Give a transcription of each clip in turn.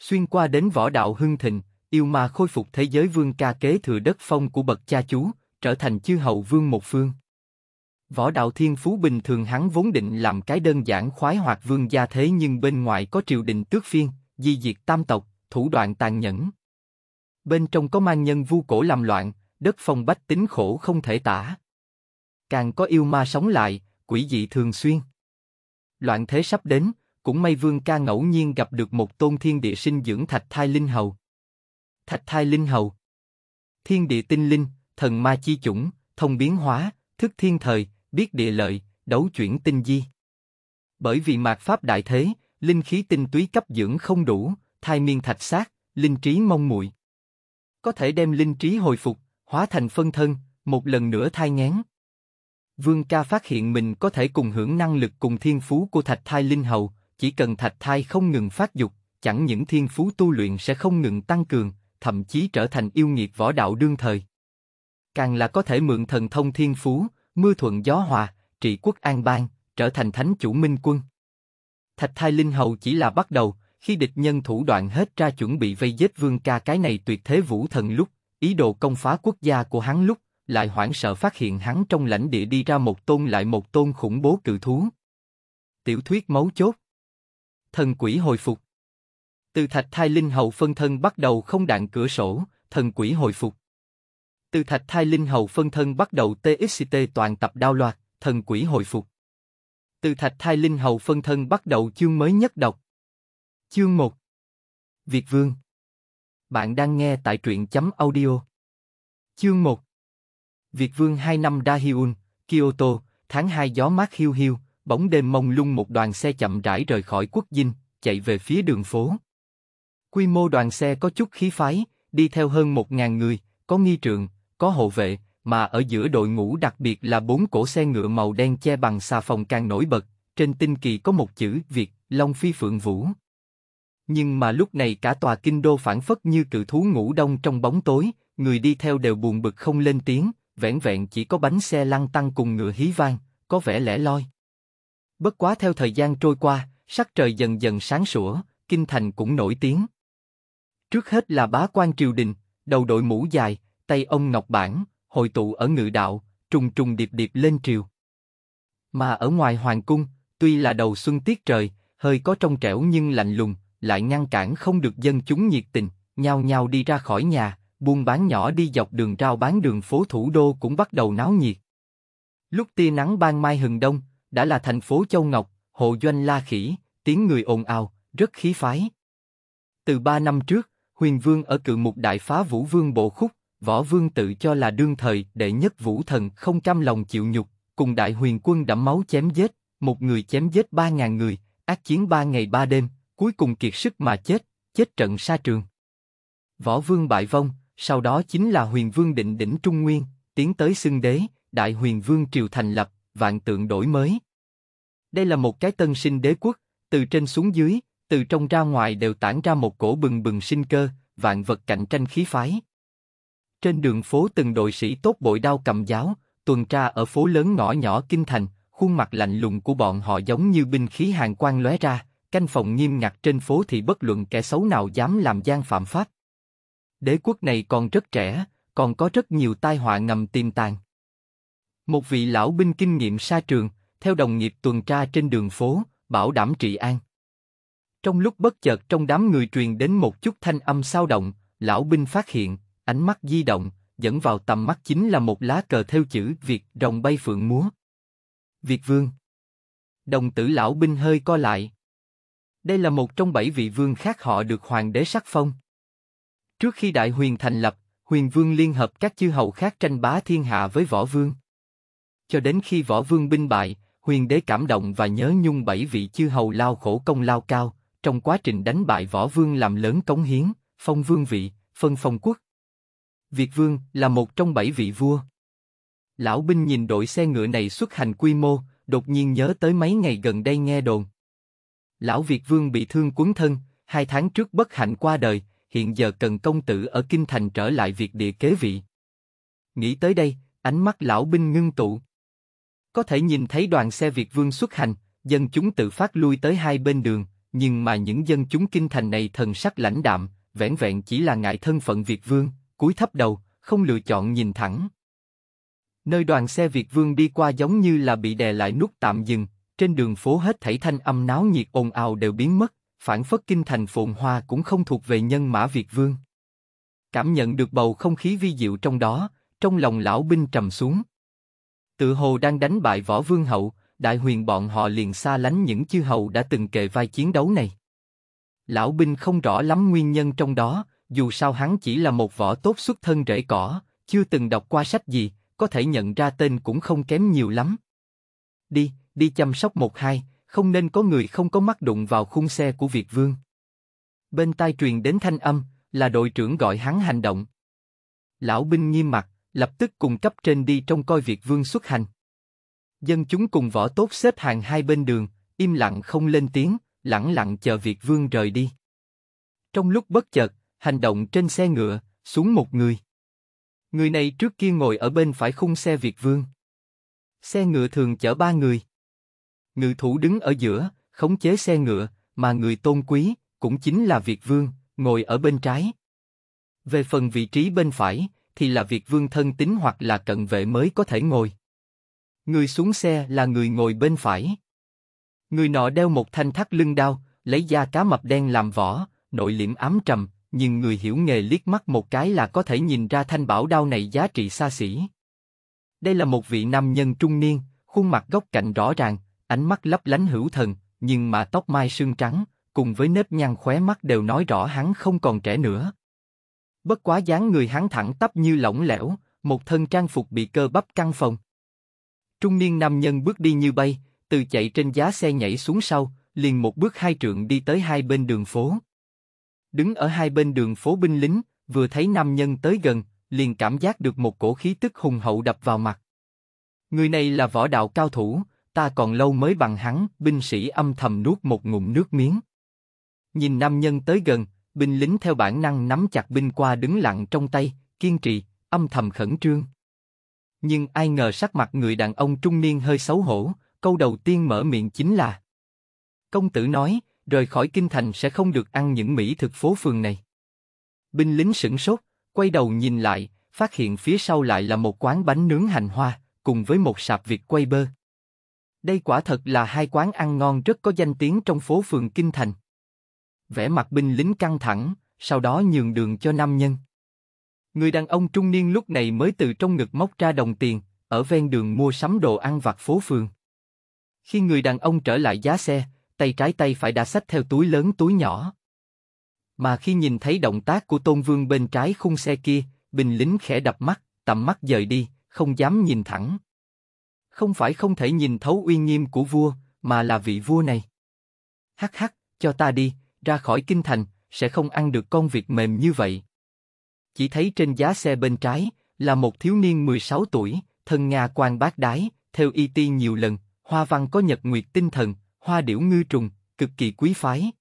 Xuyên qua đến võ đạo hưng thịnh, yêu ma khôi phục thế giới vương ca kế thừa đất phong của bậc cha chú, trở thành chư hậu vương một phương. Võ đạo thiên phú bình thường hắn vốn định làm cái đơn giản khoái hoạt vương gia thế nhưng bên ngoài có triều đình tước phiên, di diệt tam tộc, thủ đoạn tàn nhẫn. Bên trong có mang nhân vu cổ làm loạn, đất phong bách tính khổ không thể tả. Càng có yêu ma sống lại, quỷ dị thường xuyên. Loạn thế sắp đến, cũng may Vương Ca ngẫu nhiên gặp được một tôn thiên địa sinh dưỡng thạch thai linh hầu. Thạch thai linh hầu Thiên địa tinh linh, thần ma chi chủng, thông biến hóa, thức thiên thời, biết địa lợi, đấu chuyển tinh di. Bởi vì mạt pháp đại thế, linh khí tinh túy cấp dưỡng không đủ, thai miên thạch sát, linh trí mong muội. Có thể đem linh trí hồi phục, hóa thành phân thân, một lần nữa thai ngán. Vương ca phát hiện mình có thể cùng hưởng năng lực cùng thiên phú của thạch thai linh hầu, chỉ cần thạch thai không ngừng phát dục, chẳng những thiên phú tu luyện sẽ không ngừng tăng cường, thậm chí trở thành yêu nghiệt võ đạo đương thời. Càng là có thể mượn thần thông thiên phú, mưa thuận gió hòa, trị quốc an bang, trở thành thánh chủ minh quân. Thạch thai linh hầu chỉ là bắt đầu, khi địch nhân thủ đoạn hết ra chuẩn bị vây giết vương ca cái này tuyệt thế vũ thần lúc, ý đồ công phá quốc gia của hắn lúc, lại hoảng sợ phát hiện hắn trong lãnh địa đi ra một tôn lại một tôn khủng bố cự thú. Tiểu thuyết mấu chốt thần quỷ hồi phục. Từ thạch thai linh hầu phân thân bắt đầu không đạn cửa sổ, thần quỷ hồi phục. Từ thạch thai linh hầu phân thân bắt đầu TXT toàn tập đao loạt, thần quỷ hồi phục. Từ thạch thai linh hầu phân thân bắt đầu chương mới nhất đọc. Chương 1 Việt Vương Bạn đang nghe tại truyện chấm audio. Chương 1 Việt Vương 2 năm Da Kyoto, tháng 2 gió mát hiu hiu, bóng đêm mông lung một đoàn xe chậm rãi rời khỏi quốc dinh, chạy về phía đường phố. Quy mô đoàn xe có chút khí phái, đi theo hơn một ngàn người, có nghi trượng, có hộ vệ, mà ở giữa đội ngũ đặc biệt là bốn cổ xe ngựa màu đen che bằng xà phòng càng nổi bật, trên tinh kỳ có một chữ Việt, Long Phi Phượng Vũ. Nhưng mà lúc này cả tòa kinh đô phản phất như cự thú ngủ đông trong bóng tối, người đi theo đều buồn bực không lên tiếng, vẻn vẹn chỉ có bánh xe lăn tăng cùng ngựa hí vang, có vẻ lẻ loi. Bất quá theo thời gian trôi qua, sắc trời dần dần sáng sủa, kinh thành cũng nổi tiếng. Trước hết là bá quan triều đình, đầu đội mũ dài, tay ông ngọc bản, hội tụ ở ngự đạo, trùng trùng điệp điệp lên triều. Mà ở ngoài hoàng cung, tuy là đầu xuân tiết trời, hơi có trong trẻo nhưng lạnh lùng, lại ngăn cản không được dân chúng nhiệt tình, nhau nhau đi ra khỏi nhà, buôn bán nhỏ đi dọc đường rao bán đường phố thủ đô cũng bắt đầu náo nhiệt. Lúc tia nắng ban mai hừng đông, đã là thành phố Châu Ngọc, hộ doanh la khỉ, tiếng người ồn ào, rất khí phái. Từ ba năm trước, huyền vương ở cự mục đại phá vũ vương bộ khúc, võ vương tự cho là đương thời đệ nhất vũ thần không cam lòng chịu nhục, cùng đại huyền quân đẫm máu chém giết, một người chém giết ba ngàn người, ác chiến ba ngày ba đêm, cuối cùng kiệt sức mà chết, chết trận xa trường. Võ vương bại vong, sau đó chính là huyền vương định đỉnh Trung Nguyên, tiến tới xưng đế, đại huyền vương triều thành lập, vạn tượng đổi mới. Đây là một cái tân sinh đế quốc, từ trên xuống dưới, từ trong ra ngoài đều tản ra một cổ bừng bừng sinh cơ, vạn vật cạnh tranh khí phái. Trên đường phố từng đội sĩ tốt bội đao cầm giáo, tuần tra ở phố lớn ngõ nhỏ kinh thành, khuôn mặt lạnh lùng của bọn họ giống như binh khí hàng quan lóe ra, canh phòng nghiêm ngặt trên phố thì bất luận kẻ xấu nào dám làm gian phạm pháp. Đế quốc này còn rất trẻ, còn có rất nhiều tai họa ngầm tiềm tàng. Một vị lão binh kinh nghiệm xa trường, theo đồng nghiệp tuần tra trên đường phố, bảo đảm trị an. Trong lúc bất chợt trong đám người truyền đến một chút thanh âm sao động, lão binh phát hiện, ánh mắt di động, dẫn vào tầm mắt chính là một lá cờ theo chữ Việt rồng bay phượng múa. Việt vương. Đồng tử lão binh hơi co lại. Đây là một trong bảy vị vương khác họ được hoàng đế sắc phong. Trước khi đại huyền thành lập, huyền vương liên hợp các chư hầu khác tranh bá thiên hạ với võ vương cho đến khi võ vương binh bại, huyền đế cảm động và nhớ nhung bảy vị chư hầu lao khổ công lao cao, trong quá trình đánh bại võ vương làm lớn cống hiến, phong vương vị, phân phong quốc. Việt vương là một trong bảy vị vua. Lão binh nhìn đội xe ngựa này xuất hành quy mô, đột nhiên nhớ tới mấy ngày gần đây nghe đồn. Lão Việt vương bị thương cuốn thân, hai tháng trước bất hạnh qua đời, hiện giờ cần công tử ở Kinh Thành trở lại việc địa kế vị. Nghĩ tới đây, ánh mắt lão binh ngưng tụ. Có thể nhìn thấy đoàn xe Việt Vương xuất hành, dân chúng tự phát lui tới hai bên đường, nhưng mà những dân chúng kinh thành này thần sắc lãnh đạm, vẻn vẹn chỉ là ngại thân phận Việt Vương, cúi thấp đầu, không lựa chọn nhìn thẳng. Nơi đoàn xe Việt Vương đi qua giống như là bị đè lại nút tạm dừng, trên đường phố hết thảy thanh âm náo nhiệt ồn ào đều biến mất, phản phất kinh thành phồn hoa cũng không thuộc về nhân mã Việt Vương. Cảm nhận được bầu không khí vi diệu trong đó, trong lòng lão binh trầm xuống, Tự hồ đang đánh bại võ vương hậu, đại huyền bọn họ liền xa lánh những chư hầu đã từng kề vai chiến đấu này. Lão binh không rõ lắm nguyên nhân trong đó, dù sao hắn chỉ là một võ tốt xuất thân rễ cỏ, chưa từng đọc qua sách gì, có thể nhận ra tên cũng không kém nhiều lắm. Đi, đi chăm sóc một hai, không nên có người không có mắt đụng vào khung xe của Việt Vương. Bên tai truyền đến thanh âm, là đội trưởng gọi hắn hành động. Lão binh nghiêm mặt, lập tức cùng cấp trên đi trông coi việc vương xuất hành. Dân chúng cùng võ tốt xếp hàng hai bên đường, im lặng không lên tiếng, lặng lặng chờ việc Vương rời đi. Trong lúc bất chợt, hành động trên xe ngựa, xuống một người. Người này trước kia ngồi ở bên phải khung xe Việt Vương. Xe ngựa thường chở ba người. Ngự thủ đứng ở giữa, khống chế xe ngựa, mà người tôn quý, cũng chính là Việt Vương, ngồi ở bên trái. Về phần vị trí bên phải, thì là việc vương thân tính hoặc là cận vệ mới có thể ngồi. Người xuống xe là người ngồi bên phải. Người nọ đeo một thanh thắt lưng đao, lấy da cá mập đen làm vỏ, nội liễm ám trầm, nhưng người hiểu nghề liếc mắt một cái là có thể nhìn ra thanh bảo đao này giá trị xa xỉ. Đây là một vị nam nhân trung niên, khuôn mặt góc cạnh rõ ràng, ánh mắt lấp lánh hữu thần, nhưng mà tóc mai sương trắng, cùng với nếp nhăn khóe mắt đều nói rõ hắn không còn trẻ nữa. Bất quá dáng người hắn thẳng tắp như lỏng lẻo, một thân trang phục bị cơ bắp căng phồng. Trung niên nam nhân bước đi như bay, từ chạy trên giá xe nhảy xuống sau, liền một bước hai trượng đi tới hai bên đường phố. Đứng ở hai bên đường phố binh lính, vừa thấy nam nhân tới gần, liền cảm giác được một cổ khí tức hùng hậu đập vào mặt. Người này là võ đạo cao thủ, ta còn lâu mới bằng hắn, binh sĩ âm thầm nuốt một ngụm nước miếng. Nhìn nam nhân tới gần, Binh lính theo bản năng nắm chặt binh qua đứng lặng trong tay, kiên trì, âm thầm khẩn trương. Nhưng ai ngờ sắc mặt người đàn ông trung niên hơi xấu hổ, câu đầu tiên mở miệng chính là Công tử nói, rời khỏi kinh thành sẽ không được ăn những mỹ thực phố phường này. Binh lính sửng sốt, quay đầu nhìn lại, phát hiện phía sau lại là một quán bánh nướng hành hoa, cùng với một sạp việt quay bơ. Đây quả thật là hai quán ăn ngon rất có danh tiếng trong phố phường Kinh Thành vẻ mặt binh lính căng thẳng, sau đó nhường đường cho nam nhân. Người đàn ông trung niên lúc này mới từ trong ngực móc ra đồng tiền, ở ven đường mua sắm đồ ăn vặt phố phường. Khi người đàn ông trở lại giá xe, tay trái tay phải đã xách theo túi lớn túi nhỏ. Mà khi nhìn thấy động tác của Tôn Vương bên trái khung xe kia, binh lính khẽ đập mắt, tầm mắt dời đi, không dám nhìn thẳng. Không phải không thể nhìn thấu uy nghiêm của vua, mà là vị vua này. Hắc hắc, cho ta đi, ra khỏi kinh thành, sẽ không ăn được con việc mềm như vậy. Chỉ thấy trên giá xe bên trái, là một thiếu niên 16 tuổi, thân Nga quan bác đái, theo y ti nhiều lần, hoa văn có nhật nguyệt tinh thần, hoa điểu ngư trùng, cực kỳ quý phái.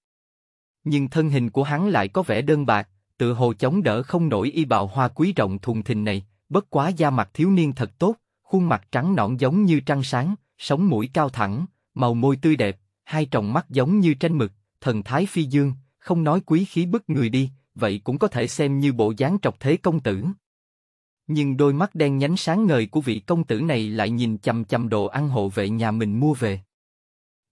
Nhưng thân hình của hắn lại có vẻ đơn bạc, tự hồ chống đỡ không nổi y bào hoa quý rộng thùng thình này, bất quá da mặt thiếu niên thật tốt, khuôn mặt trắng nõn giống như trăng sáng, sống mũi cao thẳng, màu môi tươi đẹp, hai tròng mắt giống như tranh mực, thần thái phi dương, không nói quý khí bức người đi, vậy cũng có thể xem như bộ dáng trọc thế công tử. Nhưng đôi mắt đen nhánh sáng ngời của vị công tử này lại nhìn chầm chầm đồ ăn hộ vệ nhà mình mua về.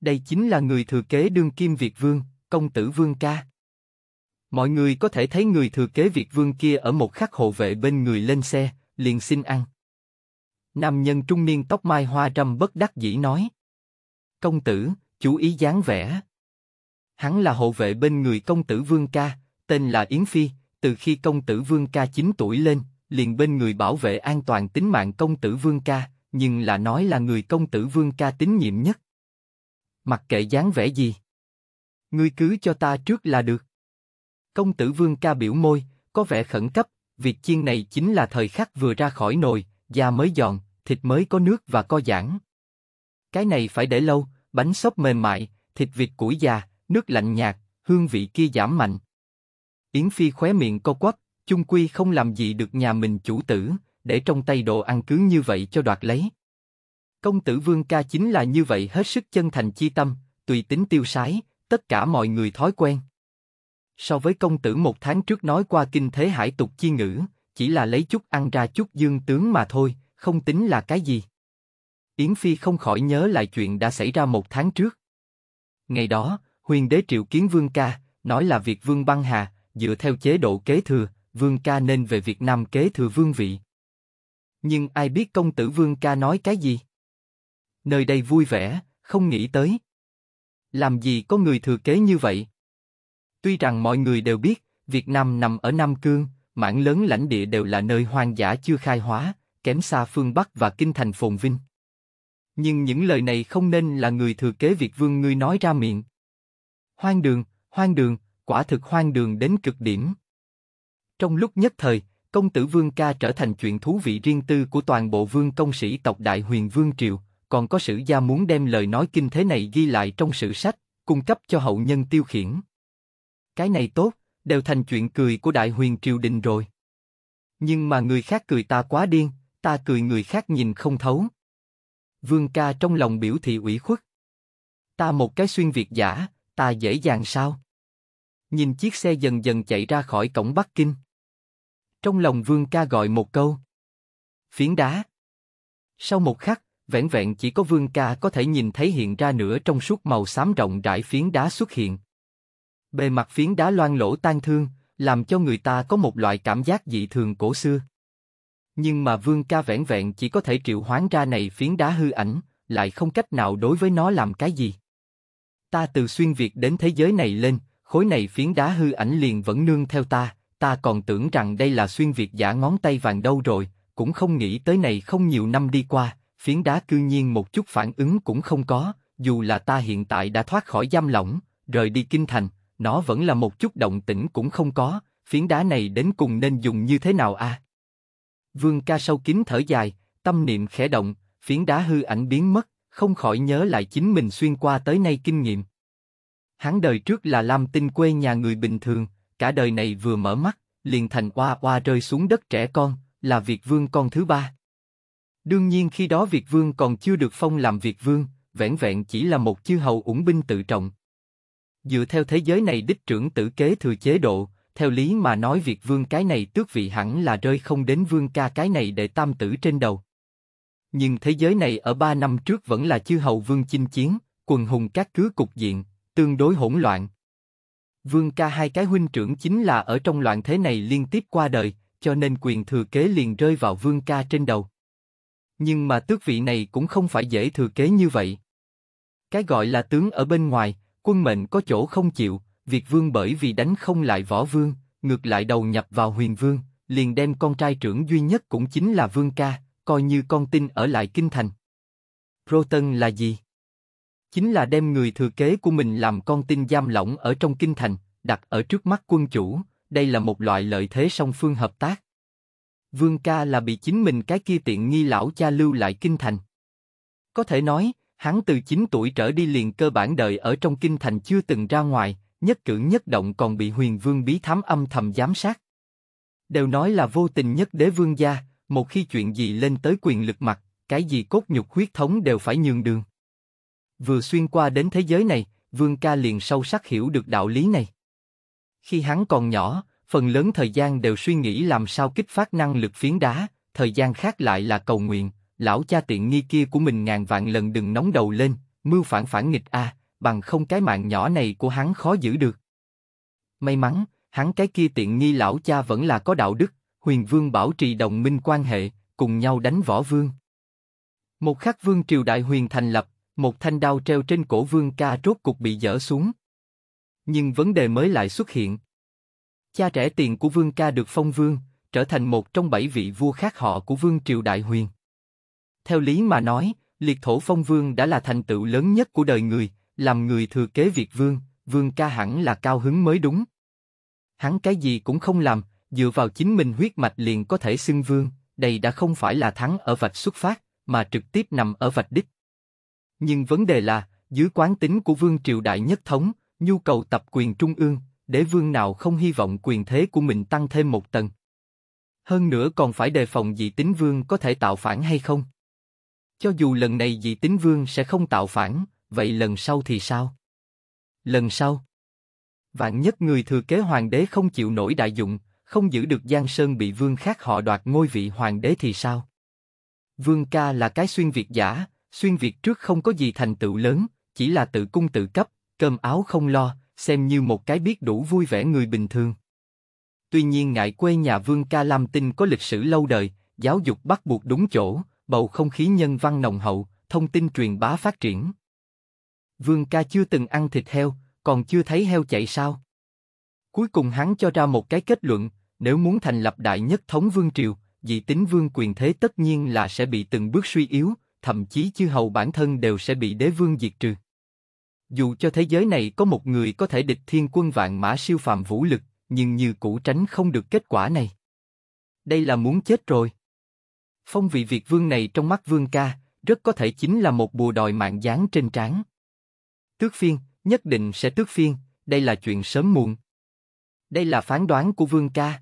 Đây chính là người thừa kế đương kim Việt Vương, công tử Vương Ca. Mọi người có thể thấy người thừa kế Việt Vương kia ở một khắc hộ vệ bên người lên xe, liền xin ăn. Nam nhân trung niên tóc mai hoa râm bất đắc dĩ nói. Công tử, chú ý dáng vẻ. Hắn là hộ vệ bên người công tử Vương Ca, tên là Yến Phi, từ khi công tử Vương Ca 9 tuổi lên, liền bên người bảo vệ an toàn tính mạng công tử Vương Ca, nhưng là nói là người công tử Vương Ca tín nhiệm nhất. Mặc kệ dáng vẻ gì. Ngươi cứ cho ta trước là được. Công tử Vương Ca biểu môi, có vẻ khẩn cấp, việc chiên này chính là thời khắc vừa ra khỏi nồi, da mới giòn, thịt mới có nước và co giãn. Cái này phải để lâu, bánh xốp mềm mại, thịt vịt củi già, nước lạnh nhạt, hương vị kia giảm mạnh. Yến Phi khóe miệng co quắp, chung quy không làm gì được nhà mình chủ tử, để trong tay đồ ăn cứ như vậy cho đoạt lấy. Công tử Vương Ca chính là như vậy hết sức chân thành chi tâm, tùy tính tiêu sái, tất cả mọi người thói quen. So với công tử một tháng trước nói qua kinh thế hải tục chi ngữ, chỉ là lấy chút ăn ra chút dương tướng mà thôi, không tính là cái gì. Yến Phi không khỏi nhớ lại chuyện đã xảy ra một tháng trước. Ngày đó, Huyền đế triệu kiến Vương Ca, nói là việc Vương Băng Hà, dựa theo chế độ kế thừa, Vương Ca nên về Việt Nam kế thừa vương vị. Nhưng ai biết công tử Vương Ca nói cái gì? Nơi đây vui vẻ, không nghĩ tới. Làm gì có người thừa kế như vậy? Tuy rằng mọi người đều biết, Việt Nam nằm ở Nam Cương, mảng lớn lãnh địa đều là nơi hoang dã chưa khai hóa, kém xa phương Bắc và kinh thành phồn vinh. Nhưng những lời này không nên là người thừa kế Việt Vương ngươi nói ra miệng. Hoang đường, hoang đường, quả thực hoang đường đến cực điểm. Trong lúc nhất thời, công tử Vương Ca trở thành chuyện thú vị riêng tư của toàn bộ vương công sĩ tộc Đại Huyền Vương Triều, còn có sử gia muốn đem lời nói kinh thế này ghi lại trong sử sách, cung cấp cho hậu nhân tiêu khiển. Cái này tốt, đều thành chuyện cười của Đại Huyền Triều Đình rồi. Nhưng mà người khác cười ta quá điên, ta cười người khác nhìn không thấu. Vương Ca trong lòng biểu thị ủy khuất. Ta một cái xuyên việt giả, ta dễ dàng sao? Nhìn chiếc xe dần dần chạy ra khỏi cổng Bắc Kinh. Trong lòng Vương Ca gọi một câu. Phiến đá. Sau một khắc, vẻn vẹn chỉ có Vương Ca có thể nhìn thấy hiện ra nữa trong suốt màu xám rộng rãi phiến đá xuất hiện. Bề mặt phiến đá loang lỗ tan thương, làm cho người ta có một loại cảm giác dị thường cổ xưa. Nhưng mà Vương Ca vẻn vẹn chỉ có thể triệu hoán ra này phiến đá hư ảnh, lại không cách nào đối với nó làm cái gì. Ta từ xuyên Việt đến thế giới này lên, khối này phiến đá hư ảnh liền vẫn nương theo ta, ta còn tưởng rằng đây là xuyên Việt giả ngón tay vàng đâu rồi, cũng không nghĩ tới này không nhiều năm đi qua, phiến đá cư nhiên một chút phản ứng cũng không có, dù là ta hiện tại đã thoát khỏi giam lỏng, rời đi kinh thành, nó vẫn là một chút động tĩnh cũng không có, phiến đá này đến cùng nên dùng như thế nào a? À? Vương ca sâu kín thở dài, tâm niệm khẽ động, phiến đá hư ảnh biến mất, không khỏi nhớ lại chính mình xuyên qua tới nay kinh nghiệm. Hắn đời trước là Lam Tinh quê nhà người bình thường, cả đời này vừa mở mắt, liền thành oa oa rơi xuống đất trẻ con, là Việt Vương con thứ ba. Đương nhiên khi đó Việt Vương còn chưa được phong làm Việt Vương, vẻn vẹn chỉ là một chư hầu ủng binh tự trọng. Dựa theo thế giới này đích trưởng tử kế thừa chế độ, theo lý mà nói Việt Vương cái này tước vị hẳn là rơi không đến Vương ca cái này để tam tử trên đầu nhưng thế giới này ở ba năm trước vẫn là chư hầu vương chinh chiến, quần hùng các cứ cục diện, tương đối hỗn loạn. Vương ca hai cái huynh trưởng chính là ở trong loạn thế này liên tiếp qua đời, cho nên quyền thừa kế liền rơi vào vương ca trên đầu. Nhưng mà tước vị này cũng không phải dễ thừa kế như vậy. Cái gọi là tướng ở bên ngoài, quân mệnh có chỗ không chịu, việc vương bởi vì đánh không lại võ vương, ngược lại đầu nhập vào huyền vương, liền đem con trai trưởng duy nhất cũng chính là vương ca, coi như con tin ở lại kinh thành. Proton là gì? Chính là đem người thừa kế của mình làm con tin giam lỏng ở trong kinh thành, đặt ở trước mắt quân chủ, đây là một loại lợi thế song phương hợp tác. Vương ca là bị chính mình cái kia tiện nghi lão cha lưu lại kinh thành. Có thể nói, hắn từ 9 tuổi trở đi liền cơ bản đời ở trong kinh thành chưa từng ra ngoài, nhất cử nhất động còn bị huyền vương bí thám âm thầm giám sát. Đều nói là vô tình nhất đế vương gia, một khi chuyện gì lên tới quyền lực mặt, cái gì cốt nhục huyết thống đều phải nhường đường. Vừa xuyên qua đến thế giới này, Vương Ca liền sâu sắc hiểu được đạo lý này. Khi hắn còn nhỏ, phần lớn thời gian đều suy nghĩ làm sao kích phát năng lực phiến đá, thời gian khác lại là cầu nguyện, lão cha tiện nghi kia của mình ngàn vạn lần đừng nóng đầu lên, mưu phản phản nghịch a, bằng không cái mạng nhỏ này của hắn khó giữ được. May mắn, hắn cái kia tiện nghi lão cha vẫn là có đạo đức, Huyền Vương bảo trì đồng minh quan hệ, cùng nhau đánh võ vương. Một khắc vương triều đại huyền thành lập, một thanh đao treo trên cổ vương ca rốt cục bị dỡ xuống. Nhưng vấn đề mới lại xuất hiện. Cha trẻ tiền của vương ca được phong vương, trở thành một trong bảy vị vua khác họ của vương triều đại huyền. Theo lý mà nói, liệt thổ phong vương đã là thành tựu lớn nhất của đời người, làm người thừa kế việc vương, vương ca hẳn là cao hứng mới đúng. Hắn cái gì cũng không làm, dựa vào chính mình huyết mạch liền có thể xưng vương, đây đã không phải là thắng ở vạch xuất phát, mà trực tiếp nằm ở vạch đích. Nhưng vấn đề là, dưới quán tính của vương triều đại nhất thống, nhu cầu tập quyền trung ương, để vương nào không hy vọng quyền thế của mình tăng thêm một tầng. Hơn nữa còn phải đề phòng dị tính vương có thể tạo phản hay không. Cho dù lần này dị tính vương sẽ không tạo phản, vậy lần sau thì sao? Lần sau? Vạn nhất người thừa kế hoàng đế không chịu nổi đại dụng, không giữ được Giang Sơn bị vương khác họ đoạt ngôi vị hoàng đế thì sao? Vương ca là cái xuyên Việt giả, xuyên Việt trước không có gì thành tựu lớn, chỉ là tự cung tự cấp, cơm áo không lo, xem như một cái biết đủ vui vẻ người bình thường. Tuy nhiên ngại quê nhà Vương ca Lam Tinh có lịch sử lâu đời, giáo dục bắt buộc đúng chỗ, bầu không khí nhân văn nồng hậu, thông tin truyền bá phát triển. Vương ca chưa từng ăn thịt heo, còn chưa thấy heo chạy sao? Cuối cùng hắn cho ra một cái kết luận, nếu muốn thành lập đại nhất thống vương triều, dị tính vương quyền thế tất nhiên là sẽ bị từng bước suy yếu, thậm chí chư hầu bản thân đều sẽ bị đế vương diệt trừ. Dù cho thế giới này có một người có thể địch thiên quân vạn mã siêu phàm vũ lực, nhưng như cũ tránh không được kết quả này. Đây là muốn chết rồi. Phong vị Việt vương này trong mắt vương ca, rất có thể chính là một bùa đòi mạng dán trên trán. Tước phiên, nhất định sẽ tước phiên, đây là chuyện sớm muộn. Đây là phán đoán của vương ca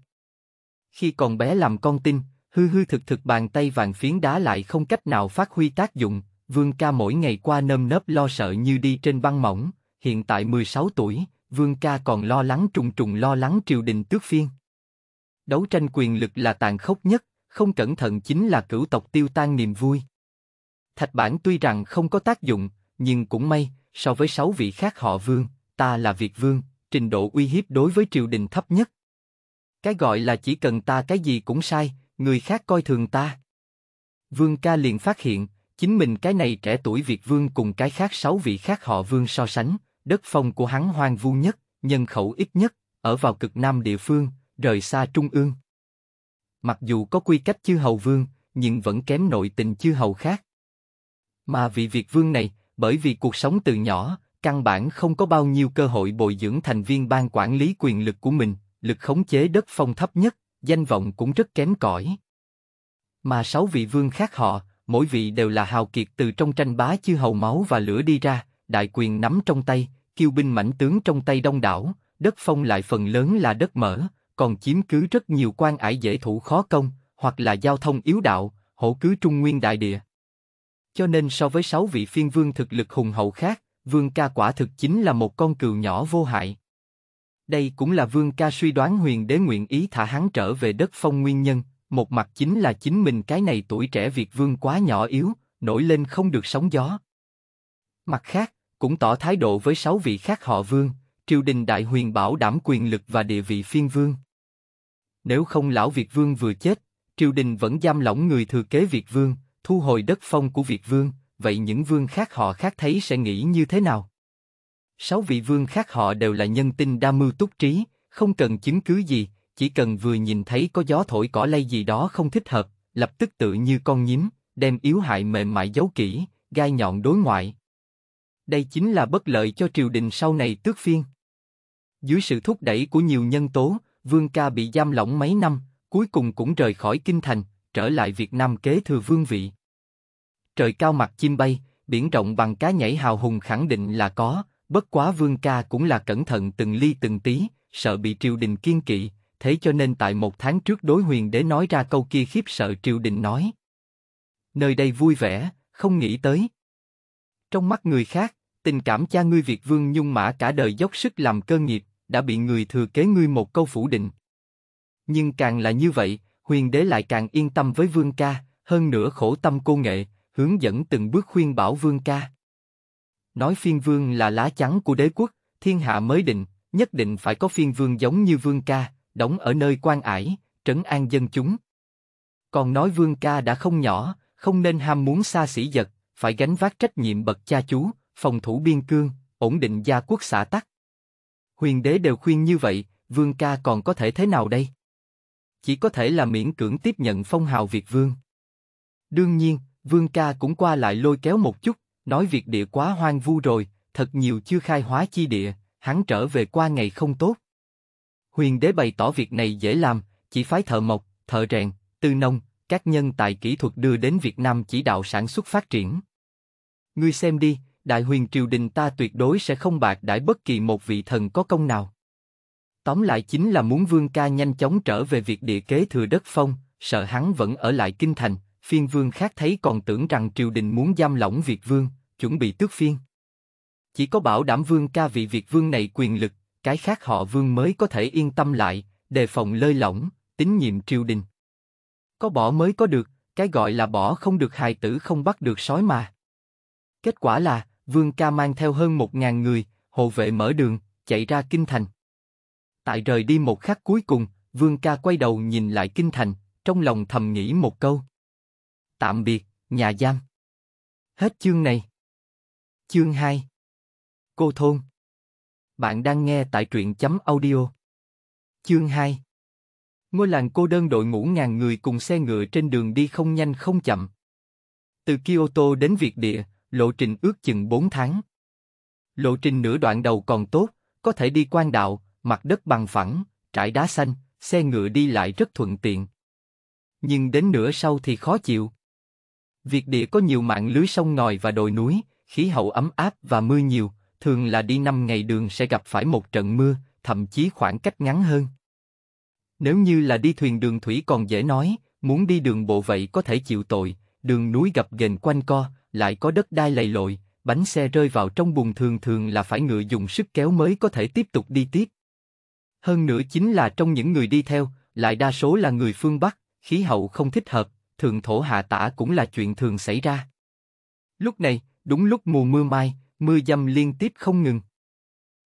khi còn bé làm con tin, hư hư thực thực bàn tay vàng phiến đá lại không cách nào phát huy tác dụng, Vương ca mỗi ngày qua nơm nớp lo sợ như đi trên băng mỏng, hiện tại 16 tuổi, Vương ca còn lo lắng trùng trùng lo lắng triều đình tước phiên. Đấu tranh quyền lực là tàn khốc nhất, không cẩn thận chính là cửu tộc tiêu tan niềm vui. Thạch bản tuy rằng không có tác dụng, nhưng cũng may, so với sáu vị khác họ Vương, ta là Việt Vương, trình độ uy hiếp đối với triều đình thấp nhất. Cái gọi là chỉ cần ta cái gì cũng sai, người khác coi thường ta. Vương ca liền phát hiện, chính mình cái này trẻ tuổi Việt Vương cùng cái khác sáu vị khác họ Vương so sánh, đất phong của hắn hoang vu nhất, nhân khẩu ít nhất, ở vào cực nam địa phương, rời xa trung ương. Mặc dù có quy cách chư hầu Vương, nhưng vẫn kém nội tình chư hầu khác. Mà vị Việt Vương này, bởi vì cuộc sống từ nhỏ, căn bản không có bao nhiêu cơ hội bồi dưỡng thành viên ban quản lý quyền lực của mình, lực khống chế đất phong thấp nhất, danh vọng cũng rất kém cỏi. Mà sáu vị vương khác họ, mỗi vị đều là hào kiệt từ trong tranh bá chư hầu máu và lửa đi ra, đại quyền nắm trong tay, kiêu binh mãnh tướng trong tay đông đảo, đất phong lại phần lớn là đất mở, còn chiếm cứ rất nhiều quan ải dễ thủ khó công, hoặc là giao thông yếu đạo, hộ cứ trung nguyên đại địa. Cho nên so với sáu vị phiên vương thực lực hùng hậu khác, vương ca quả thực chính là một con cừu nhỏ vô hại. Đây cũng là Vương Ca suy đoán huyền đế nguyện ý thả hắn trở về đất phong nguyên nhân, một mặt chính là chính mình cái này tuổi trẻ Việt Vương quá nhỏ yếu, nổi lên không được sóng gió. Mặt khác, cũng tỏ thái độ với sáu vị khác họ Vương, triều đình đại huyền bảo đảm quyền lực và địa vị phiên Vương. Nếu không lão Việt Vương vừa chết, triều đình vẫn giam lỏng người thừa kế Việt Vương, thu hồi đất phong của Việt Vương, vậy những vương khác họ khác thấy sẽ nghĩ như thế nào? Sáu vị vương khác họ đều là nhân tinh đa mưu túc trí, không cần chứng cứ gì, chỉ cần vừa nhìn thấy có gió thổi cỏ lay gì đó không thích hợp, lập tức tự như con nhím, đem yếu hại mềm mại giấu kỹ, gai nhọn đối ngoại. Đây chính là bất lợi cho triều đình sau này tước phiên. Dưới sự thúc đẩy của nhiều nhân tố, Vương Ca bị giam lỏng mấy năm, cuối cùng cũng rời khỏi kinh thành, trở lại Việt Nam kế thừa vương vị. Trời cao mặt chim bay, biển rộng bằng cá nhảy hào hùng khẳng định là có, Bất quá Vương Ca cũng là cẩn thận từng ly từng tí, sợ bị triều đình kiên kỵ, thế cho nên tại một tháng trước đối huyền đế nói ra câu kia khiếp sợ triều đình nói. Nơi đây vui vẻ, không nghĩ tới. Trong mắt người khác, tình cảm cha ngươi Việt Vương Nhung Mã cả đời dốc sức làm cơ nghiệp, đã bị người thừa kế ngươi một câu phủ định. Nhưng càng là như vậy, huyền đế lại càng yên tâm với Vương Ca, hơn nữa khổ tâm cô nghệ, hướng dẫn từng bước khuyên bảo Vương Ca. Nói phiên vương là lá chắn của đế quốc, thiên hạ mới định, nhất định phải có phiên vương giống như vương ca, đóng ở nơi quan ải, trấn an dân chúng. Còn nói vương ca đã không nhỏ, không nên ham muốn xa xỉ giật, phải gánh vác trách nhiệm bậc cha chú, phòng thủ biên cương, ổn định gia quốc xã tắc. Huyền đế đều khuyên như vậy, vương ca còn có thể thế nào đây? Chỉ có thể là miễn cưỡng tiếp nhận phong hào Việt vương. Đương nhiên, vương ca cũng qua lại lôi kéo một chút, Nói việc địa quá hoang vu rồi, thật nhiều chưa khai hóa chi địa, hắn trở về qua ngày không tốt. Huyền đế bày tỏ việc này dễ làm, chỉ phái thợ mộc, thợ rèn, tư nông, các nhân tài kỹ thuật đưa đến Việt Nam chỉ đạo sản xuất phát triển. Ngươi xem đi, đại huyền triều đình ta tuyệt đối sẽ không bạc đãi bất kỳ một vị thần có công nào. Tóm lại chính là muốn Vương Ca nhanh chóng trở về việc địa kế thừa đất phong, sợ hắn vẫn ở lại kinh thành phiên vương khác thấy còn tưởng rằng triều đình muốn giam lỏng Việt vương, chuẩn bị tước phiên. Chỉ có bảo đảm vương ca vị Việt vương này quyền lực, cái khác họ vương mới có thể yên tâm lại, đề phòng lơi lỏng, tín nhiệm triều đình. Có bỏ mới có được, cái gọi là bỏ không được hài tử không bắt được sói mà. Kết quả là, vương ca mang theo hơn một ngàn người, hộ vệ mở đường, chạy ra kinh thành. Tại rời đi một khắc cuối cùng, vương ca quay đầu nhìn lại kinh thành, trong lòng thầm nghĩ một câu. Tạm biệt, nhà giam. Hết chương này. Chương 2 Cô Thôn Bạn đang nghe tại truyện chấm audio. Chương 2 Ngôi làng cô đơn đội ngũ ngàn người cùng xe ngựa trên đường đi không nhanh không chậm. Từ Kyoto đến Việt địa, lộ trình ước chừng 4 tháng. Lộ trình nửa đoạn đầu còn tốt, có thể đi quan đạo, mặt đất bằng phẳng, trải đá xanh, xe ngựa đi lại rất thuận tiện. Nhưng đến nửa sau thì khó chịu. Việt địa có nhiều mạng lưới sông ngòi và đồi núi, khí hậu ấm áp và mưa nhiều, thường là đi 5 ngày đường sẽ gặp phải một trận mưa, thậm chí khoảng cách ngắn hơn. Nếu như là đi thuyền đường thủy còn dễ nói, muốn đi đường bộ vậy có thể chịu tội, đường núi gặp ghềnh quanh co, lại có đất đai lầy lội, bánh xe rơi vào trong bùn thường thường là phải ngựa dùng sức kéo mới có thể tiếp tục đi tiếp. Hơn nữa chính là trong những người đi theo, lại đa số là người phương Bắc, khí hậu không thích hợp, thượng thổ hạ tả cũng là chuyện thường xảy ra. Lúc này, đúng lúc mùa mưa mai, mưa dầm liên tiếp không ngừng.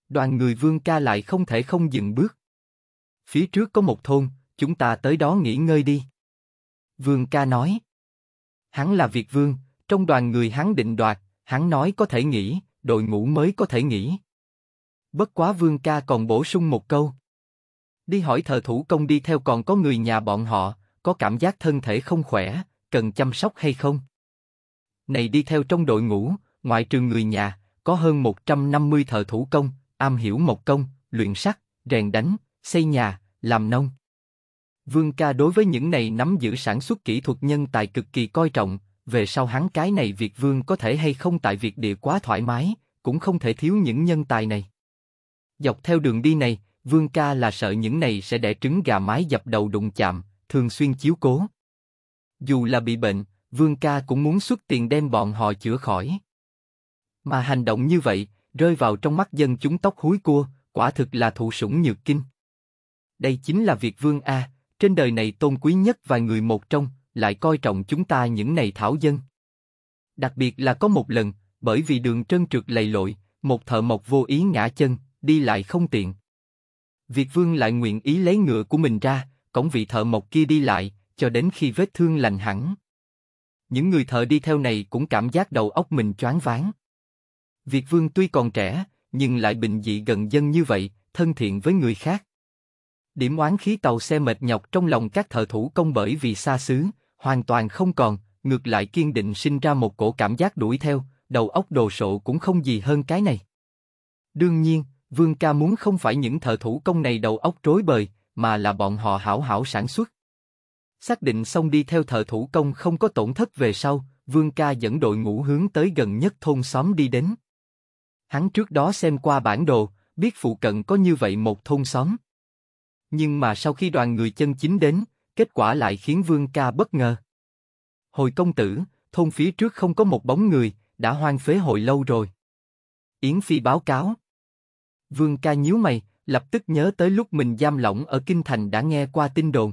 Đoàn người vương ca lại không thể không dừng bước. Phía trước có một thôn, chúng ta tới đó nghỉ ngơi đi. Vương ca nói. Hắn là Việt Vương, trong đoàn người hắn định đoạt, hắn nói có thể nghỉ, đội ngũ mới có thể nghỉ. Bất quá Vương ca còn bổ sung một câu. Đi hỏi thờ thủ công đi theo còn có người nhà bọn họ, có cảm giác thân thể không khỏe, cần chăm sóc hay không? Này đi theo trong đội ngũ, ngoại trừ người nhà, có hơn 150 thợ thủ công, am hiểu mộc công, luyện sắt, rèn đánh, xây nhà, làm nông. Vương Ca đối với những này nắm giữ sản xuất kỹ thuật nhân tài cực kỳ coi trọng, về sau hắn cái này việc Vương có thể hay không tại Việt địa quá thoải mái, cũng không thể thiếu những nhân tài này. Dọc theo đường đi này, Vương Ca là sợ những này sẽ đẻ trứng gà mái dập đầu đụng chạm, thường xuyên chiếu cố. Dù là bị bệnh, Vương Ca cũng muốn xuất tiền đem bọn họ chữa khỏi. Mà hành động như vậy, rơi vào trong mắt dân chúng tóc húi cua, quả thực là thụ sủng nhược kinh. Đây chính là việc Vương A, trên đời này tôn quý nhất vài người một trong, lại coi trọng chúng ta những này thảo dân. Đặc biệt là có một lần, bởi vì đường trơn trượt lầy lội, một thợ mộc vô ý ngã chân, đi lại không tiện. việc Vương lại nguyện ý lấy ngựa của mình ra, cổng vị thợ mộc kia đi lại, cho đến khi vết thương lành hẳn. Những người thợ đi theo này cũng cảm giác đầu óc mình choáng váng. Việt Vương tuy còn trẻ, nhưng lại bình dị gần dân như vậy, thân thiện với người khác. Điểm oán khí tàu xe mệt nhọc trong lòng các thợ thủ công bởi vì xa xứ, hoàn toàn không còn, ngược lại kiên định sinh ra một cổ cảm giác đuổi theo, đầu óc đồ sộ cũng không gì hơn cái này. Đương nhiên, Vương Ca muốn không phải những thợ thủ công này đầu óc rối bời, mà là bọn họ hảo hảo sản xuất. Xác định xong đi theo thợ thủ công không có tổn thất về sau, Vương Ca dẫn đội ngũ hướng tới gần nhất thôn xóm đi đến. Hắn trước đó xem qua bản đồ, biết phụ cận có như vậy một thôn xóm. Nhưng mà sau khi đoàn người chân chính đến, kết quả lại khiến Vương Ca bất ngờ. Hồi công tử, thôn phía trước không có một bóng người, đã hoang phế hội lâu rồi. Yến Phi báo cáo. Vương Ca nhíu mày, lập tức nhớ tới lúc mình giam lỏng ở kinh thành đã nghe qua tin đồn.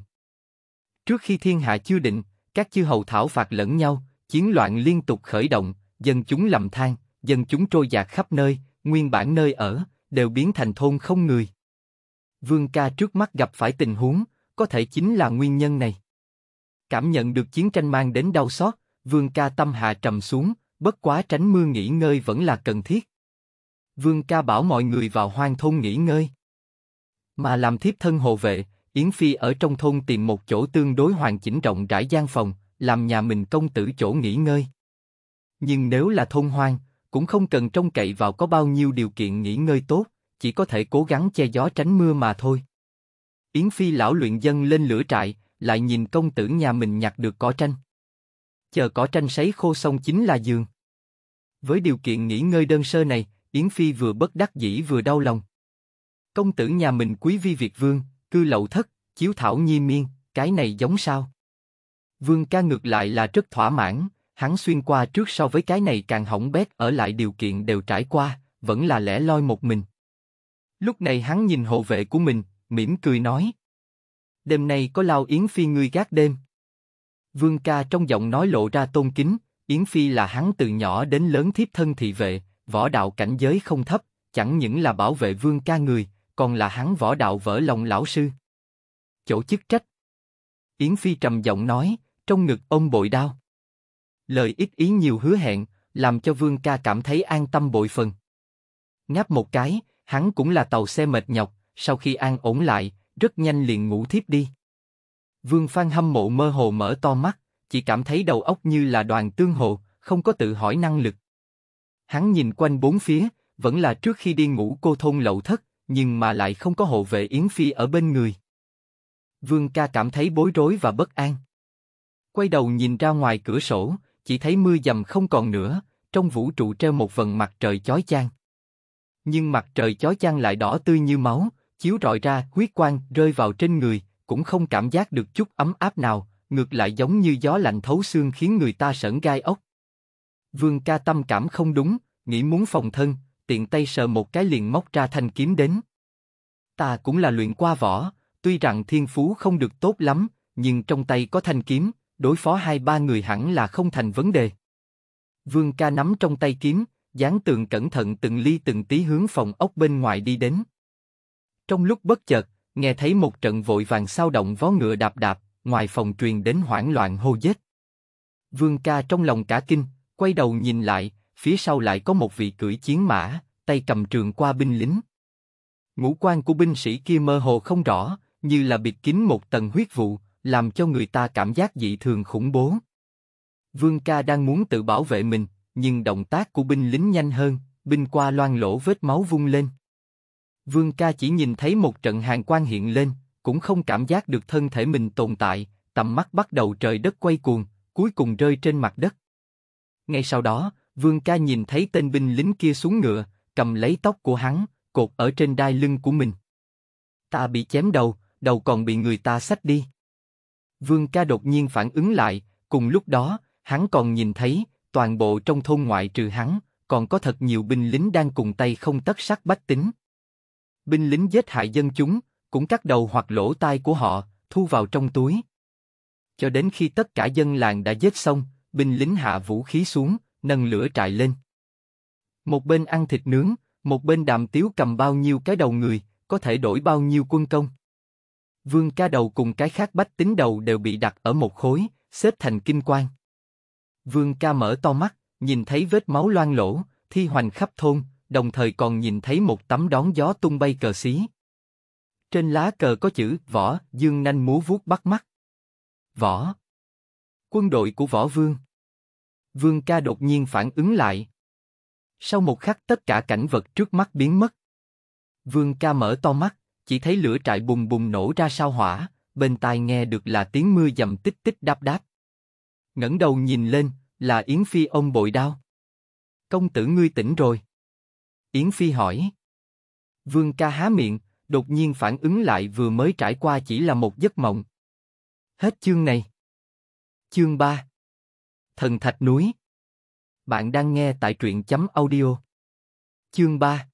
Trước khi thiên hạ chưa định, các chư hầu thảo phạt lẫn nhau, chiến loạn liên tục khởi động, dân chúng lầm than, dân chúng trôi dạt khắp nơi, nguyên bản nơi ở đều biến thành thôn không người. Vương Ca trước mắt gặp phải tình huống, có thể chính là nguyên nhân này. Cảm nhận được chiến tranh mang đến đau xót, Vương Ca tâm hạ trầm xuống, bất quá tránh mưa nghỉ ngơi vẫn là cần thiết. Vương Ca bảo mọi người vào hoang thôn nghỉ ngơi. Mà làm thiếp thân hộ vệ, Yến Phi ở trong thôn tìm một chỗ tương đối hoàn chỉnh rộng rãi gian phòng, làm nhà mình công tử chỗ nghỉ ngơi. Nhưng nếu là thôn hoang, cũng không cần trông cậy vào có bao nhiêu điều kiện nghỉ ngơi tốt, chỉ có thể cố gắng che gió tránh mưa mà thôi. Yến Phi lão luyện dân lên lửa trại, lại nhìn công tử nhà mình nhặt được cỏ tranh. Chờ cỏ tranh sấy khô xong chính là giường. Với điều kiện nghỉ ngơi đơn sơ này, Yến Phi vừa bất đắc dĩ vừa đau lòng. Công tử nhà mình quý vi Việt Vương, cư lậu thất, chiếu thảo nhi miên, cái này giống sao? Vương ca ngược lại là rất thỏa mãn, hắn xuyên qua trước so với cái này càng hỏng bét ở lại điều kiện đều trải qua, vẫn là lẻ loi một mình. Lúc này hắn nhìn hộ vệ của mình, mỉm cười nói. Đêm nay có lao Yến Phi ngươi gác đêm. Vương ca trong giọng nói lộ ra tôn kính, Yến Phi là hắn từ nhỏ đến lớn thiếp thân thị vệ, võ đạo cảnh giới không thấp, chẳng những là bảo vệ vương ca người, còn là hắn võ đạo vỡ lòng lão sư. Chỗ chức trách. Yến Phi trầm giọng nói, trong ngực ông bội đao. Lời ít ý nhiều hứa hẹn, làm cho Vương ca cảm thấy an tâm bội phần. Ngáp một cái, hắn cũng là tàu xe mệt nhọc, sau khi an ổn lại, rất nhanh liền ngủ thiếp đi. Vương Phan hâm mộ mơ hồ mở to mắt, chỉ cảm thấy đầu óc như là đoàn tương hồ, không có tự hỏi năng lực. Hắn nhìn quanh bốn phía, vẫn là trước khi đi ngủ cô thôn lậu thất, nhưng mà lại không có hộ vệ Yến Phi ở bên người. Vương ca cảm thấy bối rối và bất an. Quay đầu nhìn ra ngoài cửa sổ, chỉ thấy mưa dầm không còn nữa, trong vũ trụ treo một vần mặt trời chói chang. Nhưng mặt trời chói chang lại đỏ tươi như máu, chiếu rọi ra huyết quang rơi vào trên người, cũng không cảm giác được chút ấm áp nào, ngược lại giống như gió lạnh thấu xương khiến người ta sởn gai ốc. Vương ca tâm cảm không đúng, nghĩ muốn phòng thân, tiện tay sờ một cái liền móc ra thanh kiếm đến. Ta cũng là luyện qua võ, tuy rằng thiên phú không được tốt lắm, nhưng trong tay có thanh kiếm, đối phó hai ba người hẳn là không thành vấn đề. Vương ca nắm trong tay kiếm, dán tường cẩn thận từng ly từng tí hướng phòng ốc bên ngoài đi đến. Trong lúc bất chợt, nghe thấy một trận vội vàng sao động vó ngựa đạp đạp, ngoài phòng truyền đến hoảng loạn hô giết. Vương ca trong lòng cả kinh, quay đầu nhìn lại, phía sau lại có một vị cưỡi chiến mã, tay cầm trường qua binh lính. Ngũ quan của binh sĩ kia mơ hồ không rõ, như là bịt kín một tầng huyết vụ, làm cho người ta cảm giác dị thường khủng bố. Vương ca đang muốn tự bảo vệ mình, nhưng động tác của binh lính nhanh hơn, binh qua loan lỗ vết máu vung lên. Vương ca chỉ nhìn thấy một trận hàng quan hiện lên, cũng không cảm giác được thân thể mình tồn tại, tầm mắt bắt đầu trời đất quay cuồng, cuối cùng rơi trên mặt đất. Ngay sau đó, Vương Ca nhìn thấy tên binh lính kia xuống ngựa, cầm lấy tóc của hắn, cột ở trên đai lưng của mình. Ta bị chém đầu, đầu còn bị người ta xách đi. Vương Ca đột nhiên phản ứng lại, cùng lúc đó, hắn còn nhìn thấy, toàn bộ trong thôn ngoại trừ hắn, còn có thật nhiều binh lính đang cùng tay không tất sát bách tính. Binh lính giết hại dân chúng, cũng cắt đầu hoặc lỗ tai của họ, thu vào trong túi. Cho đến khi tất cả dân làng đã giết xong, binh lính hạ vũ khí xuống, nâng lửa trại lên. Một bên ăn thịt nướng, một bên đàm tiếu cầm bao nhiêu cái đầu người, có thể đổi bao nhiêu quân công. Vương ca đầu cùng cái khác bách tính đầu đều bị đặt ở một khối, xếp thành kinh quan. Vương ca mở to mắt, nhìn thấy vết máu loang lỗ, thi hoành khắp thôn, đồng thời còn nhìn thấy một tấm đón gió tung bay cờ xí. Trên lá cờ có chữ võ, dương nanh múa vuốt bắt mắt. Võ. Quân đội của võ vương. Vương Ca đột nhiên phản ứng lại. Sau một khắc tất cả cảnh vật trước mắt biến mất. Vương Ca mở to mắt, chỉ thấy lửa trại bùng bùng nổ ra sao hỏa, bên tai nghe được là tiếng mưa dầm tích tích đáp đáp. ngẩng đầu nhìn lên, là Yến Phi ông bội đao. Công tử ngươi tỉnh rồi. Yến Phi hỏi. Vương Ca há miệng, đột nhiên phản ứng lại vừa mới trải qua chỉ là một giấc mộng. Hết chương này. Chương 3 Thần Thạch Núi Bạn đang nghe tại truyện chấm audio Chương 3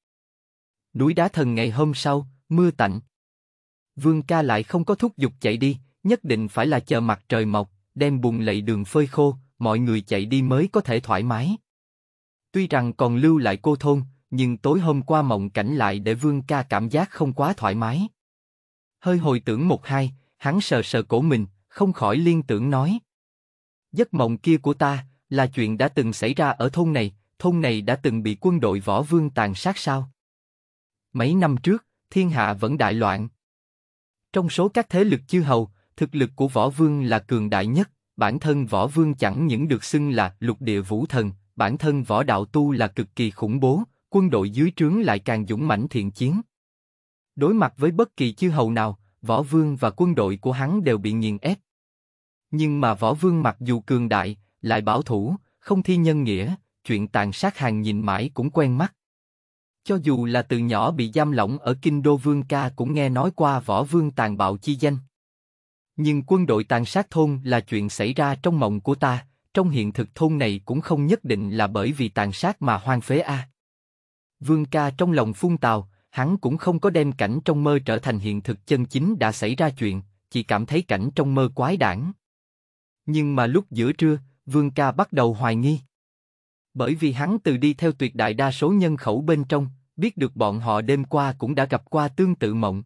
Núi đá thần ngày hôm sau, mưa tạnh Vương ca lại không có thúc giục chạy đi, nhất định phải là chờ mặt trời mọc, đem bùn lầy đường phơi khô, mọi người chạy đi mới có thể thoải mái. Tuy rằng còn lưu lại cô thôn, nhưng tối hôm qua mộng cảnh lại để Vương ca cảm giác không quá thoải mái. Hơi hồi tưởng một hai, hắn sờ sờ cổ mình, không khỏi liên tưởng nói. Giấc mộng kia của ta là chuyện đã từng xảy ra ở thôn này, thôn này đã từng bị quân đội võ vương tàn sát sao? Mấy năm trước, thiên hạ vẫn đại loạn. Trong số các thế lực chư hầu, thực lực của võ vương là cường đại nhất, bản thân võ vương chẳng những được xưng là lục địa vũ thần, bản thân võ đạo tu là cực kỳ khủng bố, quân đội dưới trướng lại càng dũng mãnh thiện chiến. Đối mặt với bất kỳ chư hầu nào, võ vương và quân đội của hắn đều bị nghiền ép. Nhưng mà võ vương mặc dù cường đại, lại bảo thủ, không thi nhân nghĩa, chuyện tàn sát hàng nhìn mãi cũng quen mắt. Cho dù là từ nhỏ bị giam lỏng ở kinh đô vương ca cũng nghe nói qua võ vương tàn bạo chi danh. Nhưng quân đội tàn sát thôn là chuyện xảy ra trong mộng của ta, trong hiện thực thôn này cũng không nhất định là bởi vì tàn sát mà hoang phế a. Vương ca trong lòng phun tào, hắn cũng không có đem cảnh trong mơ trở thành hiện thực chân chính đã xảy ra chuyện, chỉ cảm thấy cảnh trong mơ quái đản. Nhưng mà lúc giữa trưa, Vương Ca bắt đầu hoài nghi. Bởi vì hắn từ đi theo tuyệt đại đa số nhân khẩu bên trong, biết được bọn họ đêm qua cũng đã gặp qua tương tự mộng.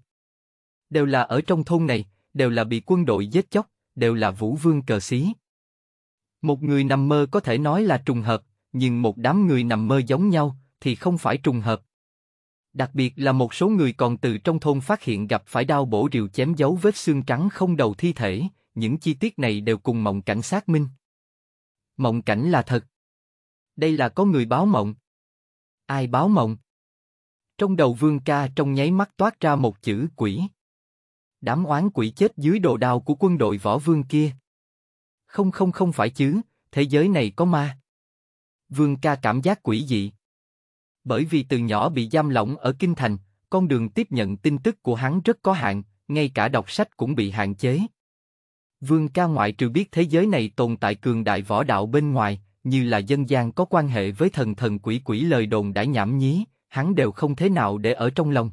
Đều là ở trong thôn này, đều là bị quân đội giết chóc, đều là vũ vương cờ xí. Một người nằm mơ có thể nói là trùng hợp, nhưng một đám người nằm mơ giống nhau thì không phải trùng hợp. Đặc biệt là một số người còn từ trong thôn phát hiện gặp phải đau bổ rìu chém dấu vết xương trắng không đầu thi thể, những chi tiết này đều cùng mộng cảnh xác minh. Mộng cảnh là thật. Đây là có người báo mộng. Ai báo mộng? Trong đầu Vương Ca trong nháy mắt toát ra một chữ quỷ. Đám oán quỷ chết dưới đồ đao của quân đội võ vương kia. Không không không phải chứ, thế giới này có ma. Vương Ca cảm giác quỷ dị. Bởi vì từ nhỏ bị giam lỏng ở Kinh Thành, con đường tiếp nhận tin tức của hắn rất có hạn, ngay cả đọc sách cũng bị hạn chế. Vương ca ngoại trừ biết thế giới này tồn tại cường đại võ đạo bên ngoài, như là dân gian có quan hệ với thần thần quỷ quỷ lời đồn đã nhảm nhí, hắn đều không thế nào để ở trong lòng.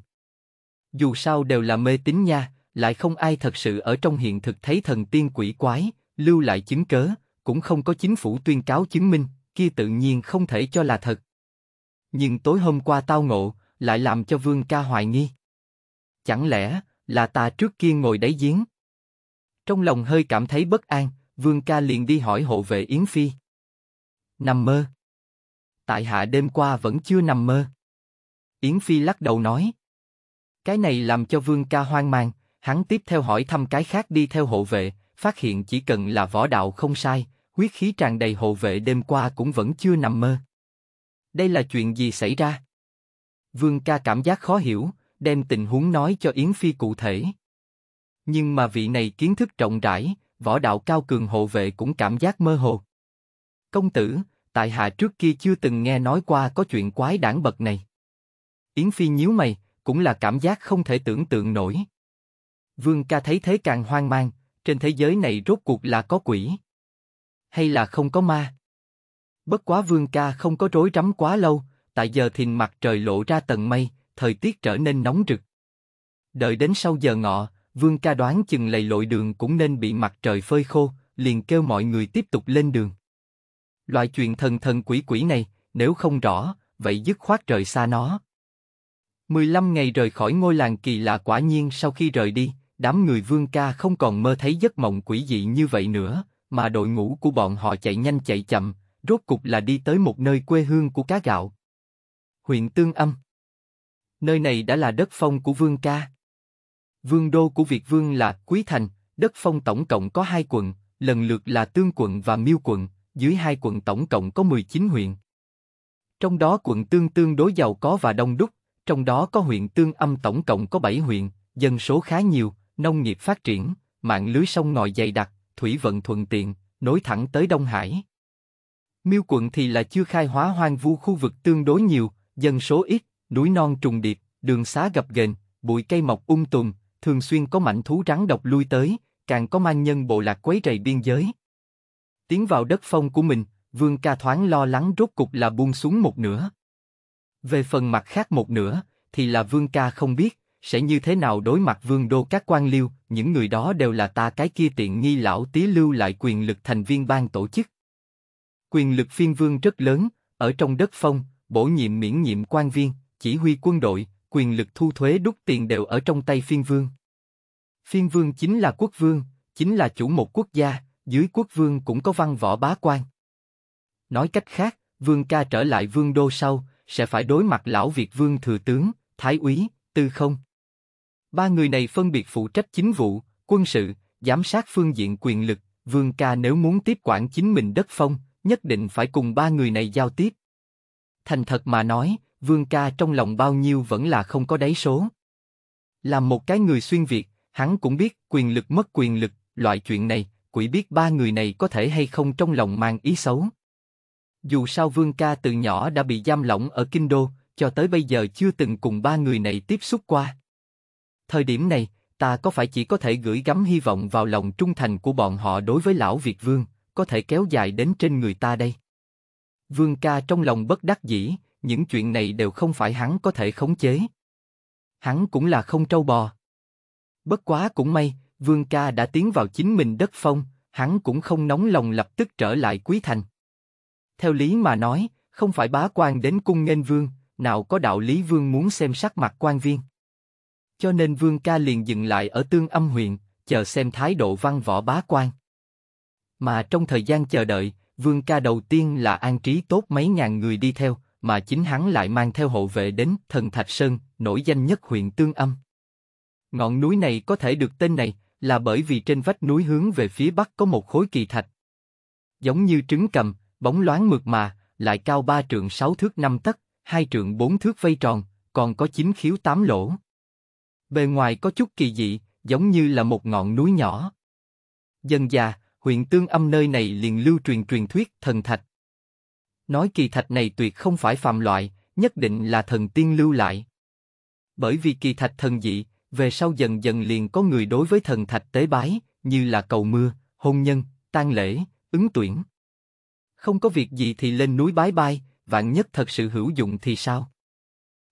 Dù sao đều là mê tín nha, lại không ai thật sự ở trong hiện thực thấy thần tiên quỷ quái, lưu lại chứng cớ, cũng không có chính phủ tuyên cáo chứng minh, kia tự nhiên không thể cho là thật. Nhưng tối hôm qua tao ngộ, lại làm cho vương ca hoài nghi. Chẳng lẽ, là ta trước kia ngồi đáy giếng, trong lòng hơi cảm thấy bất an, Vương Ca liền đi hỏi hộ vệ Yến Phi. Nằm mơ. Tại hạ đêm qua vẫn chưa nằm mơ. Yến Phi lắc đầu nói. Cái này làm cho Vương Ca hoang mang, hắn tiếp theo hỏi thăm cái khác đi theo hộ vệ, phát hiện chỉ cần là võ đạo không sai, huyết khí tràn đầy hộ vệ đêm qua cũng vẫn chưa nằm mơ. Đây là chuyện gì xảy ra? Vương Ca cảm giác khó hiểu, đem tình huống nói cho Yến Phi cụ thể nhưng mà vị này kiến thức rộng rãi, võ đạo cao cường hộ vệ cũng cảm giác mơ hồ. Công tử, tại hạ trước kia chưa từng nghe nói qua có chuyện quái đản bậc này. Yến Phi nhíu mày, cũng là cảm giác không thể tưởng tượng nổi. Vương ca thấy thế càng hoang mang, trên thế giới này rốt cuộc là có quỷ. Hay là không có ma? Bất quá vương ca không có rối rắm quá lâu, tại giờ thìn mặt trời lộ ra tầng mây, thời tiết trở nên nóng rực. Đợi đến sau giờ ngọ, Vương ca đoán chừng lầy lội đường cũng nên bị mặt trời phơi khô, liền kêu mọi người tiếp tục lên đường. Loại chuyện thần thần quỷ quỷ này, nếu không rõ, vậy dứt khoát rời xa nó. 15 ngày rời khỏi ngôi làng kỳ lạ quả nhiên sau khi rời đi, đám người vương ca không còn mơ thấy giấc mộng quỷ dị như vậy nữa, mà đội ngũ của bọn họ chạy nhanh chạy chậm, rốt cục là đi tới một nơi quê hương của cá gạo. Huyện Tương Âm Nơi này đã là đất phong của vương ca. Vương đô của Việt Vương là Quý Thành, đất phong tổng cộng có hai quận, lần lượt là Tương quận và Miêu quận, dưới hai quận tổng cộng có 19 huyện. Trong đó quận Tương tương đối giàu có và đông đúc, trong đó có huyện Tương Âm tổng cộng có 7 huyện, dân số khá nhiều, nông nghiệp phát triển, mạng lưới sông ngòi dày đặc, thủy vận thuận tiện, nối thẳng tới Đông Hải. Miêu quận thì là chưa khai hóa hoang vu khu vực tương đối nhiều, dân số ít, núi non trùng điệp, đường xá gập ghềnh, bụi cây mọc um tùm, thường xuyên có mảnh thú rắn độc lui tới, càng có mang nhân bộ lạc quấy rầy biên giới. Tiến vào đất phong của mình, Vương Ca thoáng lo lắng rốt cục là buông xuống một nửa. Về phần mặt khác một nửa, thì là Vương Ca không biết, sẽ như thế nào đối mặt Vương Đô các quan liêu, những người đó đều là ta cái kia tiện nghi lão tí lưu lại quyền lực thành viên ban tổ chức. Quyền lực phiên vương rất lớn, ở trong đất phong, bổ nhiệm miễn nhiệm quan viên, chỉ huy quân đội, quyền lực thu thuế đúc tiền đều ở trong tay phiên vương. Phiên vương chính là quốc vương, chính là chủ một quốc gia, dưới quốc vương cũng có văn võ bá quan. Nói cách khác, vương ca trở lại vương đô sau, sẽ phải đối mặt lão Việt vương thừa tướng, thái úy, tư không. Ba người này phân biệt phụ trách chính vụ, quân sự, giám sát phương diện quyền lực, vương ca nếu muốn tiếp quản chính mình đất phong, nhất định phải cùng ba người này giao tiếp. Thành thật mà nói, Vương Ca trong lòng bao nhiêu vẫn là không có đáy số. Là một cái người xuyên Việt, hắn cũng biết quyền lực mất quyền lực, loại chuyện này, quỷ biết ba người này có thể hay không trong lòng mang ý xấu. Dù sao Vương Ca từ nhỏ đã bị giam lỏng ở Kinh Đô, cho tới bây giờ chưa từng cùng ba người này tiếp xúc qua. Thời điểm này, ta có phải chỉ có thể gửi gắm hy vọng vào lòng trung thành của bọn họ đối với lão Việt Vương, có thể kéo dài đến trên người ta đây? Vương Ca trong lòng bất đắc dĩ, những chuyện này đều không phải hắn có thể khống chế. Hắn cũng là không trâu bò. Bất quá cũng may, Vương Ca đã tiến vào chính mình đất phong, hắn cũng không nóng lòng lập tức trở lại Quý Thành. Theo lý mà nói, không phải bá quan đến cung nghênh vương, nào có đạo lý vương muốn xem sắc mặt quan viên. Cho nên vương ca liền dừng lại ở tương âm huyện, chờ xem thái độ văn võ bá quan. Mà trong thời gian chờ đợi, vương ca đầu tiên là an trí tốt mấy ngàn người đi theo, mà chính hắn lại mang theo hộ vệ đến Thần Thạch Sơn, nổi danh nhất huyện Tương Âm. Ngọn núi này có thể được tên này là bởi vì trên vách núi hướng về phía bắc có một khối kỳ thạch. Giống như trứng cầm, bóng loáng mượt mà, lại cao ba trượng sáu thước năm tấc, hai trượng bốn thước vây tròn, còn có chín khiếu tám lỗ. Bề ngoài có chút kỳ dị, giống như là một ngọn núi nhỏ. Dân già, huyện Tương Âm nơi này liền lưu truyền truyền thuyết thần thạch nói kỳ thạch này tuyệt không phải phàm loại, nhất định là thần tiên lưu lại. Bởi vì kỳ thạch thần dị, về sau dần dần liền có người đối với thần thạch tế bái, như là cầu mưa, hôn nhân, tang lễ, ứng tuyển. Không có việc gì thì lên núi bái bai, vạn nhất thật sự hữu dụng thì sao?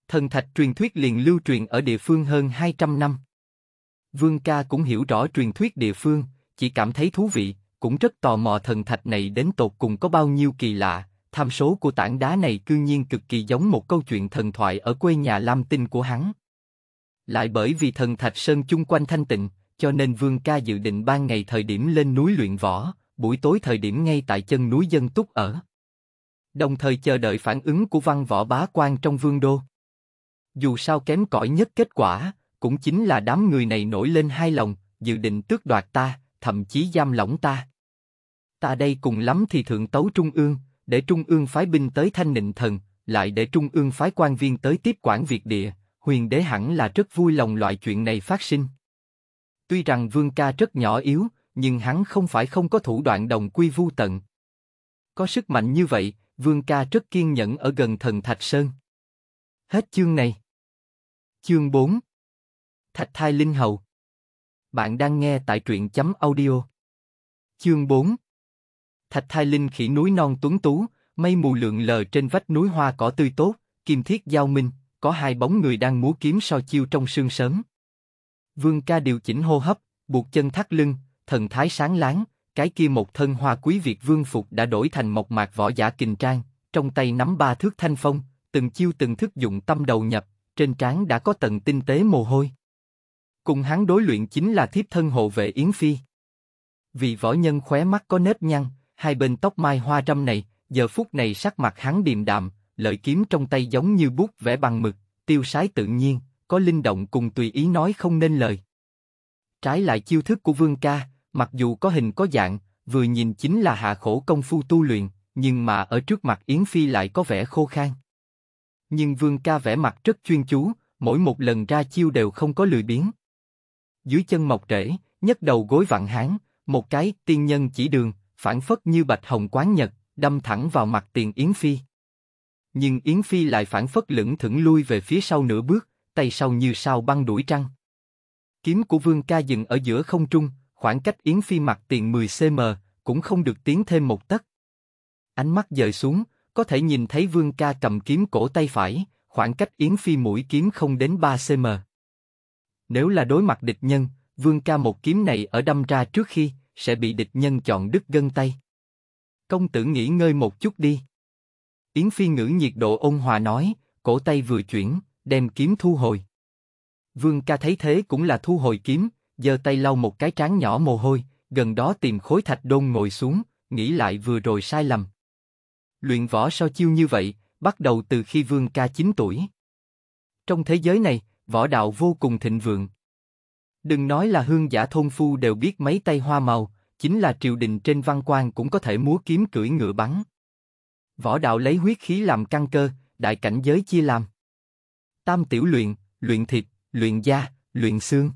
Thần thạch truyền thuyết liền lưu truyền ở địa phương hơn 200 năm. Vương ca cũng hiểu rõ truyền thuyết địa phương, chỉ cảm thấy thú vị, cũng rất tò mò thần thạch này đến tột cùng có bao nhiêu kỳ lạ, tham số của tảng đá này cư nhiên cực kỳ giống một câu chuyện thần thoại ở quê nhà Lam Tinh của hắn. Lại bởi vì thần Thạch Sơn chung quanh thanh tịnh, cho nên Vương Ca dự định ban ngày thời điểm lên núi luyện võ, buổi tối thời điểm ngay tại chân núi dân túc ở. Đồng thời chờ đợi phản ứng của văn võ bá quan trong vương đô. Dù sao kém cỏi nhất kết quả, cũng chính là đám người này nổi lên hai lòng, dự định tước đoạt ta, thậm chí giam lỏng ta. Ta đây cùng lắm thì thượng tấu trung ương, để trung ương phái binh tới thanh nịnh thần, lại để trung ương phái quan viên tới tiếp quản việc địa, huyền đế hẳn là rất vui lòng loại chuyện này phát sinh. Tuy rằng vương ca rất nhỏ yếu, nhưng hắn không phải không có thủ đoạn đồng quy vu tận. Có sức mạnh như vậy, vương ca rất kiên nhẫn ở gần thần Thạch Sơn. Hết chương này. Chương 4 Thạch thai linh hầu Bạn đang nghe tại truyện chấm audio. Chương 4 thạch thai linh khỉ núi non tuấn tú, mây mù lượn lờ trên vách núi hoa cỏ tươi tốt, kim thiết giao minh, có hai bóng người đang múa kiếm so chiêu trong sương sớm. Vương ca điều chỉnh hô hấp, buộc chân thắt lưng, thần thái sáng láng, cái kia một thân hoa quý Việt vương phục đã đổi thành một mạc võ giả kình trang, trong tay nắm ba thước thanh phong, từng chiêu từng thức dụng tâm đầu nhập, trên trán đã có tầng tinh tế mồ hôi. Cùng hắn đối luyện chính là thiếp thân hộ vệ Yến Phi. Vị võ nhân khóe mắt có nếp nhăn, hai bên tóc mai hoa râm này, giờ phút này sắc mặt hắn điềm đạm, lợi kiếm trong tay giống như bút vẽ bằng mực, tiêu sái tự nhiên, có linh động cùng tùy ý nói không nên lời. Trái lại chiêu thức của Vương Ca, mặc dù có hình có dạng, vừa nhìn chính là hạ khổ công phu tu luyện, nhưng mà ở trước mặt Yến Phi lại có vẻ khô khan. Nhưng Vương Ca vẽ mặt rất chuyên chú, mỗi một lần ra chiêu đều không có lười biếng. Dưới chân mọc rễ, nhấc đầu gối vặn hán một cái tiên nhân chỉ đường, phản phất như bạch hồng quán nhật, đâm thẳng vào mặt tiền Yến Phi. Nhưng Yến Phi lại phản phất lững thững lui về phía sau nửa bước, tay sau như sao băng đuổi trăng. Kiếm của Vương Ca dừng ở giữa không trung, khoảng cách Yến Phi mặt tiền 10cm, cũng không được tiến thêm một tấc. Ánh mắt dời xuống, có thể nhìn thấy Vương Ca cầm kiếm cổ tay phải, khoảng cách Yến Phi mũi kiếm không đến 3cm. Nếu là đối mặt địch nhân, Vương Ca một kiếm này ở đâm ra trước khi, sẽ bị địch nhân chọn đứt gân tay. Công tử nghỉ ngơi một chút đi. Yến Phi ngữ nhiệt độ ôn hòa nói, cổ tay vừa chuyển, đem kiếm thu hồi. Vương ca thấy thế cũng là thu hồi kiếm, giơ tay lau một cái trán nhỏ mồ hôi, gần đó tìm khối thạch đôn ngồi xuống, nghĩ lại vừa rồi sai lầm. Luyện võ so chiêu như vậy, bắt đầu từ khi Vương ca 9 tuổi. Trong thế giới này, võ đạo vô cùng thịnh vượng. Đừng nói là hương giả thôn phu đều biết mấy tay hoa màu, chính là triều đình trên văn quan cũng có thể múa kiếm cưỡi ngựa bắn. Võ đạo lấy huyết khí làm căn cơ, đại cảnh giới chia làm. Tam tiểu luyện, luyện thịt, luyện da, luyện xương.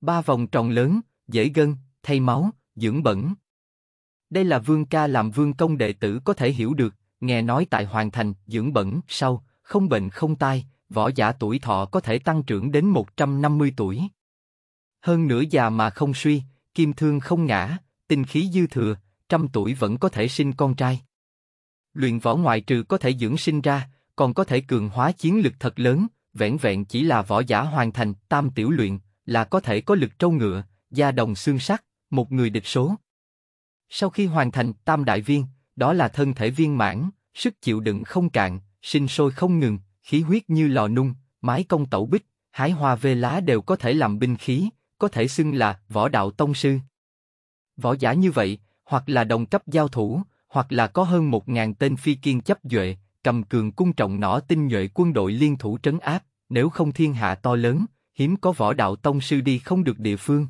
Ba vòng tròn lớn, dễ gân, thay máu, dưỡng bẩn. Đây là vương ca làm vương công đệ tử có thể hiểu được, nghe nói tại hoàn thành, dưỡng bẩn, sau, không bệnh không tai, võ giả tuổi thọ có thể tăng trưởng đến 150 tuổi hơn nửa già mà không suy, kim thương không ngã, tinh khí dư thừa, trăm tuổi vẫn có thể sinh con trai. Luyện võ ngoại trừ có thể dưỡng sinh ra, còn có thể cường hóa chiến lực thật lớn, vẻn vẹn chỉ là võ giả hoàn thành tam tiểu luyện là có thể có lực trâu ngựa, da đồng xương sắt, một người địch số. Sau khi hoàn thành tam đại viên, đó là thân thể viên mãn, sức chịu đựng không cạn, sinh sôi không ngừng, khí huyết như lò nung, mái công tẩu bích, hái hoa vê lá đều có thể làm binh khí, có thể xưng là võ đạo tông sư. Võ giả như vậy, hoặc là đồng cấp giao thủ, hoặc là có hơn một ngàn tên phi kiên chấp duệ, cầm cường cung trọng nỏ tinh nhuệ quân đội liên thủ trấn áp, nếu không thiên hạ to lớn, hiếm có võ đạo tông sư đi không được địa phương.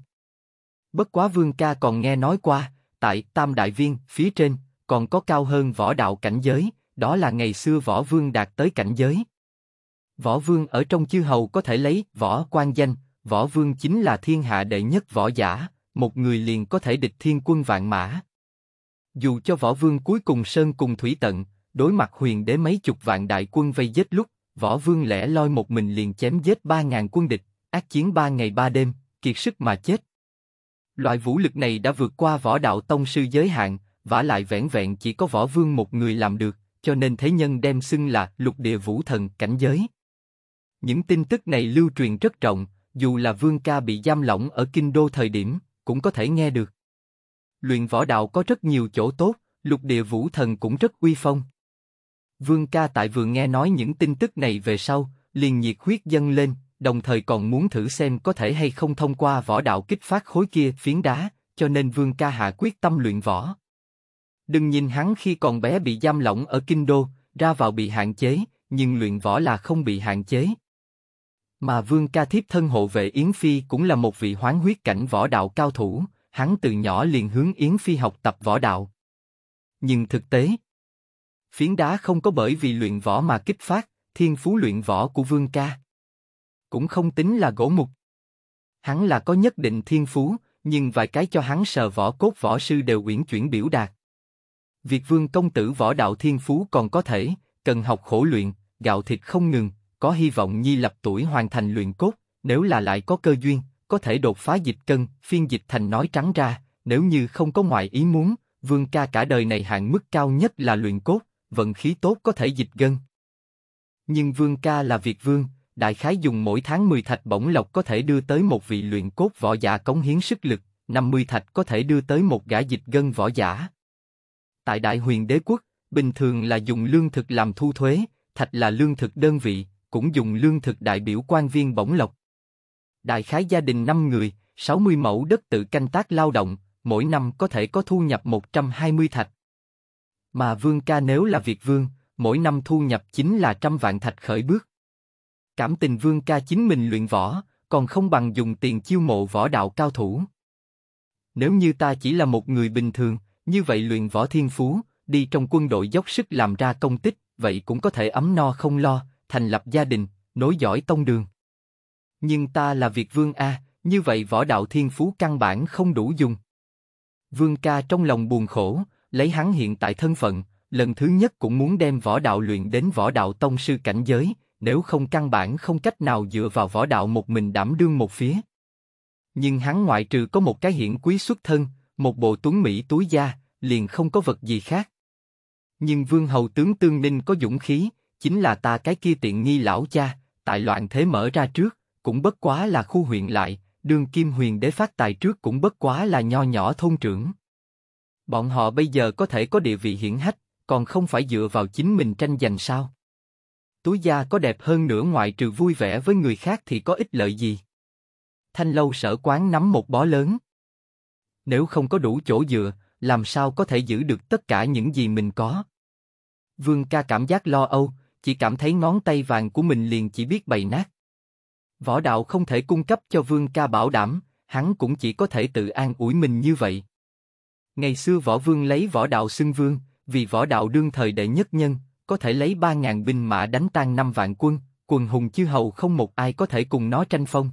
Bất quá Vương Ca còn nghe nói qua, tại Tam Đại Viên, phía trên, còn có cao hơn võ đạo cảnh giới, đó là ngày xưa võ vương đạt tới cảnh giới. Võ vương ở trong chư hầu có thể lấy võ quan danh, võ vương chính là thiên hạ đệ nhất võ giả, một người liền có thể địch thiên quân vạn mã. Dù cho võ vương cuối cùng sơn cùng thủy tận, đối mặt huyền đế mấy chục vạn đại quân vây giết lúc, võ vương lẻ loi một mình liền chém giết ba ngàn quân địch, ác chiến ba ngày ba đêm, kiệt sức mà chết. Loại vũ lực này đã vượt qua võ đạo tông sư giới hạn, vả lại vẻn vẹn chỉ có võ vương một người làm được, cho nên thế nhân đem xưng là lục địa vũ thần cảnh giới. Những tin tức này lưu truyền rất rộng, dù là Vương Ca bị giam lỏng ở kinh đô thời điểm, cũng có thể nghe được. Luyện võ đạo có rất nhiều chỗ tốt, lục địa vũ thần cũng rất uy phong. Vương Ca tại vừa nghe nói những tin tức này về sau, liền nhiệt huyết dâng lên, đồng thời còn muốn thử xem có thể hay không thông qua võ đạo kích phát khối kia phiến đá, cho nên Vương Ca hạ quyết tâm luyện võ. Đừng nhìn hắn khi còn bé bị giam lỏng ở kinh đô, ra vào bị hạn chế, nhưng luyện võ là không bị hạn chế, mà Vương Ca Thiếp thân hộ vệ Yến Phi cũng là một vị hoán huyết cảnh võ đạo cao thủ, hắn từ nhỏ liền hướng Yến Phi học tập võ đạo. Nhưng thực tế, phiến đá không có bởi vì luyện võ mà kích phát, thiên phú luyện võ của Vương Ca. Cũng không tính là gỗ mục. Hắn là có nhất định thiên phú, nhưng vài cái cho hắn sờ võ cốt võ sư đều uyển chuyển biểu đạt. Việc Vương Công Tử võ đạo thiên phú còn có thể, cần học khổ luyện, gạo thịt không ngừng, có hy vọng Nhi lập tuổi hoàn thành luyện cốt, nếu là lại có cơ duyên, có thể đột phá dịch cân, phiên dịch thành nói trắng ra, nếu như không có ngoại ý muốn, vương ca cả đời này hạng mức cao nhất là luyện cốt, vận khí tốt có thể dịch gân. Nhưng vương ca là Việt vương, đại khái dùng mỗi tháng 10 thạch bổng lộc có thể đưa tới một vị luyện cốt võ giả cống hiến sức lực, 50 thạch có thể đưa tới một gã dịch gân võ giả. Tại đại huyền đế quốc, bình thường là dùng lương thực làm thu thuế, thạch là lương thực đơn vị, cũng dùng lương thực đại biểu quan viên bổng lộc. Đại khái gia đình 5 người, 60 mẫu đất tự canh tác lao động, mỗi năm có thể có thu nhập 120 thạch. Mà vương ca nếu là Việt vương, mỗi năm thu nhập chính là trăm vạn thạch khởi bước. Cảm tình vương ca chính mình luyện võ, còn không bằng dùng tiền chiêu mộ võ đạo cao thủ. Nếu như ta chỉ là một người bình thường, như vậy luyện võ thiên phú, đi trong quân đội dốc sức làm ra công tích, vậy cũng có thể ấm no không lo, thành lập gia đình, nối dõi tông đường. Nhưng ta là Việt Vương A, như vậy võ đạo thiên phú căn bản không đủ dùng. Vương ca trong lòng buồn khổ, lấy hắn hiện tại thân phận, lần thứ nhất cũng muốn đem võ đạo luyện đến võ đạo tông sư cảnh giới, nếu không căn bản không cách nào dựa vào võ đạo một mình đảm đương một phía. Nhưng hắn ngoại trừ có một cái hiển quý xuất thân, một bộ tuấn mỹ túi da, liền không có vật gì khác. Nhưng vương hầu tướng tương ninh có dũng khí, chính là ta cái kia tiện nghi lão cha, tại loạn thế mở ra trước, cũng bất quá là khu huyện lại, đường kim huyền đế phát tài trước cũng bất quá là nho nhỏ thôn trưởng. Bọn họ bây giờ có thể có địa vị hiển hách, còn không phải dựa vào chính mình tranh giành sao. Túi gia có đẹp hơn nữa ngoại trừ vui vẻ với người khác thì có ích lợi gì. Thanh lâu sở quán nắm một bó lớn. Nếu không có đủ chỗ dựa, làm sao có thể giữ được tất cả những gì mình có. Vương ca cảm giác lo âu, chỉ cảm thấy ngón tay vàng của mình liền chỉ biết bày nát. Võ đạo không thể cung cấp cho Vương Ca bảo đảm, hắn cũng chỉ có thể tự an ủi mình như vậy. Ngày xưa võ vương lấy võ đạo xưng vương, vì võ đạo đương thời đệ nhất nhân, có thể lấy ba ngàn binh mã đánh tan năm vạn quân, quần hùng chư hầu không một ai có thể cùng nó tranh phong.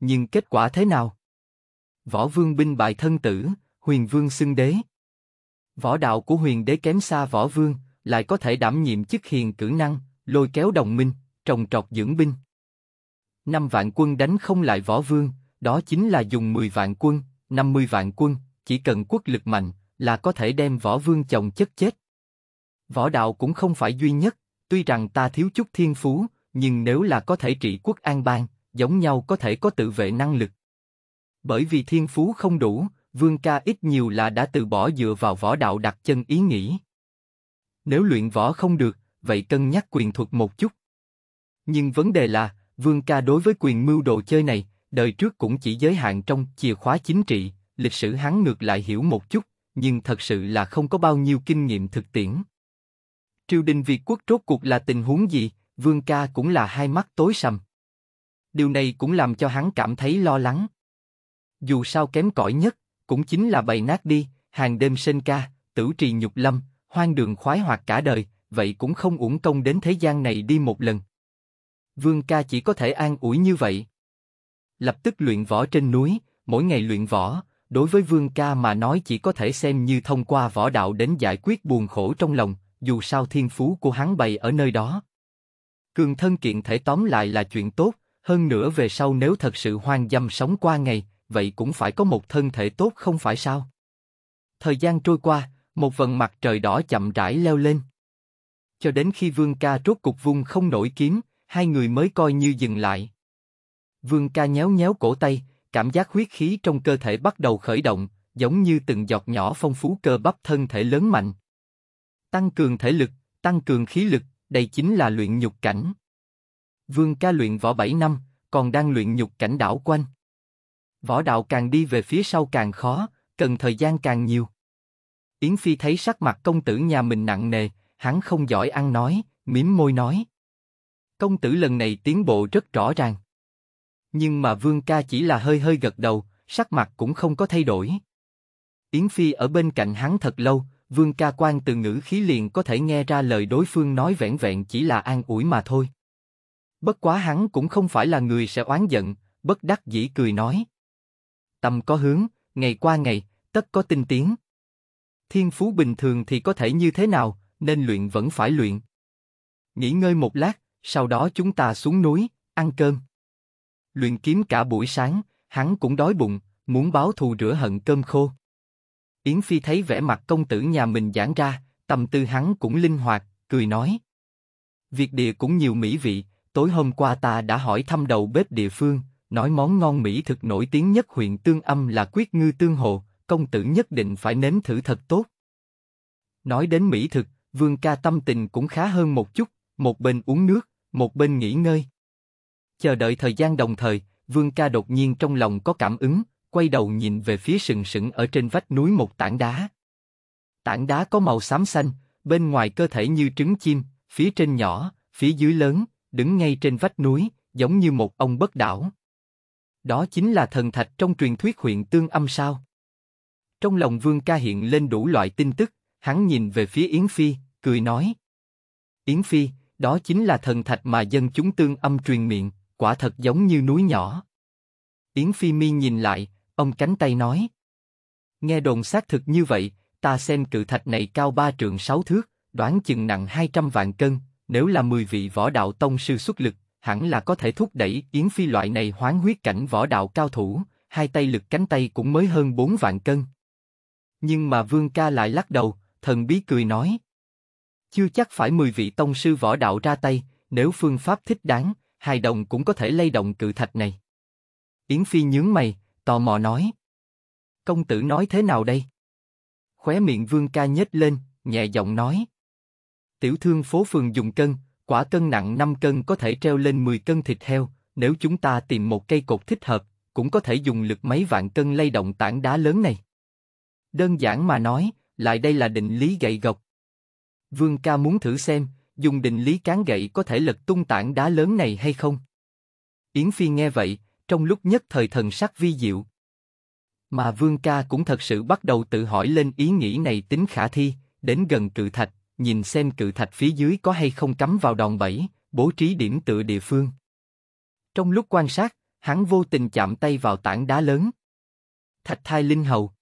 Nhưng kết quả thế nào? Võ vương binh bại thân tử, huyền vương xưng đế. Võ đạo của huyền đế kém xa võ vương, lại có thể đảm nhiệm chức hiền cử năng, lôi kéo đồng minh, trồng trọt dưỡng binh. Năm vạn quân đánh không lại võ vương, đó chính là dùng 10 vạn quân, 50 vạn quân, chỉ cần quốc lực mạnh là có thể đem võ vương chồng chất chết. Võ đạo cũng không phải duy nhất, tuy rằng ta thiếu chút thiên phú, nhưng nếu là có thể trị quốc an bang, giống nhau có thể có tự vệ năng lực. Bởi vì thiên phú không đủ, Vương Ca ít nhiều là đã từ bỏ dựa vào võ đạo đặt chân ý nghĩ. Nếu luyện võ không được, vậy cân nhắc quyền thuật một chút. Nhưng vấn đề là, Vương Ca đối với quyền mưu đồ chơi này, đời trước cũng chỉ giới hạn trong chìa khóa chính trị, lịch sử hắn ngược lại hiểu một chút, nhưng thật sự là không có bao nhiêu kinh nghiệm thực tiễn. Triều đình Việt quốc rốt cuộc là tình huống gì, Vương Ca cũng là hai mắt tối sầm. Điều này cũng làm cho hắn cảm thấy lo lắng. Dù sao kém cỏi nhất, cũng chính là bày nát đi, hàng đêm sên ca, tử trì nhục lâm, hoang đường khoái hoạt cả đời, vậy cũng không uổng công đến thế gian này đi một lần. Vương ca chỉ có thể an ủi như vậy. Lập tức luyện võ trên núi, mỗi ngày luyện võ, đối với Vương ca mà nói chỉ có thể xem như thông qua võ đạo đến giải quyết buồn khổ trong lòng, dù sao thiên phú của hắn bày ở nơi đó. Cường thân kiện thể tóm lại là chuyện tốt, hơn nữa về sau nếu thật sự hoang dâm sống qua ngày, vậy cũng phải có một thân thể tốt không phải sao? Thời gian trôi qua, một vần mặt trời đỏ chậm rãi leo lên. Cho đến khi Vương Ca rốt cục vung không nổi kiếm, hai người mới coi như dừng lại. Vương Ca nhéo nhéo cổ tay, cảm giác huyết khí trong cơ thể bắt đầu khởi động, giống như từng giọt nhỏ phong phú cơ bắp thân thể lớn mạnh. Tăng cường thể lực, tăng cường khí lực, đây chính là luyện nhục cảnh. Vương Ca luyện võ 7 năm, còn đang luyện nhục cảnh đảo quanh. Võ đạo càng đi về phía sau càng khó, cần thời gian càng nhiều. Yến Phi thấy sắc mặt công tử nhà mình nặng nề, hắn không giỏi ăn nói, mím môi nói. Công tử lần này tiến bộ rất rõ ràng. Nhưng mà Vương ca chỉ là hơi hơi gật đầu, sắc mặt cũng không có thay đổi. Yến Phi ở bên cạnh hắn thật lâu, Vương ca quan từ ngữ khí liền có thể nghe ra lời đối phương nói vẹn vẹn chỉ là an ủi mà thôi. Bất quá hắn cũng không phải là người sẽ oán giận, bất đắc dĩ cười nói. tầm có hướng, ngày qua ngày, tất có tinh tiến thiên phú bình thường thì có thể như thế nào, nên luyện vẫn phải luyện. Nghỉ ngơi một lát, sau đó chúng ta xuống núi, ăn cơm. Luyện kiếm cả buổi sáng, hắn cũng đói bụng, muốn báo thù rửa hận cơm khô. Yến Phi thấy vẻ mặt công tử nhà mình giãn ra, tâm tư hắn cũng linh hoạt, cười nói. Việc địa cũng nhiều mỹ vị, tối hôm qua ta đã hỏi thăm đầu bếp địa phương, nói món ngon mỹ thực nổi tiếng nhất huyện Tương Âm là quyết ngư tương hồ, công tử nhất định phải nếm thử thật tốt. Nói đến mỹ thực, vương ca tâm tình cũng khá hơn một chút, một bên uống nước, một bên nghỉ ngơi. Chờ đợi thời gian đồng thời, vương ca đột nhiên trong lòng có cảm ứng, quay đầu nhìn về phía sừng sững ở trên vách núi một tảng đá. Tảng đá có màu xám xanh, bên ngoài cơ thể như trứng chim, phía trên nhỏ, phía dưới lớn, đứng ngay trên vách núi, giống như một ông bất đảo. Đó chính là thần thạch trong truyền thuyết huyện Tương Âm sao? Trong lòng Vương Ca hiện lên đủ loại tin tức, hắn nhìn về phía Yến Phi, cười nói. Yến Phi, đó chính là thần thạch mà dân chúng tương âm truyền miệng, quả thật giống như núi nhỏ. Yến Phi mi nhìn lại, ông cánh tay nói. Nghe đồn xác thực như vậy, ta xem cự thạch này cao ba trượng sáu thước, đoán chừng nặng 200 vạn cân, nếu là 10 vị võ đạo tông sư xuất lực, hẳn là có thể thúc đẩy Yến Phi loại này hoán huyết cảnh võ đạo cao thủ, hai tay lực cánh tay cũng mới hơn 4 vạn cân. Nhưng mà Vương Ca lại lắc đầu, thần bí cười nói. Chưa chắc phải mười vị tông sư võ đạo ra tay, nếu phương pháp thích đáng, hài đồng cũng có thể lay động cự thạch này. Yến Phi nhướng mày, tò mò nói. Công tử nói thế nào đây? Khóe miệng Vương Ca nhếch lên, nhẹ giọng nói. Tiểu thương phố phường dùng cân, quả cân nặng 5 cân có thể treo lên 10 cân thịt heo, nếu chúng ta tìm một cây cột thích hợp, cũng có thể dùng lực mấy vạn cân lay động tảng đá lớn này. Đơn giản mà nói, lại đây là định lý gậy gộc. Vương ca muốn thử xem, dùng định lý cán gậy có thể lật tung tảng đá lớn này hay không? Yến Phi nghe vậy, trong lúc nhất thời thần sắc vi diệu. Mà Vương ca cũng thật sự bắt đầu tự hỏi lên ý nghĩ này tính khả thi, đến gần cự thạch, nhìn xem cự thạch phía dưới có hay không cắm vào đòn bẩy, bố trí điểm tựa địa phương. Trong lúc quan sát, hắn vô tình chạm tay vào tảng đá lớn. Thạch thai linh hầu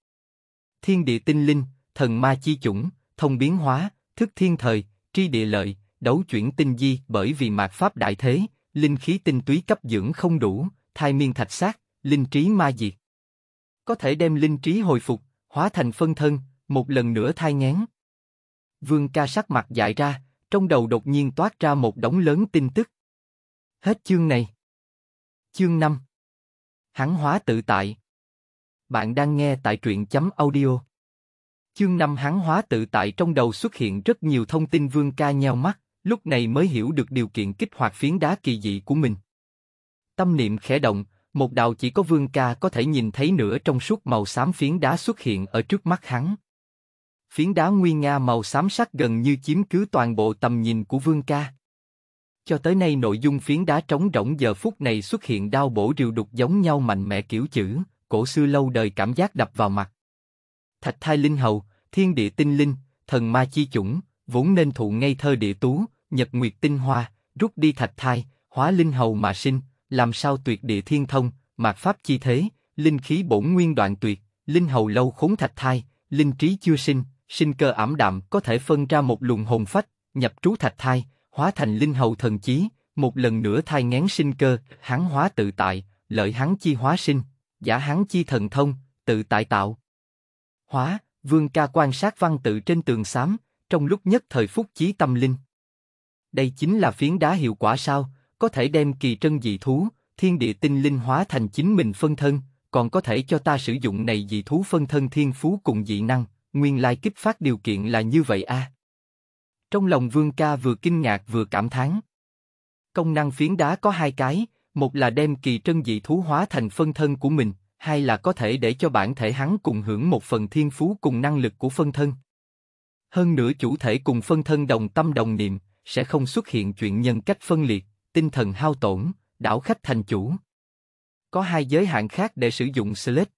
thiên địa tinh linh, thần ma chi chủng, thông biến hóa, thức thiên thời, tri địa lợi, đấu chuyển tinh di bởi vì mạt pháp đại thế, linh khí tinh túy cấp dưỡng không đủ, thai miên thạch sát, linh trí ma diệt. Có thể đem linh trí hồi phục, hóa thành phân thân, một lần nữa thai ngén Vương ca sắc mặt dại ra, trong đầu đột nhiên toát ra một đống lớn tin tức. Hết chương này. Chương 5 Hắn hóa tự tại bạn đang nghe tại truyện chấm audio. Chương năm hắn hóa tự tại trong đầu xuất hiện rất nhiều thông tin Vương ca nheo mắt, lúc này mới hiểu được điều kiện kích hoạt phiến đá kỳ dị của mình. Tâm niệm khẽ động, một đạo chỉ có Vương ca có thể nhìn thấy nửa trong suốt màu xám phiến đá xuất hiện ở trước mắt hắn. Phiến đá nguy nga màu xám sắc gần như chiếm cứ toàn bộ tầm nhìn của Vương ca. Cho tới nay nội dung phiến đá trống rỗng giờ phút này xuất hiện đau bổ rìu đục giống nhau mạnh mẽ kiểu chữ, cổ xưa lâu đời cảm giác đập vào mặt. Thạch thai linh hầu, thiên địa tinh linh, thần ma chi chủng, vốn nên thụ ngây thơ địa tú, nhật nguyệt tinh hoa, rút đi thạch thai, hóa linh hầu mà sinh, làm sao tuyệt địa thiên thông, mạc pháp chi thế, linh khí bổn nguyên đoạn tuyệt, linh hầu lâu khốn thạch thai, linh trí chưa sinh, sinh cơ ảm đạm có thể phân ra một luồng hồn phách, nhập trú thạch thai, hóa thành linh hầu thần chí, một lần nữa thai ngán sinh cơ, hắn hóa tự tại, lợi hắn chi hóa sinh, giả hắn chi thần thông, tự tại tạo. Hóa, vương ca quan sát văn tự trên tường xám, trong lúc nhất thời phúc chí tâm linh. Đây chính là phiến đá hiệu quả sao, có thể đem kỳ trân dị thú, thiên địa tinh linh hóa thành chính mình phân thân, còn có thể cho ta sử dụng này dị thú phân thân thiên phú cùng dị năng, nguyên lai kích phát điều kiện là như vậy a. À. Trong lòng Vương Ca vừa kinh ngạc vừa cảm thán. Công năng phiến đá có hai cái, một là đem kỳ trân dị thú hóa thành phân thân của mình, hai là có thể để cho bản thể hắn cùng hưởng một phần thiên phú cùng năng lực của phân thân. Hơn nữa chủ thể cùng phân thân đồng tâm đồng niệm, sẽ không xuất hiện chuyện nhân cách phân liệt, tinh thần hao tổn, đảo khách thành chủ. Có hai giới hạn khác để sử dụng select: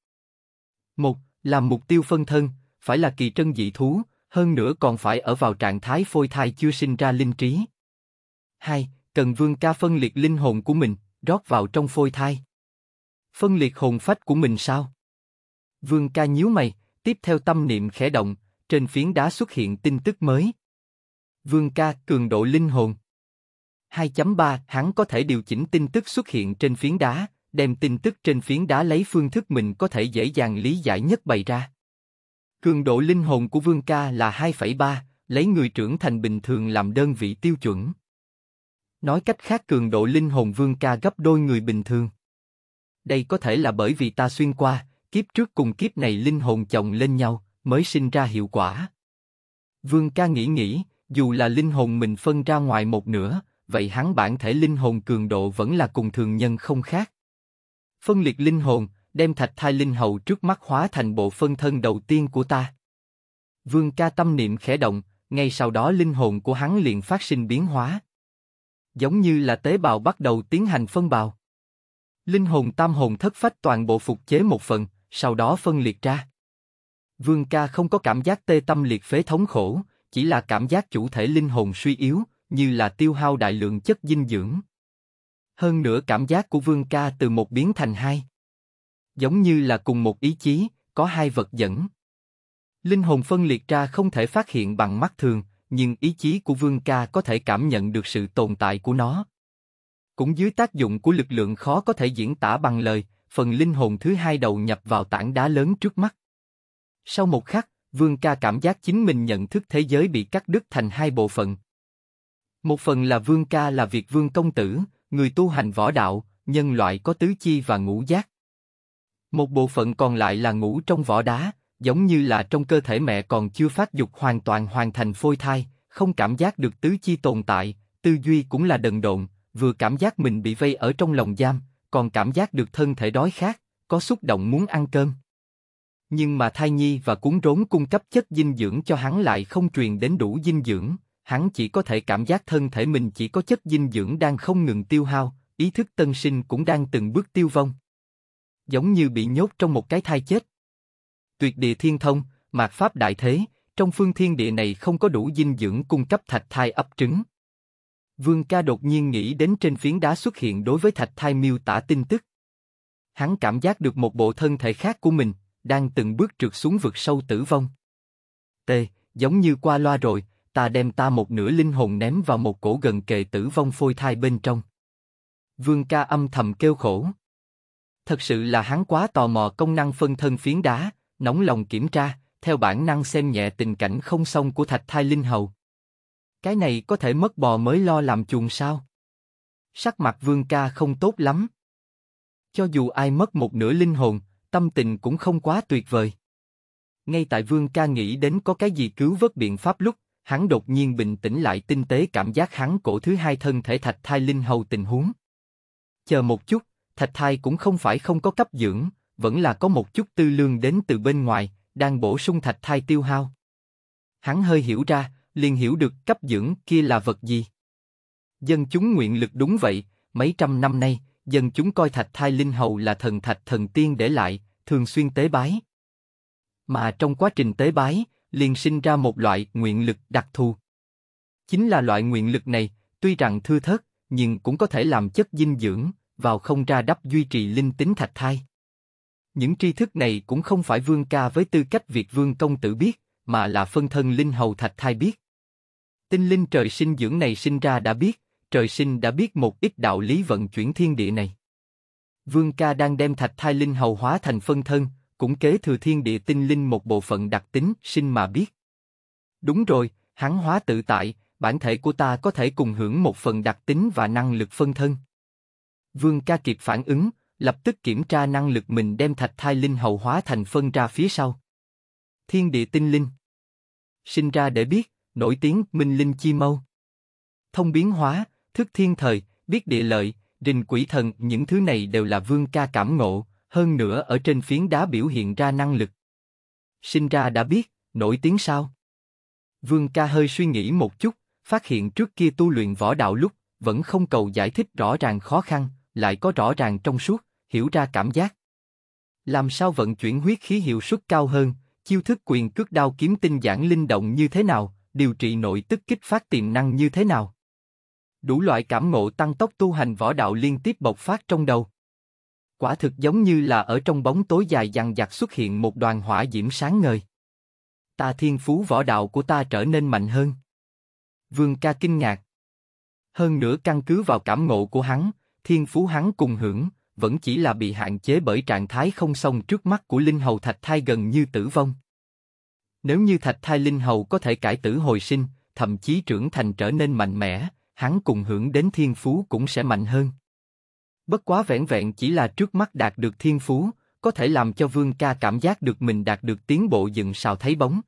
Một là mục tiêu phân thân, phải là kỳ trân dị thú, hơn nữa còn phải ở vào trạng thái phôi thai chưa sinh ra linh trí. Hai, cần vương ca phân liệt linh hồn của mình, rót vào trong phôi thai. Phân liệt hồn phách của mình sao? Vương ca nhíu mày, tiếp theo tâm niệm khẽ động, trên phiến đá xuất hiện tin tức mới. Vương ca cường độ linh hồn. 2.3 Hắn có thể điều chỉnh tin tức xuất hiện trên phiến đá, đem tin tức trên phiến đá lấy phương thức mình có thể dễ dàng lý giải nhất bày ra. Cường độ linh hồn của Vương Ca là 2.3, lấy người trưởng thành bình thường làm đơn vị tiêu chuẩn. Nói cách khác cường độ linh hồn vương ca gấp đôi người bình thường. Đây có thể là bởi vì ta xuyên qua, kiếp trước cùng kiếp này linh hồn chồng lên nhau, mới sinh ra hiệu quả. Vương ca nghĩ nghĩ, dù là linh hồn mình phân ra ngoài một nửa, vậy hắn bản thể linh hồn cường độ vẫn là cùng thường nhân không khác. Phân liệt linh hồn, đem thạch thai linh hầu trước mắt hóa thành bộ phân thân đầu tiên của ta. Vương ca tâm niệm khẽ động, ngay sau đó linh hồn của hắn liền phát sinh biến hóa giống như là tế bào bắt đầu tiến hành phân bào. Linh hồn tam hồn thất phách toàn bộ phục chế một phần, sau đó phân liệt ra. Vương ca không có cảm giác tê tâm liệt phế thống khổ, chỉ là cảm giác chủ thể linh hồn suy yếu, như là tiêu hao đại lượng chất dinh dưỡng. Hơn nữa cảm giác của Vương ca từ một biến thành hai. Giống như là cùng một ý chí, có hai vật dẫn. Linh hồn phân liệt ra không thể phát hiện bằng mắt thường, nhưng ý chí của Vương Ca có thể cảm nhận được sự tồn tại của nó. Cũng dưới tác dụng của lực lượng khó có thể diễn tả bằng lời, phần linh hồn thứ hai đầu nhập vào tảng đá lớn trước mắt. Sau một khắc, Vương Ca cảm giác chính mình nhận thức thế giới bị cắt đứt thành hai bộ phận. Một phần là Vương Ca là việc Vương Công Tử, người tu hành võ đạo, nhân loại có tứ chi và ngũ giác. Một bộ phận còn lại là ngũ trong vỏ đá, giống như là trong cơ thể mẹ còn chưa phát dục hoàn toàn hoàn thành phôi thai, không cảm giác được tứ chi tồn tại, tư duy cũng là đần độn, vừa cảm giác mình bị vây ở trong lòng giam, còn cảm giác được thân thể đói khát, có xúc động muốn ăn cơm. Nhưng mà thai nhi và cuốn rốn cung cấp chất dinh dưỡng cho hắn lại không truyền đến đủ dinh dưỡng, hắn chỉ có thể cảm giác thân thể mình chỉ có chất dinh dưỡng đang không ngừng tiêu hao, ý thức tân sinh cũng đang từng bước tiêu vong. Giống như bị nhốt trong một cái thai chết tuyệt địa thiên thông, mạt pháp đại thế, trong phương thiên địa này không có đủ dinh dưỡng cung cấp thạch thai ấp trứng. Vương ca đột nhiên nghĩ đến trên phiến đá xuất hiện đối với thạch thai miêu tả tin tức. Hắn cảm giác được một bộ thân thể khác của mình, đang từng bước trượt xuống vực sâu tử vong. T, giống như qua loa rồi, ta đem ta một nửa linh hồn ném vào một cổ gần kề tử vong phôi thai bên trong. Vương ca âm thầm kêu khổ. Thật sự là hắn quá tò mò công năng phân thân phiến đá, nóng lòng kiểm tra, theo bản năng xem nhẹ tình cảnh không xong của thạch thai linh hầu. Cái này có thể mất bò mới lo làm chuồng sao? Sắc mặt vương ca không tốt lắm. Cho dù ai mất một nửa linh hồn, tâm tình cũng không quá tuyệt vời. Ngay tại vương ca nghĩ đến có cái gì cứu vớt biện pháp lúc, hắn đột nhiên bình tĩnh lại tinh tế cảm giác hắn cổ thứ hai thân thể thạch thai linh hầu tình huống. Chờ một chút, thạch thai cũng không phải không có cấp dưỡng, vẫn là có một chút tư lương đến từ bên ngoài, đang bổ sung thạch thai tiêu hao. Hắn hơi hiểu ra, liền hiểu được cấp dưỡng kia là vật gì. Dân chúng nguyện lực đúng vậy, mấy trăm năm nay, dân chúng coi thạch thai linh hầu là thần thạch thần tiên để lại, thường xuyên tế bái. Mà trong quá trình tế bái, liền sinh ra một loại nguyện lực đặc thù. Chính là loại nguyện lực này, tuy rằng thưa thớt, nhưng cũng có thể làm chất dinh dưỡng, vào không ra đắp duy trì linh tính thạch thai. Những tri thức này cũng không phải Vương Ca với tư cách việt Vương Công Tử biết, mà là phân thân Linh Hầu Thạch Thai biết. Tinh linh trời sinh dưỡng này sinh ra đã biết, trời sinh đã biết một ít đạo lý vận chuyển thiên địa này. Vương Ca đang đem Thạch Thai Linh Hầu hóa thành phân thân, cũng kế thừa thiên địa tinh linh một bộ phận đặc tính sinh mà biết. Đúng rồi, hắn hóa tự tại, bản thể của ta có thể cùng hưởng một phần đặc tính và năng lực phân thân. Vương ca kịp phản ứng, lập tức kiểm tra năng lực mình đem thạch thai linh hậu hóa thành phân ra phía sau. Thiên địa tinh linh Sinh ra để biết, nổi tiếng minh linh chi mâu. Thông biến hóa, thức thiên thời, biết địa lợi, rình quỷ thần, những thứ này đều là vương ca cảm ngộ, hơn nữa ở trên phiến đá biểu hiện ra năng lực. Sinh ra đã biết, nổi tiếng sao? Vương ca hơi suy nghĩ một chút, phát hiện trước kia tu luyện võ đạo lúc, vẫn không cầu giải thích rõ ràng khó khăn, lại có rõ ràng trong suốt, hiểu ra cảm giác. Làm sao vận chuyển huyết khí hiệu suất cao hơn, chiêu thức quyền cước đao kiếm tinh giản linh động như thế nào, điều trị nội tức kích phát tiềm năng như thế nào. Đủ loại cảm ngộ tăng tốc tu hành võ đạo liên tiếp bộc phát trong đầu. Quả thực giống như là ở trong bóng tối dài dằng dặc xuất hiện một đoàn hỏa diễm sáng ngời. Ta thiên phú võ đạo của ta trở nên mạnh hơn. Vương ca kinh ngạc. Hơn nữa căn cứ vào cảm ngộ của hắn, thiên phú hắn cùng hưởng, vẫn chỉ là bị hạn chế bởi trạng thái không xong trước mắt của linh hầu thạch thai gần như tử vong. Nếu như thạch thai linh hầu có thể cải tử hồi sinh, thậm chí trưởng thành trở nên mạnh mẽ, hắn cùng hưởng đến thiên phú cũng sẽ mạnh hơn. Bất quá vẻn vẹn chỉ là trước mắt đạt được thiên phú, có thể làm cho Vương Ca cảm giác được mình đạt được tiến bộ dựng sào thấy bóng.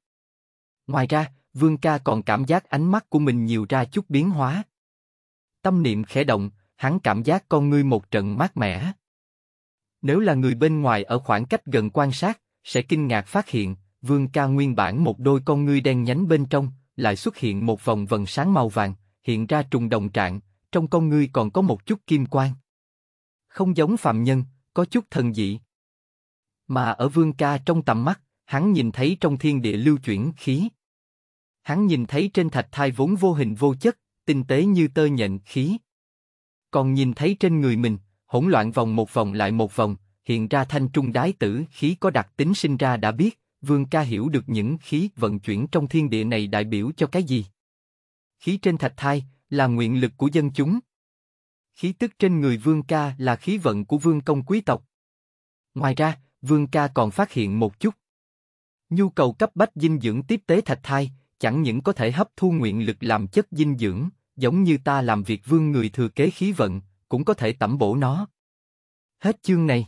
Ngoài ra, Vương Ca còn cảm giác ánh mắt của mình nhiều ra chút biến hóa. Tâm niệm khẽ động, hắn cảm giác con ngươi một trận mát mẻ. Nếu là người bên ngoài ở khoảng cách gần quan sát, sẽ kinh ngạc phát hiện, Vương Ca nguyên bản một đôi con ngươi đen nhánh bên trong, lại xuất hiện một vòng vần sáng màu vàng, hiện ra trùng đồng trạng, trong con ngươi còn có một chút kim quang. Không giống phàm nhân, có chút thần dị. Mà ở Vương Ca trong tầm mắt, hắn nhìn thấy trong thiên địa lưu chuyển khí. Hắn nhìn thấy trên thạch thai vốn vô hình vô chất, tinh tế như tơ nhện khí. Còn nhìn thấy trên người mình, hỗn loạn vòng một vòng lại một vòng, hiện ra thanh trung đái tử khí có đặc tính sinh ra đã biết, Vương Ca hiểu được những khí vận chuyển trong thiên địa này đại biểu cho cái gì. Khí trên thạch thai là nguyện lực của dân chúng. Khí tức trên người Vương Ca là khí vận của Vương công quý tộc. Ngoài ra, Vương Ca còn phát hiện một chút. Nhu cầu cấp bách dinh dưỡng tiếp tế thạch thai, chẳng những có thể hấp thu nguyện lực làm chất dinh dưỡng, giống như ta làm việc vương người thừa kế khí vận, cũng có thể tẩm bổ nó. Hết chương này.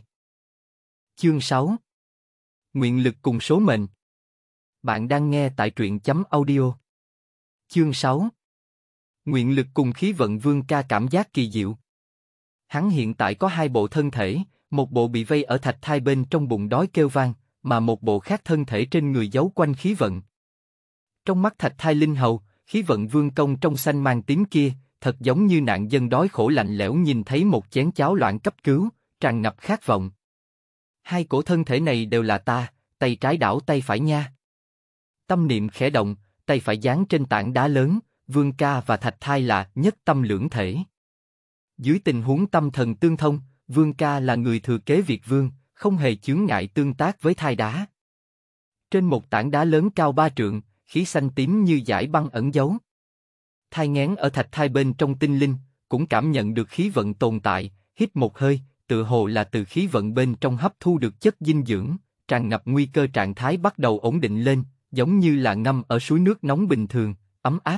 Chương 6 Nguyện lực cùng số mệnh Bạn đang nghe tại truyện chấm audio. Chương 6 Nguyện lực cùng khí vận vương ca cảm giác kỳ diệu. Hắn hiện tại có hai bộ thân thể, một bộ bị vây ở thạch thai bên trong bụng đói kêu vang, mà một bộ khác thân thể trên người giấu quanh khí vận. Trong mắt thạch thai linh hầu, khí vận vương công trong xanh mang tím kia, thật giống như nạn dân đói khổ lạnh lẽo nhìn thấy một chén cháo loạn cấp cứu, tràn ngập khát vọng. Hai cổ thân thể này đều là ta, tay trái đảo tay phải nha. Tâm niệm khẽ động, tay phải dán trên tảng đá lớn, Vương Ca và Thạch Thai là nhất tâm lưỡng thể. Dưới tình huống tâm thần tương thông, Vương Ca là người thừa kế Việt Vương, không hề chướng ngại tương tác với thai đá. Trên một tảng đá lớn cao ba trượng, khí xanh tím như giải băng ẩn giấu thai ngén ở thạch thai bên trong tinh linh, cũng cảm nhận được khí vận tồn tại, hít một hơi, tự hồ là từ khí vận bên trong hấp thu được chất dinh dưỡng, tràn ngập nguy cơ trạng thái bắt đầu ổn định lên, giống như là ngâm ở suối nước nóng bình thường, ấm áp.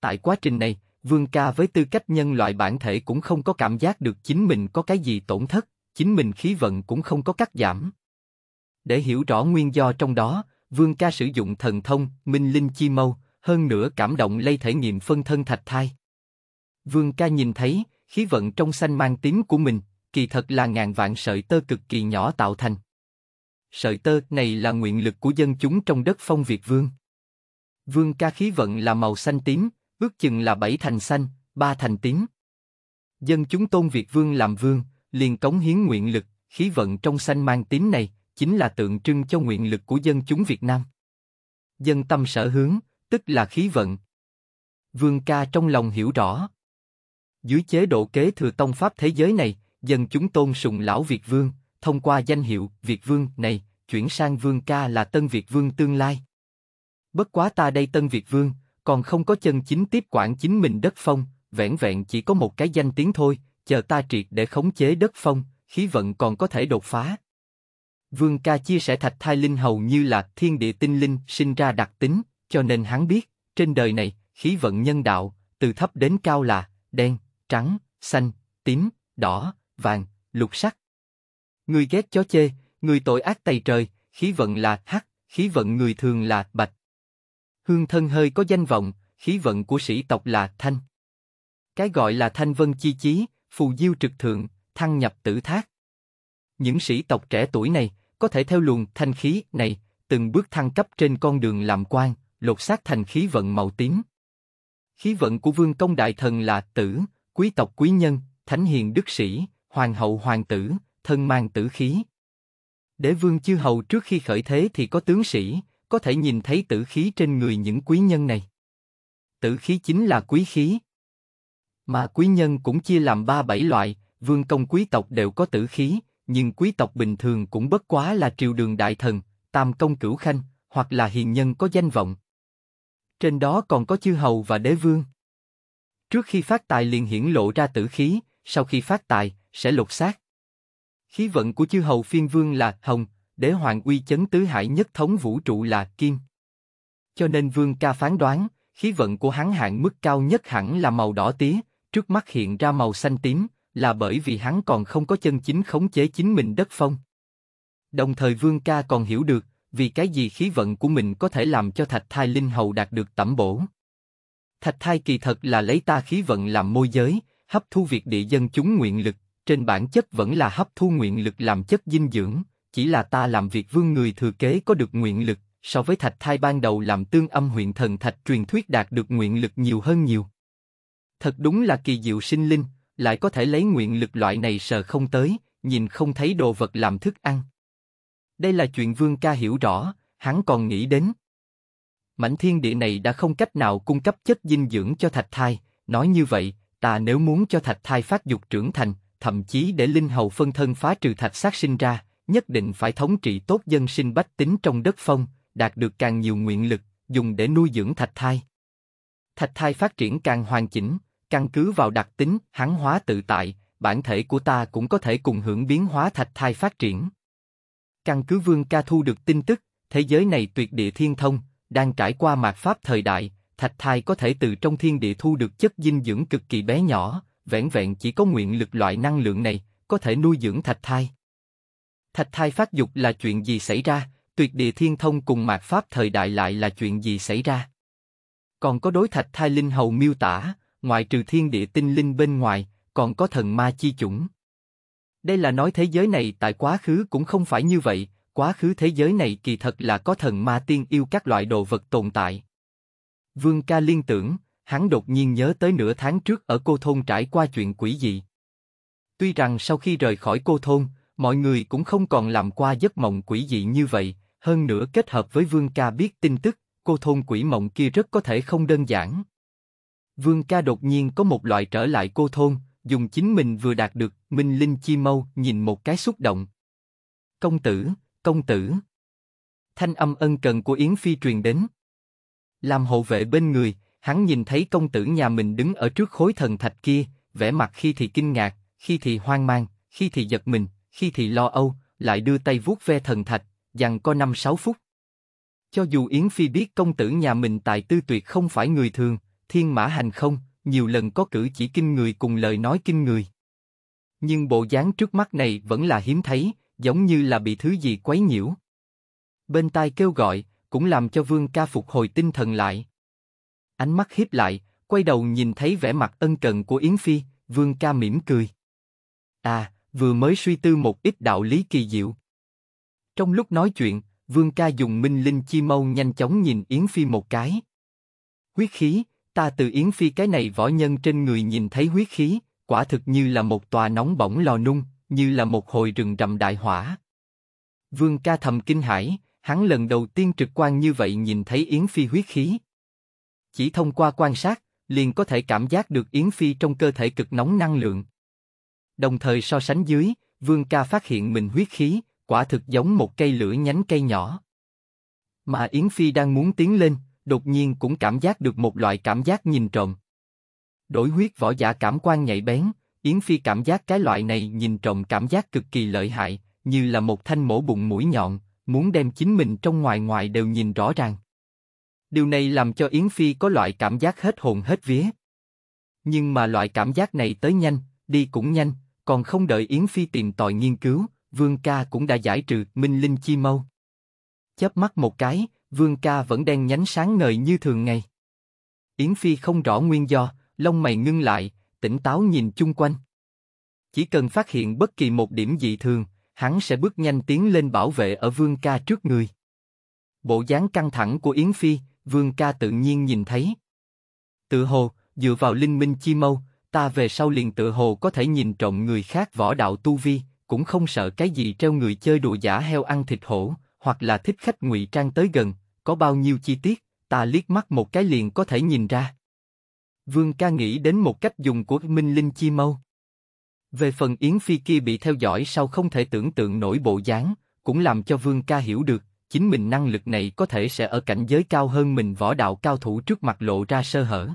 Tại quá trình này, Vương Ca với tư cách nhân loại bản thể cũng không có cảm giác được chính mình có cái gì tổn thất, chính mình khí vận cũng không có cắt giảm. Để hiểu rõ nguyên do trong đó, Vương Ca sử dụng thần thông Minh Linh Chi Mâu, hơn nữa cảm động lây thể nghiệm phân thân thạch thai. Vương ca nhìn thấy, khí vận trong xanh mang tím của mình, kỳ thật là ngàn vạn sợi tơ cực kỳ nhỏ tạo thành. Sợi tơ này là nguyện lực của dân chúng trong đất phong Việt Vương. Vương ca khí vận là màu xanh tím, ước chừng là bảy thành xanh, ba thành tím. Dân chúng tôn Việt Vương làm vương, liền cống hiến nguyện lực, khí vận trong xanh mang tím này, chính là tượng trưng cho nguyện lực của dân chúng Việt Nam. Dân tâm sở hướng, tức là khí vận. Vương ca trong lòng hiểu rõ. Dưới chế độ kế thừa tông pháp thế giới này, dân chúng tôn sùng lão Việt Vương, thông qua danh hiệu Việt Vương này, chuyển sang Vương ca là Tân Việt Vương tương lai. Bất quá ta đây Tân Việt Vương, còn không có chân chính tiếp quản chính mình đất phong, vẻn vẹn chỉ có một cái danh tiếng thôi, chờ ta triệt để khống chế đất phong, khí vận còn có thể đột phá. Vương ca chia sẻ thạch thai linh hầu như là thiên địa tinh linh sinh ra đặc tính, cho nên hắn biết, trên đời này, khí vận nhân đạo, từ thấp đến cao là đen, trắng, xanh, tím, đỏ, vàng, lục sắc. Người ghét chó chê, người tội ác tày trời, khí vận là hắc, khí vận người thường là bạch. Hương thân hơi có danh vọng, khí vận của sĩ tộc là thanh. Cái gọi là thanh vân chi chí, phù diêu trực thượng, thăng nhập tử thác. Những sĩ tộc trẻ tuổi này có thể theo luồng thanh khí này từng bước thăng cấp trên con đường làm quan, lột xác thành khí vận màu tím. Khí vận của vương công đại thần là tử, quý tộc quý nhân, thánh hiền đức sĩ, hoàng hậu hoàng tử, thân mang tử khí. Đế vương chư hầu trước khi khởi thế thì có tướng sĩ, có thể nhìn thấy tử khí trên người những quý nhân này. Tử khí chính là quý khí. Mà quý nhân cũng chia làm ba bảy loại, vương công quý tộc đều có tử khí, nhưng quý tộc bình thường cũng bất quá là triều đường đại thần, tam công cửu khanh, hoặc là hiền nhân có danh vọng. Trên đó còn có chư hầu và đế vương. Trước khi phát tài liền hiển lộ ra tử khí, sau khi phát tài, sẽ lột xác. Khí vận của chư hầu phiên vương là hồng, đế hoàng uy chấn tứ hải nhất thống vũ trụ là kim. Cho nên vương ca phán đoán, khí vận của hắn hạn mức cao nhất hẳn là màu đỏ tía, trước mắt hiện ra màu xanh tím, là bởi vì hắn còn không có chân chính khống chế chính mình đất phong. Đồng thời Vương Ca còn hiểu được, vì cái gì khí vận của mình có thể làm cho thạch thai linh hầu đạt được tẩm bổ. Thạch thai kỳ thật là lấy ta khí vận làm môi giới, hấp thu việc địa dân chúng nguyện lực, trên bản chất vẫn là hấp thu nguyện lực làm chất dinh dưỡng, chỉ là ta làm việc vương người thừa kế có được nguyện lực, so với thạch thai ban đầu làm tương âm huyện thần thạch truyền thuyết đạt được nguyện lực nhiều hơn nhiều. Thật đúng là kỳ diệu sinh linh, lại có thể lấy nguyện lực loại này sờ không tới, nhìn không thấy đồ vật làm thức ăn. Đây là chuyện Vương Ca hiểu rõ, hắn còn nghĩ đến. Mảnh thiên địa này đã không cách nào cung cấp chất dinh dưỡng cho thạch thai, nói như vậy, ta nếu muốn cho thạch thai phát dục trưởng thành, thậm chí để linh hầu phân thân phá trừ thạch sát sinh ra, nhất định phải thống trị tốt dân sinh bách tính trong đất phong, đạt được càng nhiều nguyện lực, dùng để nuôi dưỡng thạch thai. Thạch thai phát triển càng hoàn chỉnh, căn cứ vào đặc tính, hắn hóa tự tại, bản thể của ta cũng có thể cùng hưởng biến hóa thạch thai phát triển. Căn cứ Vương Ca thu được tin tức, thế giới này tuyệt địa thiên thông, đang trải qua mạt pháp thời đại, thạch thai có thể từ trong thiên địa thu được chất dinh dưỡng cực kỳ bé nhỏ, vẻn vẹn chỉ có nguyện lực loại năng lượng này, có thể nuôi dưỡng thạch thai. Thạch thai phát dục là chuyện gì xảy ra, tuyệt địa thiên thông cùng mạt pháp thời đại lại là chuyện gì xảy ra. Còn có đối thạch thai linh hầu miêu tả, ngoài trừ thiên địa tinh linh bên ngoài, còn có thần ma chi chủng. Đây là nói thế giới này tại quá khứ cũng không phải như vậy, quá khứ thế giới này kỳ thật là có thần ma tiên yêu các loại đồ vật tồn tại. Vương ca liên tưởng, hắn đột nhiên nhớ tới nửa tháng trước ở cô thôn trải qua chuyện quỷ dị. Tuy rằng sau khi rời khỏi cô thôn, mọi người cũng không còn làm qua giấc mộng quỷ dị như vậy, hơn nữa kết hợp với Vương ca biết tin tức, cô thôn quỷ mộng kia rất có thể không đơn giản. Vương ca đột nhiên có một loại trở lại cô thôn, dùng chính mình vừa đạt được, Minh Linh Chi Mâu nhìn một cái xúc động. Công tử, công tử. Thanh âm ân cần của Yến Phi truyền đến. Làm hộ vệ bên người, hắn nhìn thấy công tử nhà mình đứng ở trước khối thần thạch kia, vẻ mặt khi thì kinh ngạc, khi thì hoang mang, khi thì giật mình, khi thì lo âu, lại đưa tay vuốt ve thần thạch, dằn co năm sáu phút. Cho dù Yến Phi biết công tử nhà mình tại tư tuyệt không phải người thường, thiên mã hành không, nhiều lần có cử chỉ kinh người cùng lời nói kinh người. Nhưng bộ dáng trước mắt này vẫn là hiếm thấy, giống như là bị thứ gì quấy nhiễu. Bên tai kêu gọi, cũng làm cho Vương Ca phục hồi tinh thần lại. Ánh mắt hiếp lại, quay đầu nhìn thấy vẻ mặt ân cần của Yến Phi, Vương Ca mỉm cười. À, vừa mới suy tư một ít đạo lý kỳ diệu. Trong lúc nói chuyện, Vương Ca dùng minh linh chi mâu nhanh chóng nhìn Yến Phi một cái. Huyết khí, Ta từ Yến Phi cái này võ nhân trên người nhìn thấy huyết khí, quả thực như là một tòa nóng bỏng lò nung, như là một hồi rừng rậm đại hỏa. Vương ca thầm kinh hãi, hắn lần đầu tiên trực quan như vậy nhìn thấy Yến Phi huyết khí. Chỉ thông qua quan sát, liền có thể cảm giác được Yến Phi trong cơ thể cực nóng năng lượng. Đồng thời so sánh dưới, Vương ca phát hiện mình huyết khí, quả thực giống một cây lửa nhánh cây nhỏ. Mà Yến Phi đang muốn tiến lên, đột nhiên cũng cảm giác được một loại cảm giác nhìn trộm. Đổi huyết võ giả cảm quan nhạy bén, Yến Phi cảm giác cái loại này nhìn trộm cảm giác cực kỳ lợi hại, như là một thanh mổ bụng mũi nhọn, muốn đem chính mình trong ngoài ngoài đều nhìn rõ ràng. Điều này làm cho Yến Phi có loại cảm giác hết hồn hết vía. Nhưng mà loại cảm giác này tới nhanh, đi cũng nhanh, còn không đợi Yến Phi tìm tòi nghiên cứu, Vương Ca cũng đã giải trừ Minh Linh Chi Mâu. Chớp mắt một cái, Vương ca vẫn đen nhánh sáng ngời như thường ngày. Yến Phi không rõ nguyên do, lông mày ngưng lại, tỉnh táo nhìn chung quanh. Chỉ cần phát hiện bất kỳ một điểm dị thường, hắn sẽ bước nhanh tiến lên bảo vệ ở Vương ca trước người. Bộ dáng căng thẳng của Yến Phi, Vương ca tự nhiên nhìn thấy. Tự hồ, dựa vào linh minh chi mâu, ta về sau liền tự hồ có thể nhìn trộm người khác võ đạo tu vi, cũng không sợ cái gì treo người chơi đùa giả heo ăn thịt hổ, hoặc là thích khách ngụy trang tới gần, có bao nhiêu chi tiết, ta liếc mắt một cái liền có thể nhìn ra. Vương ca nghĩ đến một cách dùng của Minh Linh Chi Mâu. Về phần Yến Phi kia bị theo dõi sau không thể tưởng tượng nổi bộ dáng, cũng làm cho Vương ca hiểu được, chính mình năng lực này có thể sẽ ở cảnh giới cao hơn mình võ đạo cao thủ trước mặt lộ ra sơ hở.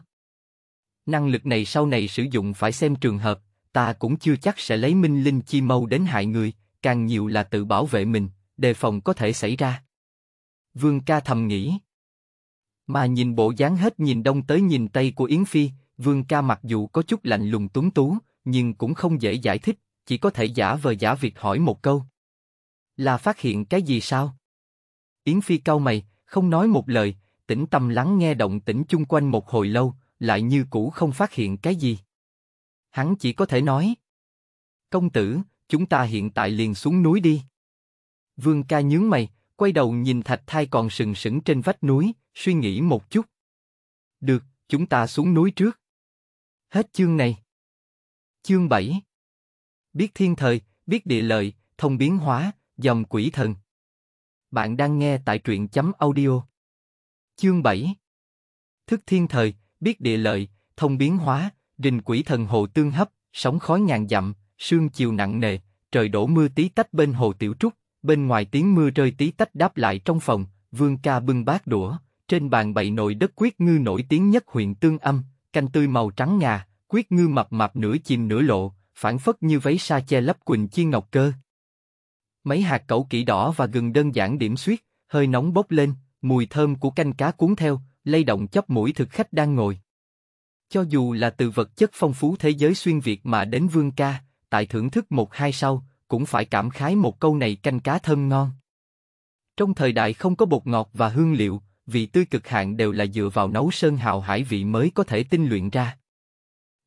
Năng lực này sau này sử dụng phải xem trường hợp, ta cũng chưa chắc sẽ lấy minh linh chi mâu đến hại người, càng nhiều là tự bảo vệ mình, đề phòng có thể xảy ra. Vương ca thầm nghĩ. Mà nhìn bộ dáng hết nhìn đông tới nhìn tây của Yến Phi, Vương ca mặc dù có chút lạnh lùng túng tú, nhưng cũng không dễ giải thích, chỉ có thể giả vờ giả việc hỏi một câu. Là phát hiện cái gì sao? Yến Phi cau mày, không nói một lời, tĩnh tâm lắng nghe động tĩnh chung quanh một hồi lâu, lại như cũ không phát hiện cái gì. Hắn chỉ có thể nói. Công tử, chúng ta hiện tại liền xuống núi đi. Vương ca nhướng mày, quay đầu nhìn thạch thai còn sừng sững trên vách núi, suy nghĩ một chút. Được, chúng ta xuống núi trước. Hết chương này. Chương 7 Biết thiên thời, biết địa lợi, thông biến hóa, dòng quỷ thần. Bạn đang nghe tại truyện chấm audio. Chương 7 Thức thiên thời, biết địa lợi, thông biến hóa, rình quỷ thần hồ tương hấp, sóng khói ngàn dặm, sương chiều nặng nề, trời đổ mưa tí tách bên hồ tiểu trúc, Bên ngoài tiếng mưa rơi tí tách đáp lại trong phòng, Vương Ca bưng bát đũa, trên bàn bậy nồi đất quyết ngư nổi tiếng nhất huyện Tương Âm, canh tươi màu trắng ngà, quyết ngư mập mập nửa chìm nửa lộ, phản phất như váy sa che lấp quỳnh chiên ngọc cơ. Mấy hạt cẩu kỹ đỏ và gừng đơn giản điểm xuyết, hơi nóng bốc lên, mùi thơm của canh cá cuốn theo, lay động chóp mũi thực khách đang ngồi. Cho dù là từ vật chất phong phú thế giới xuyên Việt mà đến Vương Ca, tại thưởng thức một hai sau, cũng phải cảm khái một câu này canh cá thơm ngon. Trong thời đại không có bột ngọt và hương liệu, vị tươi cực hạn đều là dựa vào nấu sơn hào hải vị mới có thể tinh luyện ra.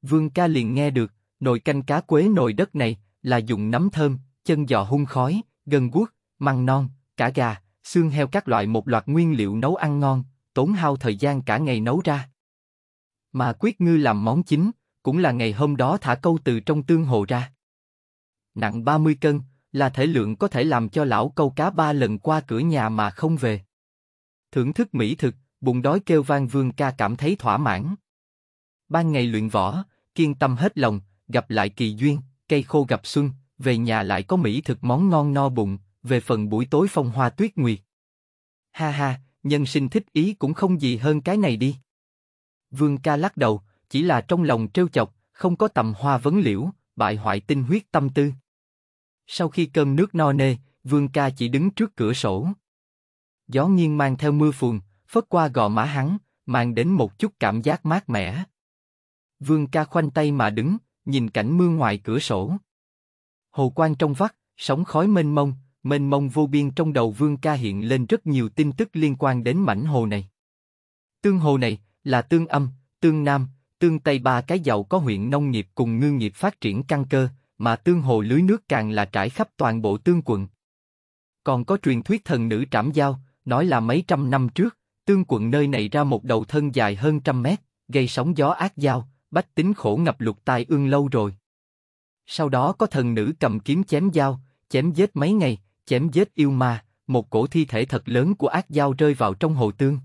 Vương ca liền nghe được, nồi canh cá quế nồi đất này là dùng nấm thơm, chân giò hung khói, gân guốc, măng non, cả gà, xương heo các loại một loạt nguyên liệu nấu ăn ngon, tốn hao thời gian cả ngày nấu ra. Mà quyết ngư làm món chính, cũng là ngày hôm đó thả câu từ trong tương hồ ra nặng 30 cân, là thể lượng có thể làm cho lão câu cá ba lần qua cửa nhà mà không về. Thưởng thức mỹ thực, bụng đói kêu vang vương ca cảm thấy thỏa mãn. Ban ngày luyện võ, kiên tâm hết lòng, gặp lại kỳ duyên, cây khô gặp xuân, về nhà lại có mỹ thực món ngon no bụng, về phần buổi tối phong hoa tuyết nguyệt. Ha ha, nhân sinh thích ý cũng không gì hơn cái này đi. Vương ca lắc đầu, chỉ là trong lòng trêu chọc, không có tầm hoa vấn liễu, bại hoại tinh huyết tâm tư. Sau khi cơm nước no nê, Vương Ca chỉ đứng trước cửa sổ. Gió nghiêng mang theo mưa phùn, phất qua gò má hắn, mang đến một chút cảm giác mát mẻ. Vương Ca khoanh tay mà đứng, nhìn cảnh mưa ngoài cửa sổ. Hồ quang trong vắt, sóng khói mênh mông, mênh mông vô biên trong đầu Vương Ca hiện lên rất nhiều tin tức liên quan đến mảnh hồ này. Tương hồ này là tương âm, tương nam, tương tây ba cái giàu có huyện nông nghiệp cùng ngư nghiệp phát triển căn cơ, mà tương hồ lưới nước càng là trải khắp toàn bộ tương quận. Còn có truyền thuyết thần nữ trảm giao, nói là mấy trăm năm trước, tương quận nơi này ra một đầu thân dài hơn trăm mét, gây sóng gió ác giao, bách tính khổ ngập lụt tai ương lâu rồi. Sau đó có thần nữ cầm kiếm chém giao, chém giết mấy ngày, chém giết yêu ma, một cổ thi thể thật lớn của ác giao rơi vào trong hồ tương.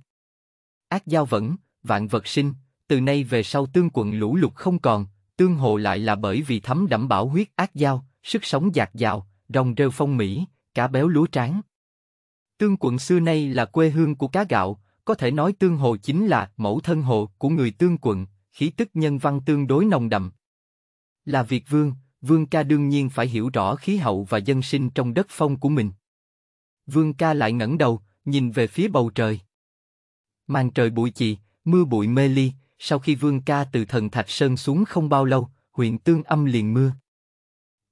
Ác giao vẫn, vạn vật sinh, từ nay về sau tương quận lũ lụt không còn, Tương hộ lại là bởi vì thấm đẫm bảo huyết ác dao, sức sống dạt dào, rồng rêu phong mỹ, cá béo lúa tráng. Tương quận xưa nay là quê hương của cá gạo, có thể nói tương hồ chính là mẫu thân hồ của người tương quận, khí tức nhân văn tương đối nồng đậm. Là Việt Vương, Vương Ca đương nhiên phải hiểu rõ khí hậu và dân sinh trong đất phong của mình. Vương Ca lại ngẩng đầu, nhìn về phía bầu trời. Màn trời bụi chì, mưa bụi mê ly, sau khi Vương Ca từ thần Thạch Sơn xuống không bao lâu, huyện Tương Âm liền mưa.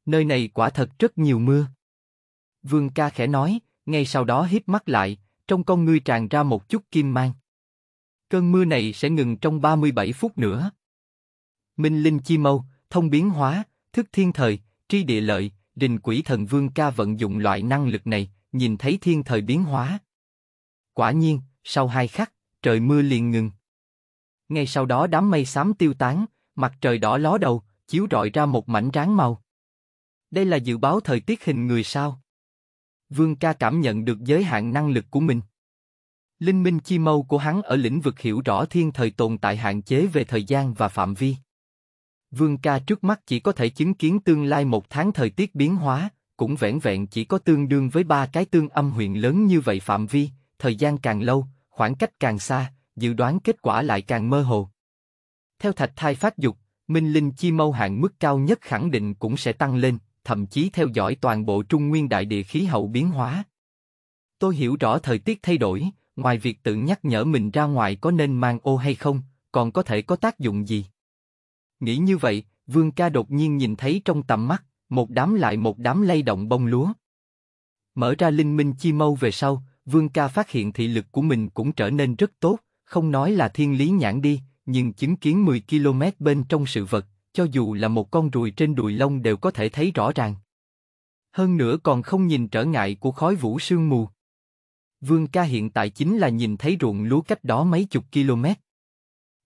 Nơi này quả thật rất nhiều mưa. Vương Ca khẽ nói, ngay sau đó híp mắt lại, trong con ngươi tràn ra một chút kim mang. Cơn mưa này sẽ ngừng trong 37 phút nữa. Minh Linh Chi Mâu, Thông Biến Hóa, Thức Thiên Thời, Tri Địa Lợi, Đình Quỷ Thần Vương Ca vận dụng loại năng lực này, nhìn thấy thiên thời biến hóa. Quả nhiên, sau hai khắc, trời mưa liền ngừng. Ngay sau đó đám mây xám tiêu tán, mặt trời đỏ ló đầu, chiếu rọi ra một mảnh ráng màu. Đây là dự báo thời tiết hình người sao? Vương ca cảm nhận được giới hạn năng lực của mình. Linh minh chi mâu của hắn ở lĩnh vực hiểu rõ thiên thời tồn tại hạn chế về thời gian và phạm vi. Vương ca trước mắt chỉ có thể chứng kiến tương lai một tháng thời tiết biến hóa, cũng vẹn vẹn chỉ có tương đương với ba cái tương âm huyện lớn như vậy phạm vi, thời gian càng lâu, khoảng cách càng xa, dự đoán kết quả lại càng mơ hồ. Theo thạch thai phát dục, Minh Linh Chi Mâu hạng mức cao nhất khẳng định cũng sẽ tăng lên, thậm chí theo dõi toàn bộ Trung Nguyên đại địa khí hậu biến hóa. Tôi hiểu rõ thời tiết thay đổi, ngoài việc tự nhắc nhở mình ra ngoài có nên mang ô hay không, còn có thể có tác dụng gì. Nghĩ như vậy, Vương Ca đột nhiên nhìn thấy trong tầm mắt, một đám lại một đám lay động bông lúa. Mở ra linh minh chi mâu về sau, Vương Ca phát hiện thị lực của mình cũng trở nên rất tốt, không nói là thiên lý nhãn đi, nhưng chứng kiến 10 km bên trong sự vật, cho dù là một con ruồi trên đùi lông đều có thể thấy rõ ràng. Hơn nữa còn không nhìn trở ngại của khói vũ sương mù. Vương ca hiện tại chính là nhìn thấy ruộng lúa cách đó mấy chục km.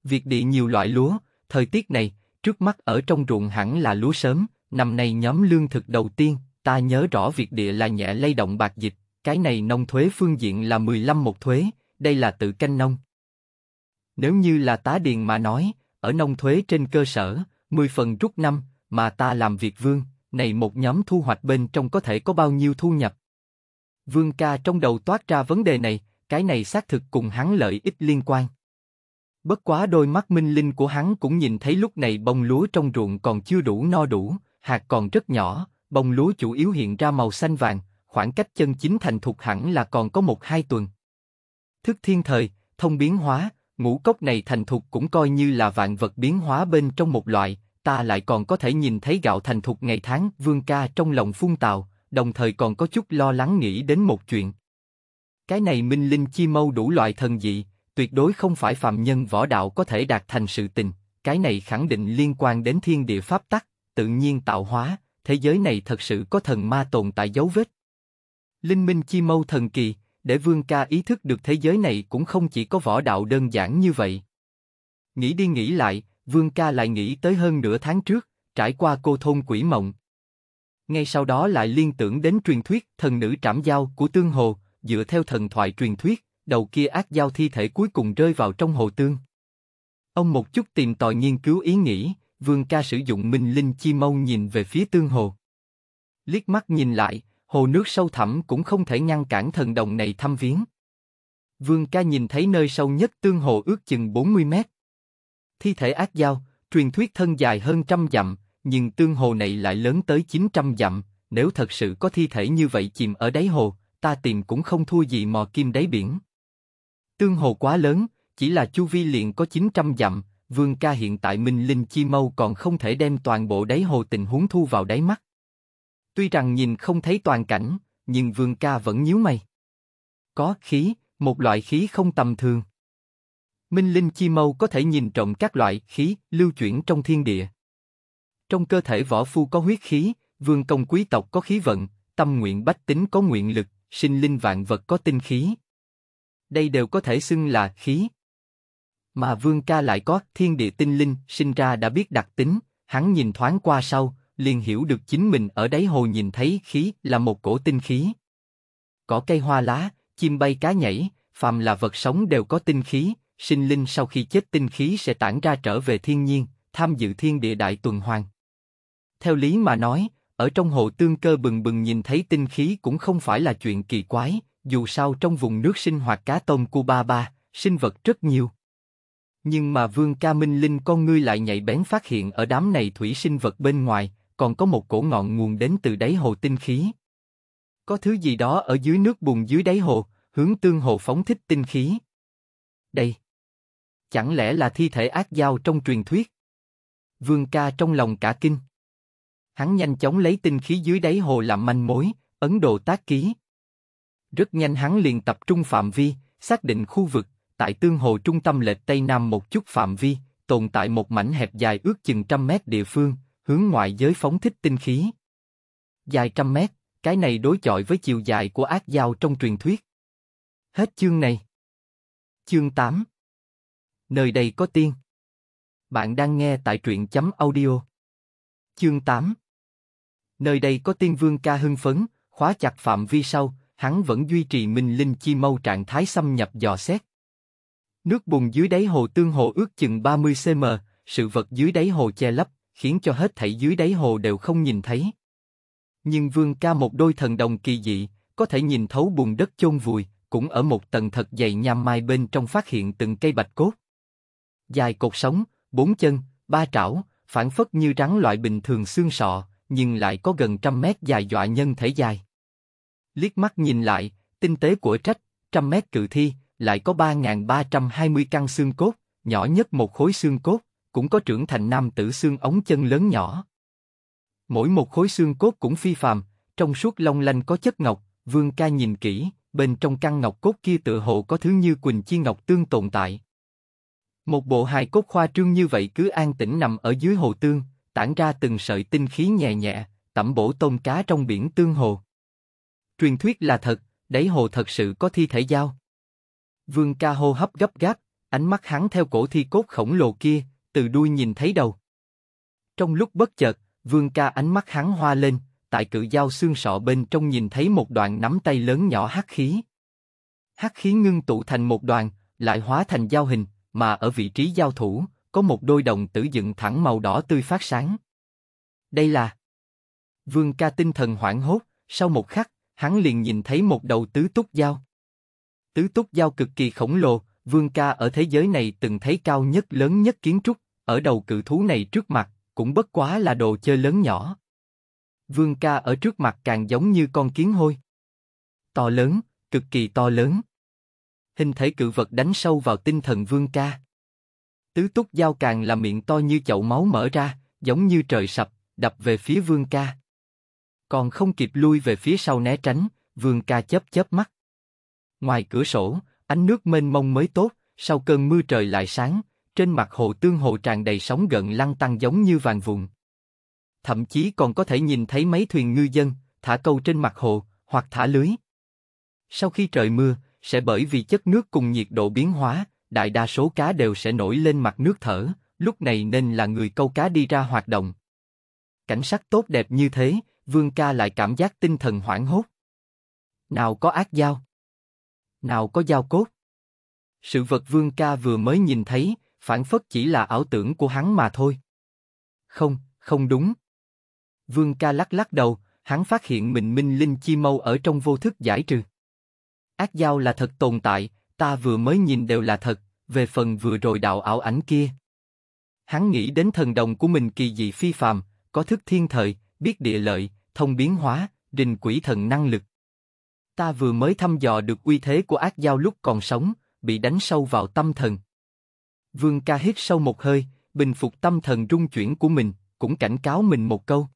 Việc địa nhiều loại lúa, thời tiết này, trước mắt ở trong ruộng hẳn là lúa sớm, năm nay nhóm lương thực đầu tiên, ta nhớ rõ việc địa là nhẹ lay động bạc dịch, cái này nông thuế phương diện là 15 một thuế, đây là tự canh nông. Nếu như là tá điền mà nói, ở nông thuế trên cơ sở, 10 phần rút năm mà ta làm việc vương, này một nhóm thu hoạch bên trong có thể có bao nhiêu thu nhập? Vương ca trong đầu toát ra vấn đề này, cái này xác thực cùng hắn lợi ích liên quan. Bất quá đôi mắt minh linh của hắn cũng nhìn thấy lúc này bông lúa trong ruộng còn chưa đủ no đủ, hạt còn rất nhỏ, bông lúa chủ yếu hiện ra màu xanh vàng, khoảng cách chân chính thành thục hẳn là còn có một hai tuần. Thức thiên thời, thông biến hóa, ngũ cốc này thành thục cũng coi như là vạn vật biến hóa bên trong một loại, ta lại còn có thể nhìn thấy gạo thành thục ngày tháng, vương ca trong lòng phun tào, đồng thời còn có chút lo lắng nghĩ đến một chuyện. Cái này minh linh chi mâu đủ loại thần dị, tuyệt đối không phải phạm nhân võ đạo có thể đạt thành sự tình, cái này khẳng định liên quan đến thiên địa pháp tắc, tự nhiên tạo hóa, thế giới này thật sự có thần ma tồn tại dấu vết. Linh minh chi mâu thần kỳ, để Vương Ca ý thức được thế giới này cũng không chỉ có võ đạo đơn giản như vậy. Nghĩ đi nghĩ lại, Vương Ca lại nghĩ tới hơn nửa tháng trước, trải qua cô thôn quỷ mộng. Ngay sau đó lại liên tưởng đến truyền thuyết thần nữ trảm giao của Tương Hồ, dựa theo thần thoại truyền thuyết, đầu kia ác giao thi thể cuối cùng rơi vào trong hồ tương. Ông một chút tìm tòi nghiên cứu ý nghĩ, Vương Ca sử dụng minh linh chi mâu nhìn về phía Tương Hồ. Liếc mắt nhìn lại, hồ nước sâu thẳm cũng không thể ngăn cản thần đồng này thăm viếng. Vương ca nhìn thấy nơi sâu nhất tương hồ ước chừng 40 mét. Thi thể ác dao, truyền thuyết thân dài hơn trăm dặm, nhưng tương hồ này lại lớn tới 900 dặm, nếu thật sự có thi thể như vậy chìm ở đáy hồ, ta tìm cũng không thua gì mò kim đáy biển. Tương hồ quá lớn, chỉ là chu vi liền có 900 dặm, vương ca hiện tại minh linh chi mâu còn không thể đem toàn bộ đáy hồ tình huống thu vào đáy mắt. Tuy rằng nhìn không thấy toàn cảnh, nhưng Vương Ca vẫn nhíu mày. Có khí, một loại khí không tầm thường. Minh Linh Chi Mâu có thể nhìn trộm các loại khí lưu chuyển trong thiên địa. Trong cơ thể võ phu có huyết khí, vương công quý tộc có khí vận, tâm nguyện bách tính có nguyện lực, sinh linh vạn vật có tinh khí. Đây đều có thể xưng là khí. Mà vương ca lại có thiên địa tinh linh, sinh ra đã biết đặc tính, hắn nhìn thoáng qua sau, liền hiểu được chính mình ở đáy hồ nhìn thấy khí là một cổ tinh khí. Cỏ cây hoa lá, chim bay cá nhảy, phàm là vật sống đều có tinh khí, sinh linh sau khi chết tinh khí sẽ tản ra trở về thiên nhiên, tham dự thiên địa đại tuần hoàn. Theo lý mà nói, ở trong hồ tương cơ bừng bừng nhìn thấy tinh khí cũng không phải là chuyện kỳ quái, dù sao trong vùng nước sinh hoạt cá tôm Cuba ba, sinh vật rất nhiều. Nhưng mà Vương Ca Minh Linh con ngươi lại nhạy bén phát hiện ở đám này thủy sinh vật bên ngoài, còn có một cổ ngọn nguồn đến từ đáy hồ tinh khí. Có thứ gì đó ở dưới nước bùn dưới đáy hồ, hướng tương hồ phóng thích tinh khí. Đây, chẳng lẽ là thi thể ác giao trong truyền thuyết? Vương ca trong lòng cả kinh. Hắn nhanh chóng lấy tinh khí dưới đáy hồ làm manh mối, ấn độ tác ký. Rất nhanh hắn liền tập trung phạm vi, xác định khu vực, tại tương hồ trung tâm lệch Tây Nam một chút phạm vi, tồn tại một mảnh hẹp dài ước chừng trăm mét địa phương, hướng ngoại giới phóng thích tinh khí. Dài trăm mét, cái này đối chọi với chiều dài của ác dao trong truyền thuyết. Hết chương này. Chương 8 Nơi đây có tiên. Bạn đang nghe tại truyện chấm audio. Chương 8 Nơi đây có tiên vương ca hưng phấn, khóa chặt phạm vi sau, hắn vẫn duy trì minh linh chi mâu trạng thái xâm nhập dò xét. Nước bùn dưới đáy hồ tương hồ ước chừng 30 cm, sự vật dưới đáy hồ che lấp, khiến cho hết thảy dưới đáy hồ đều không nhìn thấy. Nhưng Vương Ca một đôi thần đồng kỳ dị, có thể nhìn thấu bùn đất chôn vùi, cũng ở một tầng thật dày nham mai bên trong phát hiện từng cây bạch cốt. Dài cột sống, bốn chân, ba trảo, phản phất như rắn loại bình thường xương sọ, nhưng lại có gần trăm mét dài dọa nhân thể dài. Liếc mắt nhìn lại, tinh tế của trách, trăm mét cự thi, lại có 3.320 căn xương cốt, nhỏ nhất một khối xương cốt, cũng có trưởng thành nam tử xương ống chân lớn nhỏ. Mỗi một khối xương cốt cũng phi phàm, trong suốt long lanh có chất ngọc, Vương Ca nhìn kỹ, bên trong căn ngọc cốt kia tựa hồ có thứ như quỳnh chi ngọc tương tồn tại. Một bộ hài cốt khoa trương như vậy cứ an tĩnh nằm ở dưới hồ tương, tản ra từng sợi tinh khí nhẹ nhẹ, tẩm bổ tôm cá trong biển tương hồ. Truyền thuyết là thật, đáy hồ thật sự có thi thể giao Vương ca hô hấp gấp gáp, ánh mắt hắn theo cổ thi cốt khổng lồ kia, từ đuôi nhìn thấy đầu. Trong lúc bất chợt, vương ca ánh mắt hắn hoa lên, tại cự dao xương sọ bên trong nhìn thấy một đoạn nắm tay lớn nhỏ hắc khí. Hắc khí ngưng tụ thành một đoàn, lại hóa thành dao hình, mà ở vị trí giao thủ, có một đôi đồng tử dựng thẳng màu đỏ tươi phát sáng. Đây là... Vương ca tinh thần hoảng hốt, sau một khắc, hắn liền nhìn thấy một đầu tứ túc dao. Tứ túc dao cực kỳ khổng lồ, Vương Ca ở thế giới này từng thấy cao nhất lớn nhất kiến trúc, ở đầu cự thú này trước mặt, cũng bất quá là đồ chơi lớn nhỏ. Vương Ca ở trước mặt càng giống như con kiến hôi. To lớn, cực kỳ to lớn. Hình thể cự vật đánh sâu vào tinh thần Vương Ca. Tứ túc dao càng là miệng to như chậu máu mở ra, giống như trời sập, đập về phía Vương Ca. Còn không kịp lui về phía sau né tránh, Vương Ca chớp chớp mắt. Ngoài cửa sổ, Ánh nước mênh mông mới tốt, sau cơn mưa trời lại sáng, trên mặt hồ tương hồ tràn đầy sóng gần lăn tăng giống như vàng vụn. Thậm chí còn có thể nhìn thấy mấy thuyền ngư dân, thả câu trên mặt hồ, hoặc thả lưới. Sau khi trời mưa, sẽ bởi vì chất nước cùng nhiệt độ biến hóa, đại đa số cá đều sẽ nổi lên mặt nước thở, lúc này nên là người câu cá đi ra hoạt động. Cảnh sắc tốt đẹp như thế, Vương ca lại cảm giác tinh thần hoảng hốt. Nào có ác dao nào có dao cốt. Sự vật Vương Ca vừa mới nhìn thấy, phản phất chỉ là ảo tưởng của hắn mà thôi. Không, không đúng. Vương Ca lắc lắc đầu, hắn phát hiện mình minh linh chi mâu ở trong vô thức giải trừ. Ác dao là thật tồn tại, ta vừa mới nhìn đều là thật, về phần vừa rồi đạo ảo ảnh kia. Hắn nghĩ đến thần đồng của mình kỳ dị phi phàm, có thức thiên thời, biết địa lợi, thông biến hóa, đình quỷ thần năng lực. Ta vừa mới thăm dò được uy thế của ác giao lúc còn sống, bị đánh sâu vào tâm thần. Vương ca hít sâu một hơi, bình phục tâm thần rung chuyển của mình, cũng cảnh cáo mình một câu.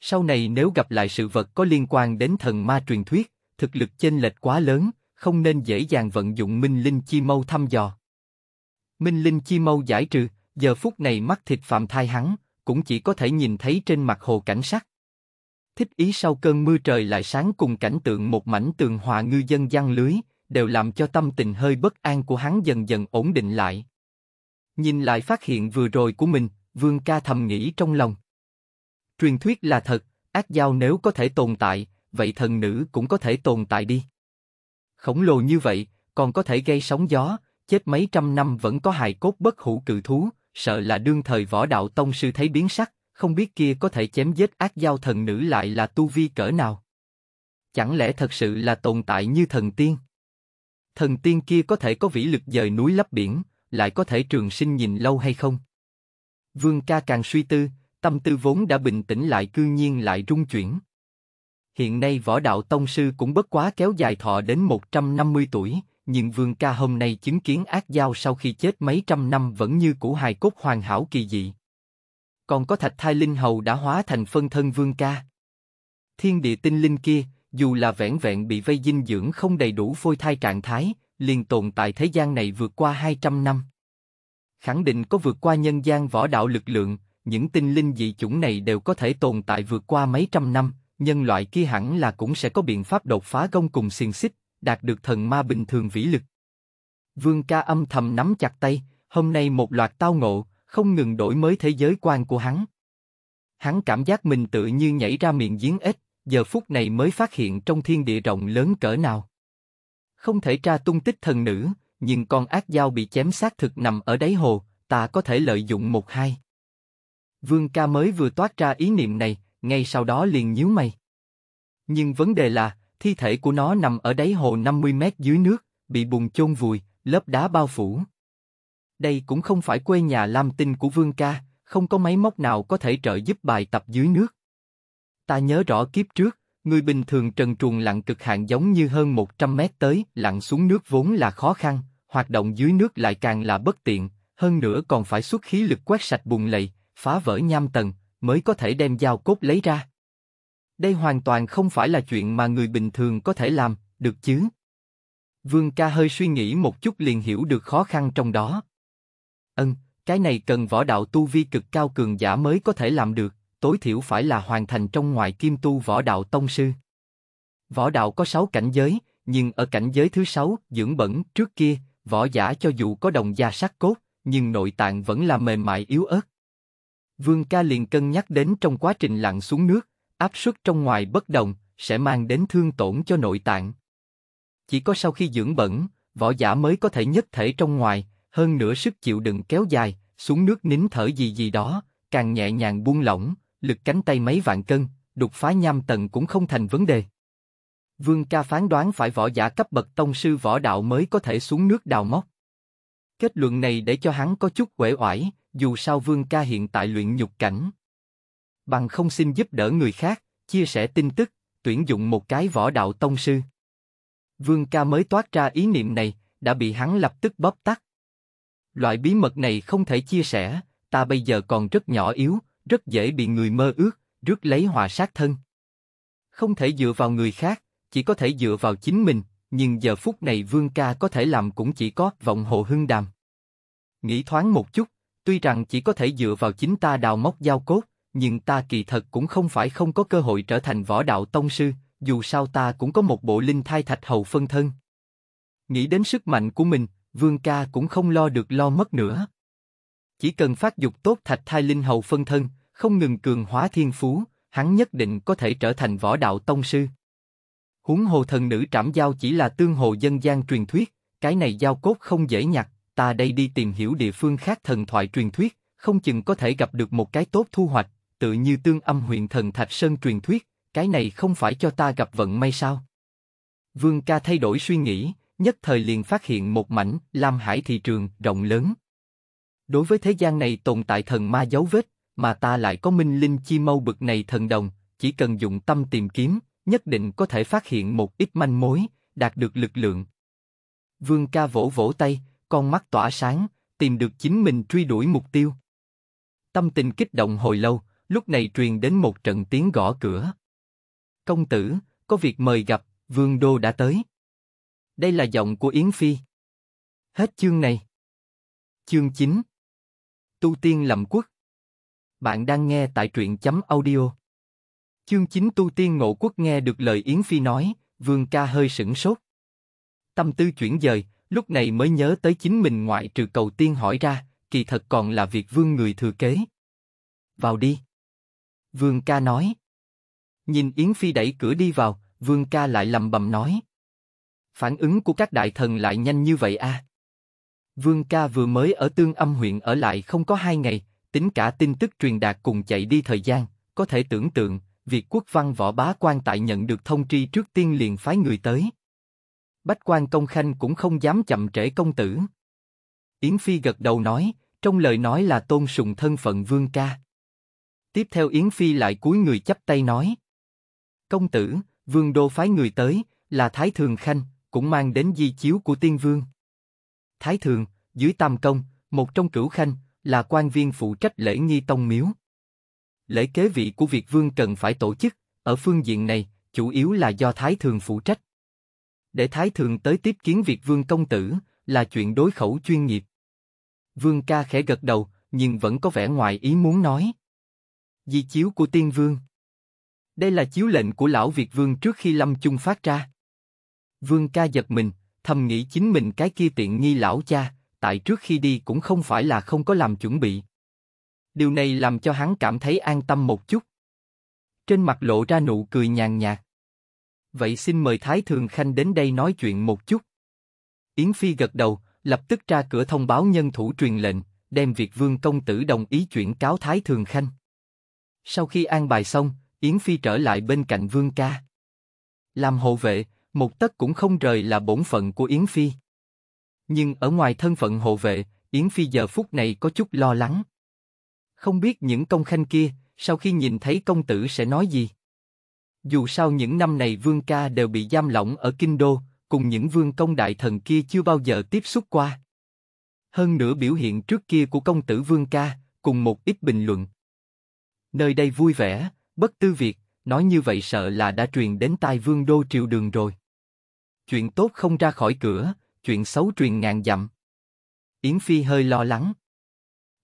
Sau này nếu gặp lại sự vật có liên quan đến thần ma truyền thuyết, thực lực chênh lệch quá lớn, không nên dễ dàng vận dụng minh linh chi mâu thăm dò. Minh linh chi mâu giải trừ, giờ phút này mắt thịt phạm thai hắn, cũng chỉ có thể nhìn thấy trên mặt hồ cảnh sắc thích ý sau cơn mưa trời lại sáng cùng cảnh tượng một mảnh tường hòa ngư dân giăng lưới, đều làm cho tâm tình hơi bất an của hắn dần dần ổn định lại. Nhìn lại phát hiện vừa rồi của mình, Vương Ca thầm nghĩ trong lòng. Truyền thuyết là thật, ác giao nếu có thể tồn tại, vậy thần nữ cũng có thể tồn tại đi. Khổng lồ như vậy, còn có thể gây sóng gió, chết mấy trăm năm vẫn có hài cốt bất hủ cự thú, sợ là đương thời võ đạo tông sư thấy biến sắc, không biết kia có thể chém giết ác giao thần nữ lại là tu vi cỡ nào. Chẳng lẽ thật sự là tồn tại như thần tiên? Thần tiên kia có thể có vĩ lực dời núi lấp biển, lại có thể trường sinh nhìn lâu hay không? Vương ca càng suy tư, tâm tư vốn đã bình tĩnh lại cư nhiên lại rung chuyển. Hiện nay võ đạo tông sư cũng bất quá kéo dài thọ đến 150 tuổi, nhưng Vương ca hôm nay chứng kiến ác giao sau khi chết mấy trăm năm vẫn như củ hài cốt hoàn hảo kỳ dị còn có thạch thai linh hầu đã hóa thành phân thân vương ca. Thiên địa tinh linh kia, dù là vẹn vẹn bị vây dinh dưỡng không đầy đủ phôi thai trạng thái, liền tồn tại thế gian này vượt qua 200 năm. Khẳng định có vượt qua nhân gian võ đạo lực lượng, những tinh linh dị chủng này đều có thể tồn tại vượt qua mấy trăm năm, nhân loại kia hẳn là cũng sẽ có biện pháp đột phá gông cùng xiềng xích, đạt được thần ma bình thường vĩ lực. Vương ca âm thầm nắm chặt tay, hôm nay một loạt tao ngộ, không ngừng đổi mới thế giới quan của hắn. Hắn cảm giác mình tự như nhảy ra miệng giếng ếch, giờ phút này mới phát hiện trong thiên địa rộng lớn cỡ nào. Không thể tra tung tích thần nữ, nhưng con ác dao bị chém xác thực nằm ở đáy hồ, ta có thể lợi dụng một hai. Vương ca mới vừa toát ra ý niệm này, ngay sau đó liền nhíu mày. Nhưng vấn đề là, thi thể của nó nằm ở đáy hồ 50 mét dưới nước, bị bùn chôn vùi, lớp đá bao phủ. Đây cũng không phải quê nhà Lam Tinh của Vương Ca, không có máy móc nào có thể trợ giúp bài tập dưới nước. Ta nhớ rõ kiếp trước, người bình thường trần truồng lặn cực hạn giống như hơn 100 mét tới, lặn xuống nước vốn là khó khăn, hoạt động dưới nước lại càng là bất tiện, hơn nữa còn phải xuất khí lực quét sạch bùn lầy, phá vỡ nham tầng, mới có thể đem dao cốt lấy ra. Đây hoàn toàn không phải là chuyện mà người bình thường có thể làm, được chứ? Vương ca hơi suy nghĩ một chút liền hiểu được khó khăn trong đó. Ân, cái này cần võ đạo tu vi cực cao cường giả mới có thể làm được, tối thiểu phải là hoàn thành trong ngoài kim tu võ đạo tông sư. Võ đạo có sáu cảnh giới, nhưng ở cảnh giới thứ sáu, dưỡng bẩn, trước kia, võ giả cho dù có đồng da sắc cốt, nhưng nội tạng vẫn là mềm mại yếu ớt. Vương ca liền cân nhắc đến trong quá trình lặn xuống nước, áp suất trong ngoài bất đồng, sẽ mang đến thương tổn cho nội tạng. Chỉ có sau khi dưỡng bẩn, võ giả mới có thể nhất thể trong ngoài, hơn nữa sức chịu đựng kéo dài, xuống nước nín thở gì gì đó, càng nhẹ nhàng buông lỏng, lực cánh tay mấy vạn cân, đục phá nham tầng cũng không thành vấn đề. Vương ca phán đoán phải võ giả cấp bậc tông sư võ đạo mới có thể xuống nước đào móc. Kết luận này để cho hắn có chút uể oải, dù sao Vương ca hiện tại luyện nhục cảnh. Bằng không xin giúp đỡ người khác, chia sẻ tin tức, tuyển dụng một cái võ đạo tông sư. Vương ca mới toát ra ý niệm này, đã bị hắn lập tức bóp tắt. Loại bí mật này không thể chia sẻ, ta bây giờ còn rất nhỏ yếu, rất dễ bị người mơ ước, rước lấy hòa sát thân. Không thể dựa vào người khác, chỉ có thể dựa vào chính mình, nhưng giờ phút này Vương Ca có thể làm cũng chỉ có vọng Hộ hưng đàm. Nghĩ thoáng một chút, tuy rằng chỉ có thể dựa vào chính ta đào móc giao cốt, nhưng ta kỳ thật cũng không phải không có cơ hội trở thành võ đạo tông sư, dù sao ta cũng có một bộ linh thai thạch hầu phân thân. Nghĩ đến sức mạnh của mình, Vương Ca cũng không lo được lo mất nữa. Chỉ cần phát dục tốt thạch thai linh hầu phân thân, không ngừng cường hóa thiên phú, hắn nhất định có thể trở thành võ đạo tông sư. Húng hồ thần nữ trảm giao chỉ là tương hồ dân gian truyền thuyết, cái này giao cốt không dễ nhặt, ta đây đi tìm hiểu địa phương khác thần thoại truyền thuyết, không chừng có thể gặp được một cái tốt thu hoạch, tự như tương âm huyện thần Thạch Sơn truyền thuyết, cái này không phải cho ta gặp vận may sao? Vương ca thay đổi suy nghĩ, nhất thời liền phát hiện một mảnh Lam Hải thị trường rộng lớn. Đối với thế gian này tồn tại thần ma dấu vết, mà ta lại có minh linh chi mâu bực này thần đồng, chỉ cần dụng tâm tìm kiếm, nhất định có thể phát hiện một ít manh mối, đạt được lực lượng. Vương ca vỗ vỗ tay, con mắt tỏa sáng, tìm được chính mình truy đuổi mục tiêu. Tâm tình kích động hồi lâu, lúc này truyền đến một trận tiếng gõ cửa. Công tử, có việc mời gặp, Vương Đô đã tới. Đây là giọng của Yến Phi. Hết chương này. Chương 9 Tu Tiên Lầm Quốc Bạn đang nghe tại truyện chấm audio. Chương 9 Tu Tiên Ngộ Quốc nghe được lời Yến Phi nói, Vương ca hơi sửng sốt. Tâm tư chuyển dời, lúc này mới nhớ tới chính mình ngoại trừ cầu tiên hỏi ra, kỳ thật còn là việc Vương người thừa kế. Vào đi. Vương ca nói. Nhìn Yến Phi đẩy cửa đi vào, Vương ca lại lầm bầm nói phản ứng của các đại thần lại nhanh như vậy à? Vương ca vừa mới ở tương âm huyện ở lại không có hai ngày, tính cả tin tức truyền đạt cùng chạy đi thời gian, có thể tưởng tượng, việc quốc văn võ bá quan tại nhận được thông tri trước tiên liền phái người tới. Bách quan công khanh cũng không dám chậm trễ công tử. Yến Phi gật đầu nói, trong lời nói là tôn sùng thân phận vương ca. Tiếp theo Yến Phi lại cúi người chắp tay nói. Công tử, vương đô phái người tới, là Thái Thường Khanh, cũng mang đến di chiếu của tiên vương. Thái thường dưới tam công, một trong cửu khanh, là quan viên phụ trách lễ nghi tông miếu. Lễ kế vị của Việt vương cần phải tổ chức, ở phương diện này, chủ yếu là do Thái thường phụ trách. Để Thái thường tới tiếp kiến Việt vương công tử, là chuyện đối khẩu chuyên nghiệp. Vương ca khẽ gật đầu, nhưng vẫn có vẻ ngoài ý muốn nói. Di chiếu của tiên vương. Đây là chiếu lệnh của lão Việt vương trước khi lâm chung phát ra. Vương ca giật mình, thầm nghĩ chính mình cái kia tiện nghi lão cha, tại trước khi đi cũng không phải là không có làm chuẩn bị. Điều này làm cho hắn cảm thấy an tâm một chút. Trên mặt lộ ra nụ cười nhàn nhạt. Vậy xin mời Thái Thường Khanh đến đây nói chuyện một chút. Yến Phi gật đầu, lập tức ra cửa thông báo nhân thủ truyền lệnh, đem việc Vương Công Tử đồng ý chuyển cáo Thái Thường Khanh. Sau khi an bài xong, Yến Phi trở lại bên cạnh Vương Ca. Làm hộ vệ, một tấc cũng không rời là bổn phận của Yến Phi. Nhưng ở ngoài thân phận hộ vệ, Yến Phi giờ phút này có chút lo lắng. Không biết những công khanh kia, sau khi nhìn thấy công tử sẽ nói gì. Dù sao những năm này vương ca đều bị giam lỏng ở Kinh Đô, cùng những vương công đại thần kia chưa bao giờ tiếp xúc qua. Hơn nữa biểu hiện trước kia của công tử vương ca, cùng một ít bình luận. Nơi đây vui vẻ, bất tư việc, nói như vậy sợ là đã truyền đến tai vương đô triều đường rồi. Chuyện tốt không ra khỏi cửa, chuyện xấu truyền ngàn dặm. Yến Phi hơi lo lắng.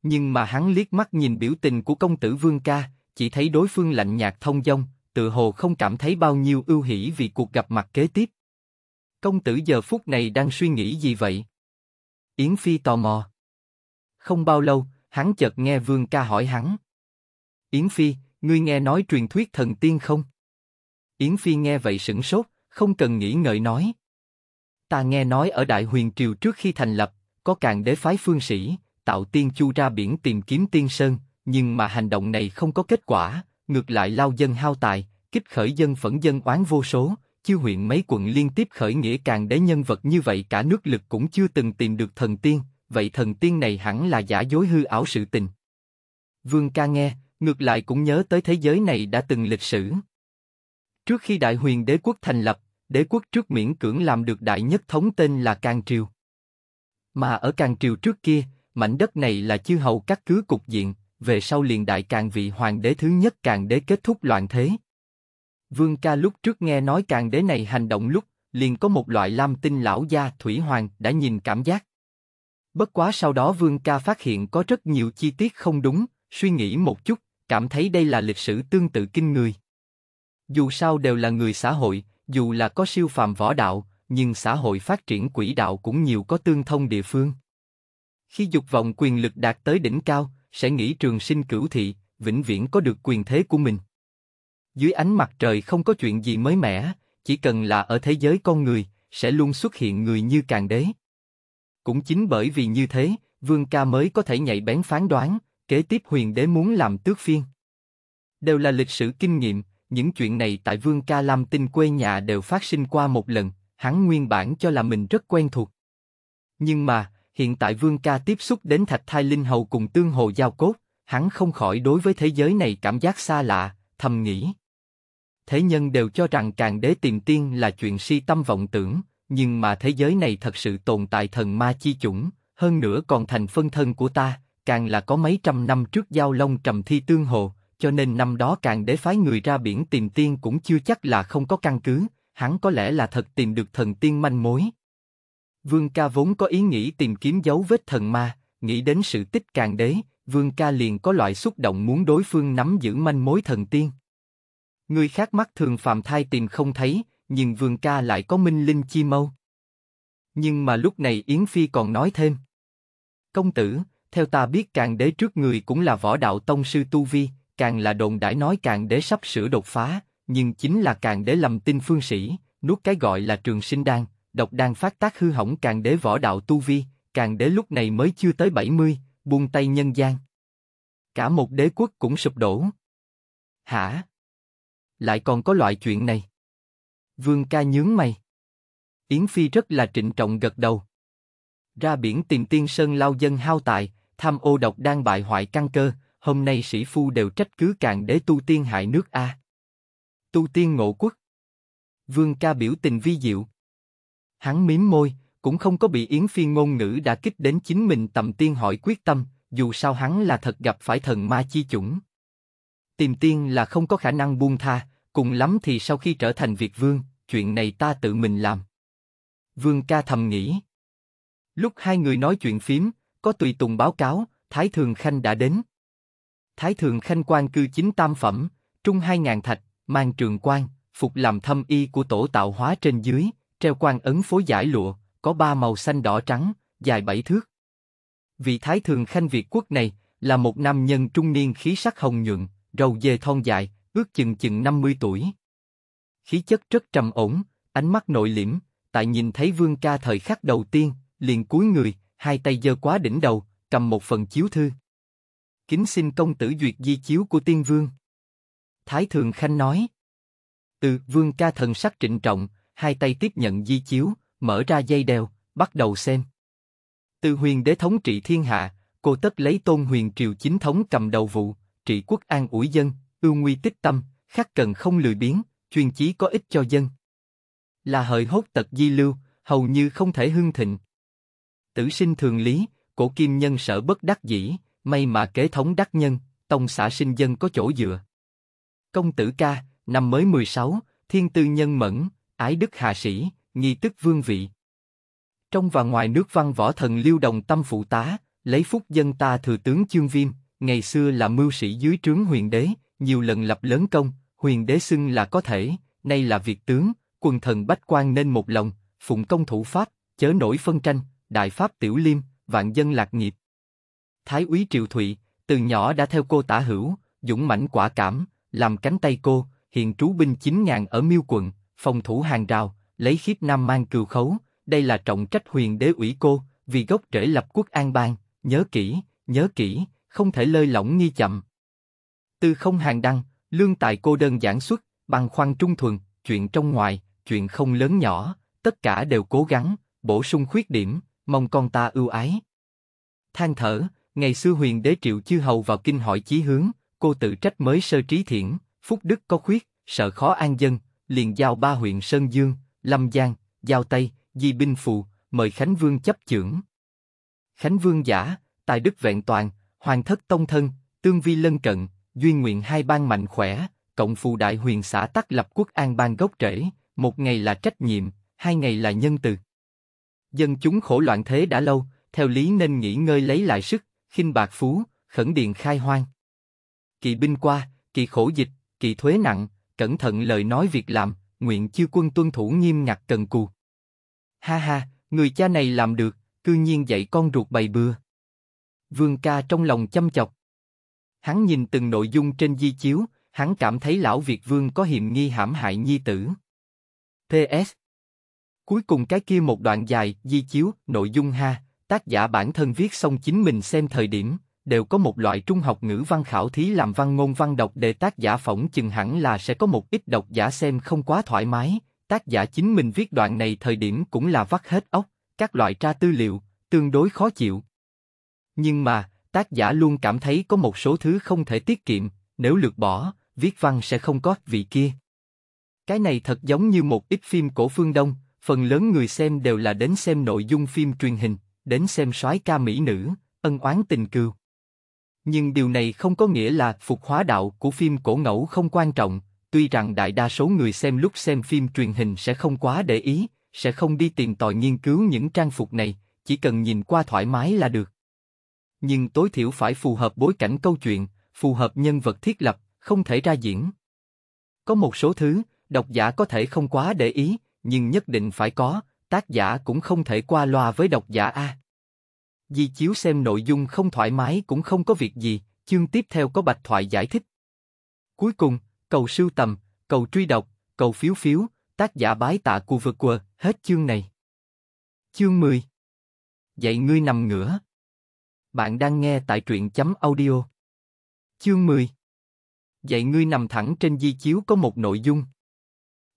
Nhưng mà hắn liếc mắt nhìn biểu tình của công tử Vương Ca, chỉ thấy đối phương lạnh nhạt thông dong, tự hồ không cảm thấy bao nhiêu ưu hỉ vì cuộc gặp mặt kế tiếp. Công tử giờ phút này đang suy nghĩ gì vậy? Yến Phi tò mò. Không bao lâu, hắn chợt nghe Vương Ca hỏi hắn. Yến Phi, ngươi nghe nói truyền thuyết thần tiên không? Yến Phi nghe vậy sững sốt, không cần nghĩ ngợi nói. Ta nghe nói ở Đại Huyền Triều trước khi thành lập, có càng đế phái phương sĩ, tạo tiên chu ra biển tìm kiếm tiên sơn, nhưng mà hành động này không có kết quả, ngược lại lao dân hao tài, kích khởi dân phẫn dân oán vô số, chư huyện mấy quận liên tiếp khởi nghĩa càng đế nhân vật như vậy cả nước lực cũng chưa từng tìm được thần tiên, vậy thần tiên này hẳn là giả dối hư ảo sự tình. Vương ca nghe, ngược lại cũng nhớ tới thế giới này đã từng lịch sử. Trước khi Đại Huyền Đế quốc thành lập, đế quốc trước miễn cưỡng làm được đại nhất thống tên là Càng Triều. Mà ở Càng Triều trước kia, mảnh đất này là chư hầu các cứ cục diện, về sau liền đại Càng vị hoàng đế thứ nhất Càng đế kết thúc loạn thế. Vương ca lúc trước nghe nói Càng đế này hành động lúc, liền có một loại lam tinh lão gia Thủy Hoàng đã nhìn cảm giác. Bất quá sau đó Vương ca phát hiện có rất nhiều chi tiết không đúng, suy nghĩ một chút, cảm thấy đây là lịch sử tương tự kinh người. Dù sao đều là người xã hội, dù là có siêu phàm võ đạo, nhưng xã hội phát triển quỹ đạo cũng nhiều có tương thông địa phương. Khi dục vọng quyền lực đạt tới đỉnh cao, sẽ nghĩ trường sinh cửu thị, vĩnh viễn có được quyền thế của mình. Dưới ánh mặt trời không có chuyện gì mới mẻ, chỉ cần là ở thế giới con người, sẽ luôn xuất hiện người như càng đế. Cũng chính bởi vì như thế, Vương Ca mới có thể nhạy bén phán đoán, kế tiếp huyền đế muốn làm tước phiên. Đều là lịch sử kinh nghiệm, những chuyện này tại Vương Ca Lam Tinh quê nhà đều phát sinh qua một lần, hắn nguyên bản cho là mình rất quen thuộc. Nhưng mà, hiện tại Vương Ca tiếp xúc đến Thạch Thai Linh Hầu cùng Tương Hồ Giao Cốt, hắn không khỏi đối với thế giới này cảm giác xa lạ, thầm nghĩ. Thế nhân đều cho rằng càng đế tìm tiên là chuyện si tâm vọng tưởng, nhưng mà thế giới này thật sự tồn tại thần ma chi chủng, hơn nữa còn thành phân thân của ta, càng là có mấy trăm năm trước giao long trầm thi tương hồ, cho nên năm đó càng để phái người ra biển tìm tiên cũng chưa chắc là không có căn cứ, hắn có lẽ là thật tìm được thần tiên manh mối. Vương ca vốn có ý nghĩ tìm kiếm dấu vết thần ma, nghĩ đến sự tích càng đế, vương ca liền có loại xúc động muốn đối phương nắm giữ manh mối thần tiên. Người khác mắt thường phàm thai tìm không thấy, nhưng vương ca lại có minh linh chi mâu. Nhưng mà lúc này Yến Phi còn nói thêm. Công tử, theo ta biết càng đế trước người cũng là võ đạo tông sư Tu Vi, càng là đồn đãi nói càng đế sắp sửa đột phá, nhưng chính là càng đế lầm tin phương sĩ, nuốt cái gọi là trường sinh đan, độc đan phát tác hư hỏng càng đế võ đạo tu vi, càng đế lúc này mới chưa tới 70, buông tay nhân gian. Cả một đế quốc cũng sụp đổ. Hả? Lại còn có loại chuyện này? Vương ca nhướng mày. Yến Phi rất là trịnh trọng gật đầu. Ra biển tìm tiên sơn lao dân hao tài, tham ô độc đang bại hoại căn cơ, hôm nay sĩ phu đều trách cứ càng để tu tiên hại nước a. Tu tiên ngộ quốc. Vương ca biểu tình vi diệu. Hắn mím môi, cũng không có bị Yến Phi ngôn ngữ đã kích đến chính mình tầm tiên hỏi quyết tâm, dù sao hắn là thật gặp phải thần ma chi chủng. Tìm tiên là không có khả năng buông tha, cùng lắm thì sau khi trở thành Việt Vương, chuyện này ta tự mình làm. Vương ca thầm nghĩ. Lúc hai người nói chuyện phím, có tùy tùng báo cáo, Thái Thường Khanh đã đến. Thái Thường Khanh quan cư chính tam phẩm, trung hai ngàn thạch, mang trường quan, phục làm thâm y của tổ tạo hóa trên dưới, treo quan ấn phối giải lụa, có ba màu xanh đỏ trắng, dài bảy thước. Vị Thái Thường Khanh Việt quốc này là một nam nhân trung niên khí sắc hồng nhuận, râu dê thon dài, ước chừng chừng 50 tuổi. Khí chất rất trầm ổn, ánh mắt nội liễm, tại nhìn thấy Vương ca thời khắc đầu tiên, liền cúi người, hai tay giơ quá đỉnh đầu, cầm một phần chiếu thư kính xin công tử duyệt di chiếu của tiên vương. Thái Thường Khanh nói. Từ vương ca thần sắc trịnh trọng, hai tay tiếp nhận di chiếu, mở ra dây đeo, bắt đầu xem. Từ huyền đế thống trị thiên hạ, cô tất lấy tôn huyền triều chính thống cầm đầu vụ, trị quốc an ủi dân, ưu nguy tích tâm, khắc cần không lười biến, chuyên chí có ích cho dân. Là hợi hốt tật di lưu, hầu như không thể hưng thịnh. Tử sinh thường lý, cổ kim nhân sở bất đắc dĩ, May mà kế thống đắc nhân, tông xã sinh dân có chỗ dựa. Công tử ca, năm mới 16, thiên tư nhân mẫn, ái đức hạ sĩ, nghi tức vương vị. Trong và ngoài nước văn võ thần lưu đồng tâm phụ tá, lấy phúc dân ta thừa tướng chương viêm, ngày xưa là mưu sĩ dưới trướng huyền đế, nhiều lần lập lớn công, huyền đế xưng là có thể, nay là việt tướng, quần thần bách quan nên một lòng, phụng công thủ pháp, chớ nổi phân tranh, đại pháp tiểu liêm, vạn dân lạc nghiệp. Thái úy Triệu Thụy, từ nhỏ đã theo cô tả hữu, dũng mãnh quả cảm, làm cánh tay cô, hiện trú binh 9.000 ở Miêu quận, phòng thủ hàng rào, lấy khiếp nam mang cừu khấu, đây là trọng trách huyền đế ủy cô, vì gốc rễ lập quốc an bang, nhớ kỹ, nhớ kỹ, không thể lơi lỏng nghi chậm. Từ không hàng đăng, lương tài cô đơn giản xuất, bằng khoăn trung thuần, chuyện trong ngoài, chuyện không lớn nhỏ, tất cả đều cố gắng, bổ sung khuyết điểm, mong con ta ưu ái. Than thở, Ngày xưa huyền đế triệu chư hầu vào kinh hỏi chí hướng, cô tự trách mới sơ trí thiện, phúc đức có khuyết, sợ khó an dân, liền giao ba huyện Sơn Dương, Lâm Giang, Giao Tây, Di Binh Phù, mời Khánh Vương chấp chưởng. Khánh Vương giả, tài đức vẹn toàn, hoàng thất tông thân, tương vi lân cận, duy nguyện hai bang mạnh khỏe, cộng phù đại huyền xã tắc lập quốc an bang gốc rễ, một ngày là trách nhiệm, hai ngày là nhân từ. Dân chúng khổ loạn thế đã lâu, theo lý nên nghỉ ngơi lấy lại sức, khinh bạc phú, khẩn điền khai hoang. kỳ binh qua, kỳ khổ dịch, kỳ thuế nặng, cẩn thận lời nói việc làm, nguyện chiêu quân tuân thủ nghiêm ngặt cần cù. Ha ha, người cha này làm được, cư nhiên dạy con ruột bày bừa. Vương ca trong lòng chăm chọc. Hắn nhìn từng nội dung trên di chiếu, hắn cảm thấy lão Việt Vương có hiểm nghi hãm hại nhi tử. PS Cuối cùng cái kia một đoạn dài, di chiếu, nội dung ha, tác giả bản thân viết xong chính mình xem thời điểm, đều có một loại trung học ngữ văn khảo thí làm văn ngôn văn đọc để tác giả phỏng chừng hẳn là sẽ có một ít độc giả xem không quá thoải mái, tác giả chính mình viết đoạn này thời điểm cũng là vắt hết óc, các loại tra tư liệu, tương đối khó chịu. Nhưng mà, tác giả luôn cảm thấy có một số thứ không thể tiết kiệm, nếu lược bỏ, viết văn sẽ không có vị kia. Cái này thật giống như một ít phim cổ phương Đông, phần lớn người xem đều là đến xem nội dung phim truyền hình, đến xem soái ca mỹ nữ, ân oán tình cừu. Nhưng điều này không có nghĩa là phục hóa đạo của phim cổ ngẫu không quan trọng, tuy rằng đại đa số người xem lúc xem phim truyền hình sẽ không quá để ý, sẽ không đi tìm tòi nghiên cứu những trang phục này, chỉ cần nhìn qua thoải mái là được. Nhưng tối thiểu phải phù hợp bối cảnh câu chuyện, phù hợp nhân vật thiết lập, không thể ra diễn. Có một số thứ, độc giả có thể không quá để ý, nhưng nhất định phải có, tác giả cũng không thể qua loa với độc giả A. Di chiếu xem nội dung không thoải mái cũng không có việc gì, chương tiếp theo có bạch thoại giải thích. Cuối cùng, cầu sưu tầm, cầu truy đọc, cầu phiếu phiếu, tác giả bái tạ cu vượt quờ, hết chương này. Chương 10 Dạy ngươi nằm ngửa Bạn đang nghe tại truyện chấm audio Chương 10 Dạy ngươi nằm thẳng trên di chiếu có một nội dung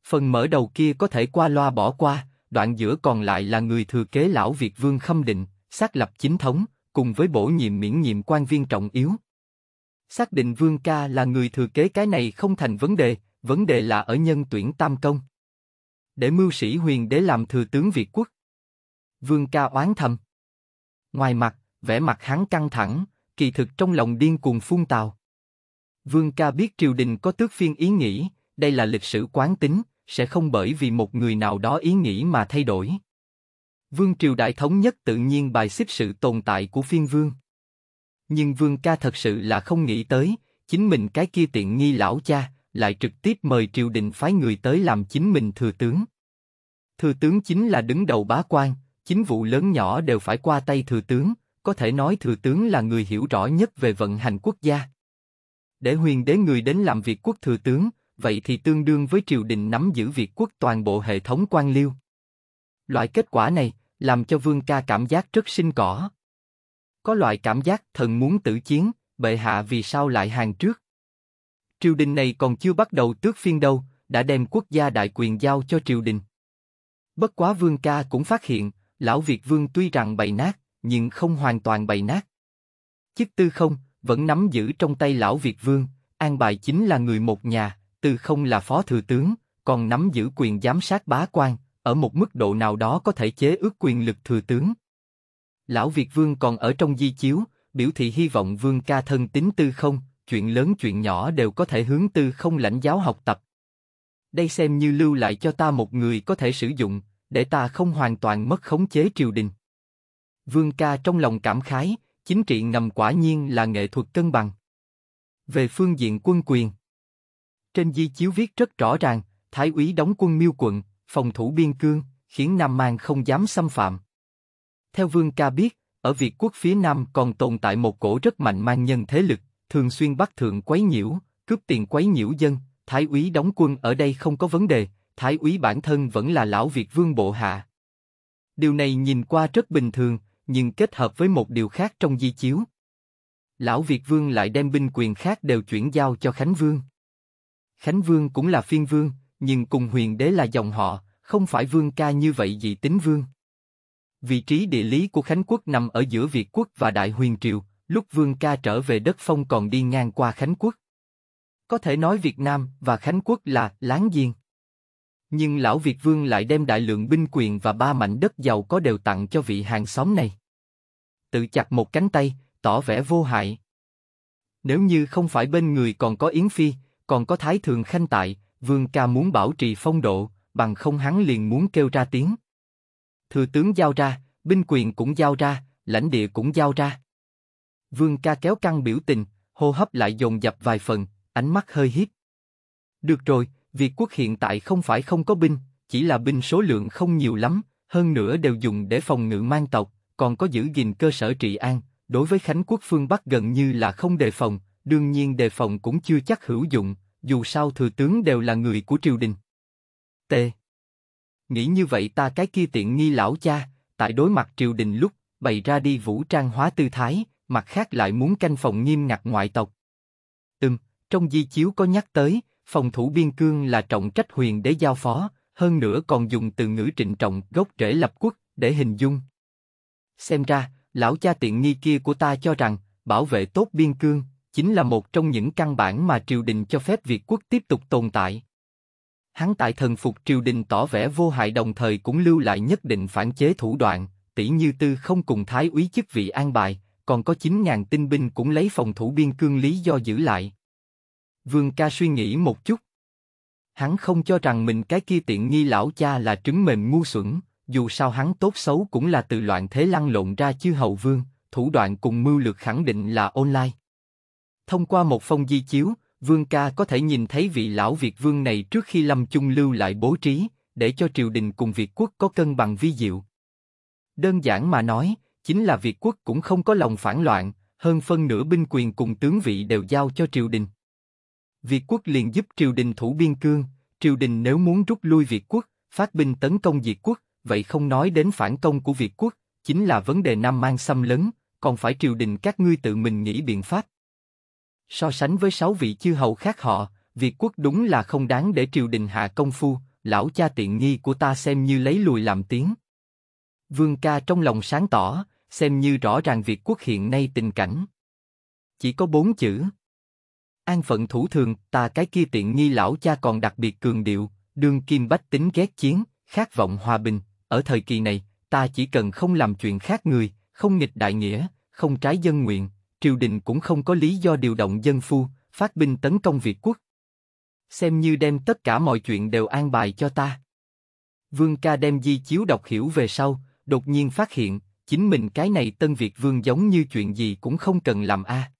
Phần mở đầu kia có thể qua loa bỏ qua, đoạn giữa còn lại là người thừa kế lão Việt Vương Khâm Định, xác lập chính thống, cùng với bổ nhiệm miễn nhiệm quan viên trọng yếu. Xác định Vương Ca là người thừa kế cái này không thành vấn đề, vấn đề là ở nhân tuyển tam công. Để mưu sĩ huyền để làm thừa tướng Việt quốc. Vương Ca oán thầm. Ngoài mặt, vẻ mặt hắn căng thẳng, kỳ thực trong lòng điên cuồng phun tào. Vương Ca biết triều đình có tước phiên ý nghĩ, đây là lịch sử quán tính, sẽ không bởi vì một người nào đó ý nghĩ mà thay đổi. Vương triều đại thống nhất tự nhiên bài xích sự tồn tại của phiên vương. Nhưng vương ca thật sự là không nghĩ tới, chính mình cái kia tiện nghi lão cha, lại trực tiếp mời triều đình phái người tới làm chính mình thừa tướng. Thừa tướng chính là đứng đầu bá quan, chính vụ lớn nhỏ đều phải qua tay thừa tướng, có thể nói thừa tướng là người hiểu rõ nhất về vận hành quốc gia. Để huyền đế người đến làm việc quốc thừa tướng, vậy thì tương đương với triều đình nắm giữ Việt quốc toàn bộ hệ thống quan liêu. Loại kết quả này làm cho Vương Ca cảm giác rất sinh cỏ. Có loại cảm giác thần muốn tử chiến, bệ hạ vì sao lại hàng trước. Triều đình này còn chưa bắt đầu tước phiên đâu, đã đem quốc gia đại quyền giao cho triều đình. Bất quá Vương Ca cũng phát hiện, lão Việt Vương tuy rằng bày nát, nhưng không hoàn toàn bày nát. Chức tư không, vẫn nắm giữ trong tay lão Việt Vương, an bài chính là người một nhà, Tư không là phó thừa tướng, còn nắm giữ quyền giám sát bá quan, ở một mức độ nào đó có thể chế ước quyền lực thừa tướng. Lão Việt Vương còn ở trong di chiếu, biểu thị hy vọng Vương ca thân tính tư không, chuyện lớn chuyện nhỏ đều có thể hướng tư không lãnh giáo học tập. Đây xem như lưu lại cho ta một người có thể sử dụng, để ta không hoàn toàn mất khống chế triều đình. Vương ca trong lòng cảm khái, chính trị ngầm quả nhiên là nghệ thuật cân bằng. Về phương diện quân quyền, trên di chiếu viết rất rõ ràng, Thái úy đóng quân miêu quận, phòng thủ biên cương, khiến Nam Mang không dám xâm phạm. Theo Vương Ca biết, ở Việt quốc phía Nam còn tồn tại một cổ rất mạnh mang nhân thế lực, thường xuyên bắt thượng quấy nhiễu, cướp tiền quấy nhiễu dân, Thái úy đóng quân ở đây không có vấn đề, Thái úy bản thân vẫn là lão Việt vương bộ hạ. Điều này nhìn qua rất bình thường, nhưng kết hợp với một điều khác trong di chiếu. Lão Việt vương lại đem binh quyền khác đều chuyển giao cho Khánh Vương. Khánh Vương cũng là phiên vương, nhưng cùng huyền đế là dòng họ, không phải vương ca như vậy gì tính vương. Vị trí địa lý của Khánh Quốc nằm ở giữa Việt Quốc và Đại Huyền Triều, lúc vương ca trở về đất phong còn đi ngang qua Khánh Quốc. Có thể nói Việt Nam và Khánh Quốc là láng giềng. Nhưng lão Việt Vương lại đem đại lượng binh quyền và ba mảnh đất giàu có đều tặng cho vị hàng xóm này. Tự chặt một cánh tay, tỏ vẻ vô hại. Nếu như không phải bên người còn có Yến Phi, còn có Thái Thường Khanh tại, Vương Ca muốn bảo trì phong độ, bằng không hắn liền muốn kêu ra tiếng. Thừa tướng giao ra, binh quyền cũng giao ra, lãnh địa cũng giao ra. Vương Ca kéo căng biểu tình, hô hấp lại dồn dập vài phần, ánh mắt hơi hiếp. Được rồi, Việt quốc hiện tại không phải không có binh, chỉ là binh số lượng không nhiều lắm, hơn nữa đều dùng để phòng ngự mang tộc, còn có giữ gìn cơ sở trị an. Đối với Khánh quốc phương Bắc gần như là không đề phòng, đương nhiên đề phòng cũng chưa chắc hữu dụng, dù sao thừa tướng đều là người của triều đình. T. Nghĩ như vậy ta cái kia tiện nghi lão cha, tại đối mặt triều đình lúc, bày ra đi vũ trang hóa tư thái, mặt khác lại muốn canh phòng nghiêm ngặt ngoại tộc. Ừm, trong di chiếu có nhắc tới, phòng thủ biên cương là trọng trách huyền để giao phó, hơn nữa còn dùng từ ngữ trịnh trọng gốc rễ lập quốc để hình dung. Xem ra, lão cha tiện nghi kia của ta cho rằng, bảo vệ tốt biên cương, chính là một trong những căn bản mà triều đình cho phép Việt quốc tiếp tục tồn tại. Hắn tại thần phục triều đình tỏ vẻ vô hại đồng thời cũng lưu lại nhất định phản chế thủ đoạn, tỷ như tư không cùng thái úy chức vị an bài, còn có 9.000 tinh binh cũng lấy phòng thủ biên cương lý do giữ lại. Vương ca suy nghĩ một chút. Hắn không cho rằng mình cái kia tiện nghi lão cha là trứng mềm ngu xuẩn, dù sao hắn tốt xấu cũng là từ loạn thế lăn lộn ra chứ hậu vương, thủ đoạn cùng mưu lược khẳng định là online. Thông qua một phong di chiếu, Vương Ca có thể nhìn thấy vị lão Việt Vương này trước khi Lâm Chung lưu lại bố trí, để cho triều đình cùng Việt quốc có cân bằng vi diệu. Đơn giản mà nói, chính là Việt quốc cũng không có lòng phản loạn, hơn phân nửa binh quyền cùng tướng vị đều giao cho triều đình. Việt quốc liền giúp triều đình thủ biên cương, triều đình nếu muốn rút lui Việt quốc, phát binh tấn công Việt quốc, vậy không nói đến phản công của Việt quốc, chính là vấn đề Nam mang xâm lấn, còn phải triều đình các ngươi tự mình nghĩ biện pháp. So sánh với sáu vị chư hầu khác họ, Việt quốc đúng là không đáng để triều đình hạ công phu, lão cha tiện nghi của ta xem như lấy lùi làm tiếng. Vương ca trong lòng sáng tỏ, xem như rõ ràng Việt quốc hiện nay tình cảnh. Chỉ có bốn chữ. An phận thủ thường, ta cái kia tiện nghi lão cha còn đặc biệt cường điệu, đương kim bách tính ghét chiến, khát vọng hòa bình, ở thời kỳ này, ta chỉ cần không làm chuyện khác người, không nghịch đại nghĩa, không trái dân nguyện, triều đình cũng không có lý do điều động dân phu, phát binh tấn công Việt quốc. Xem như đem tất cả mọi chuyện đều an bài cho ta. Vương ca đem di chiếu đọc hiểu về sau, đột nhiên phát hiện, chính mình cái này Tân Việt Vương giống như chuyện gì cũng không cần làm a.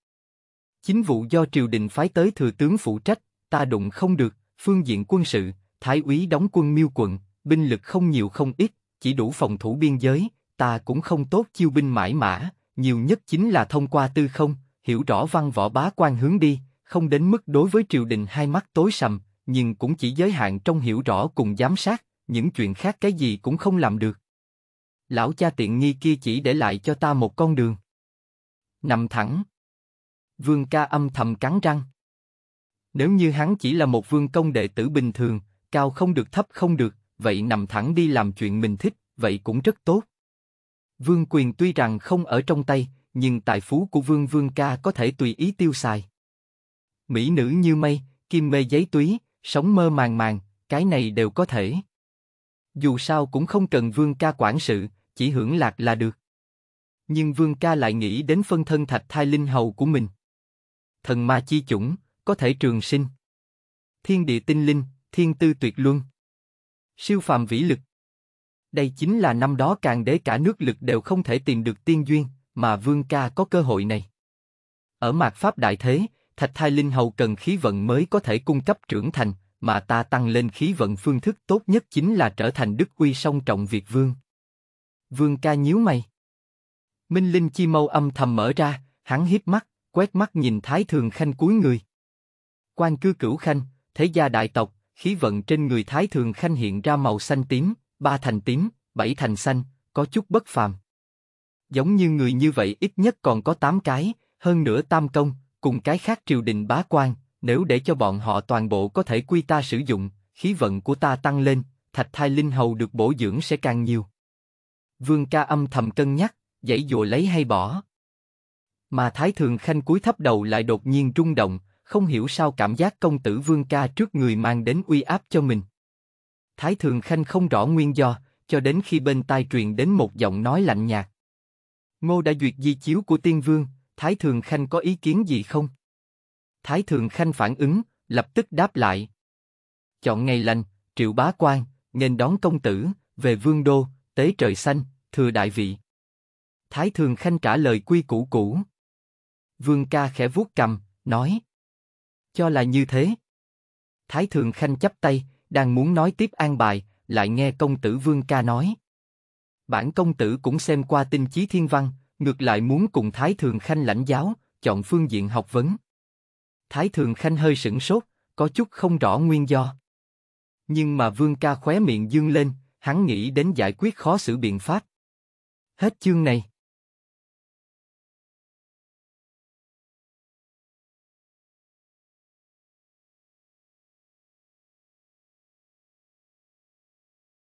Chính vụ do triều đình phái tới thừa tướng phụ trách, ta đụng không được, phương diện quân sự, thái úy đóng quân miêu quận, binh lực không nhiều không ít, chỉ đủ phòng thủ biên giới, ta cũng không tốt chiêu binh mãi mã, nhiều nhất chính là thông qua tư không, hiểu rõ văn võ bá quan hướng đi, không đến mức đối với triều đình hai mắt tối sầm, nhưng cũng chỉ giới hạn trong hiểu rõ cùng giám sát, những chuyện khác cái gì cũng không làm được. Lão cha tiện nghi kia chỉ để lại cho ta một con đường. Nằm thẳng. Vương ca âm thầm cắn răng. Nếu như hắn chỉ là một vương công đệ tử bình thường, cao không được thấp không được, vậy nằm thẳng đi làm chuyện mình thích, vậy cũng rất tốt. Vương quyền tuy rằng không ở trong tay, nhưng tài phú của Vương Vương Ca có thể tùy ý tiêu xài. Mỹ nữ như mây, kim mê giấy túy, sống mơ màng màng, cái này đều có thể. Dù sao cũng không cần Vương Ca quản sự, chỉ hưởng lạc là được. Nhưng Vương Ca lại nghĩ đến phân thân thạch thai linh hầu của mình. Thần ma chi chủng, có thể trường sinh. Thiên địa tinh linh, thiên tư tuyệt luân. Siêu phàm vĩ lực, đây chính là năm đó càng đế cả nước lực đều không thể tìm được tiên duyên, mà Vương Ca có cơ hội này. Ở mạt Pháp Đại Thế, Thạch Thai Linh Hầu cần khí vận mới có thể cung cấp trưởng thành, mà ta tăng lên khí vận phương thức tốt nhất chính là trở thành đức uy song trọng Việt Vương. Vương Ca nhíu mày. Minh Linh Chi Mâu âm thầm mở ra, hắn hiếp mắt, quét mắt nhìn Thái Thường Khanh cuối người. Quan cư cửu khanh, thế gia đại tộc, khí vận trên người Thái Thường Khanh hiện ra màu xanh tím, ba thành tím, bảy thành xanh, có chút bất phàm. Giống như người như vậy ít nhất còn có tám cái, hơn nữa tam công, cùng cái khác triều đình bá quan, nếu để cho bọn họ toàn bộ có thể quy ta sử dụng, khí vận của ta tăng lên, thạch thai linh hầu được bổ dưỡng sẽ càng nhiều. Vương ca âm thầm cân nhắc, dãy dùa lấy hay bỏ. Mà Thái Thường Khanh cúi thấp đầu lại đột nhiên rung động, không hiểu sao cảm giác công tử Vương ca trước người mang đến uy áp cho mình. Thái Thường Khanh không rõ nguyên do, cho đến khi bên tai truyền đến một giọng nói lạnh nhạt. Ngô đã duyệt di chiếu của tiên vương, Thái Thường Khanh có ý kiến gì không? Thái Thường Khanh phản ứng, lập tức đáp lại. Chọn ngày lành, triệu bá quan, nghênh đón công tử, về vương đô, tế trời xanh, thừa đại vị. Thái Thường Khanh trả lời quy củ cũ. Vương ca khẽ vuốt cầm, nói. Cho là như thế. Thái Thường Khanh chấp tay, đang muốn nói tiếp an bài, lại nghe công tử Vương Ca nói. Bản công tử cũng xem qua tinh chí thiên văn, ngược lại muốn cùng Thái Thường Khanh lãnh giáo, chọn phương diện học vấn. Thái Thường Khanh hơi sửng sốt, có chút không rõ nguyên do. Nhưng mà Vương Ca khóe miệng dương lên, hắn nghĩ đến giải quyết khó xử biện pháp. Hết chương này.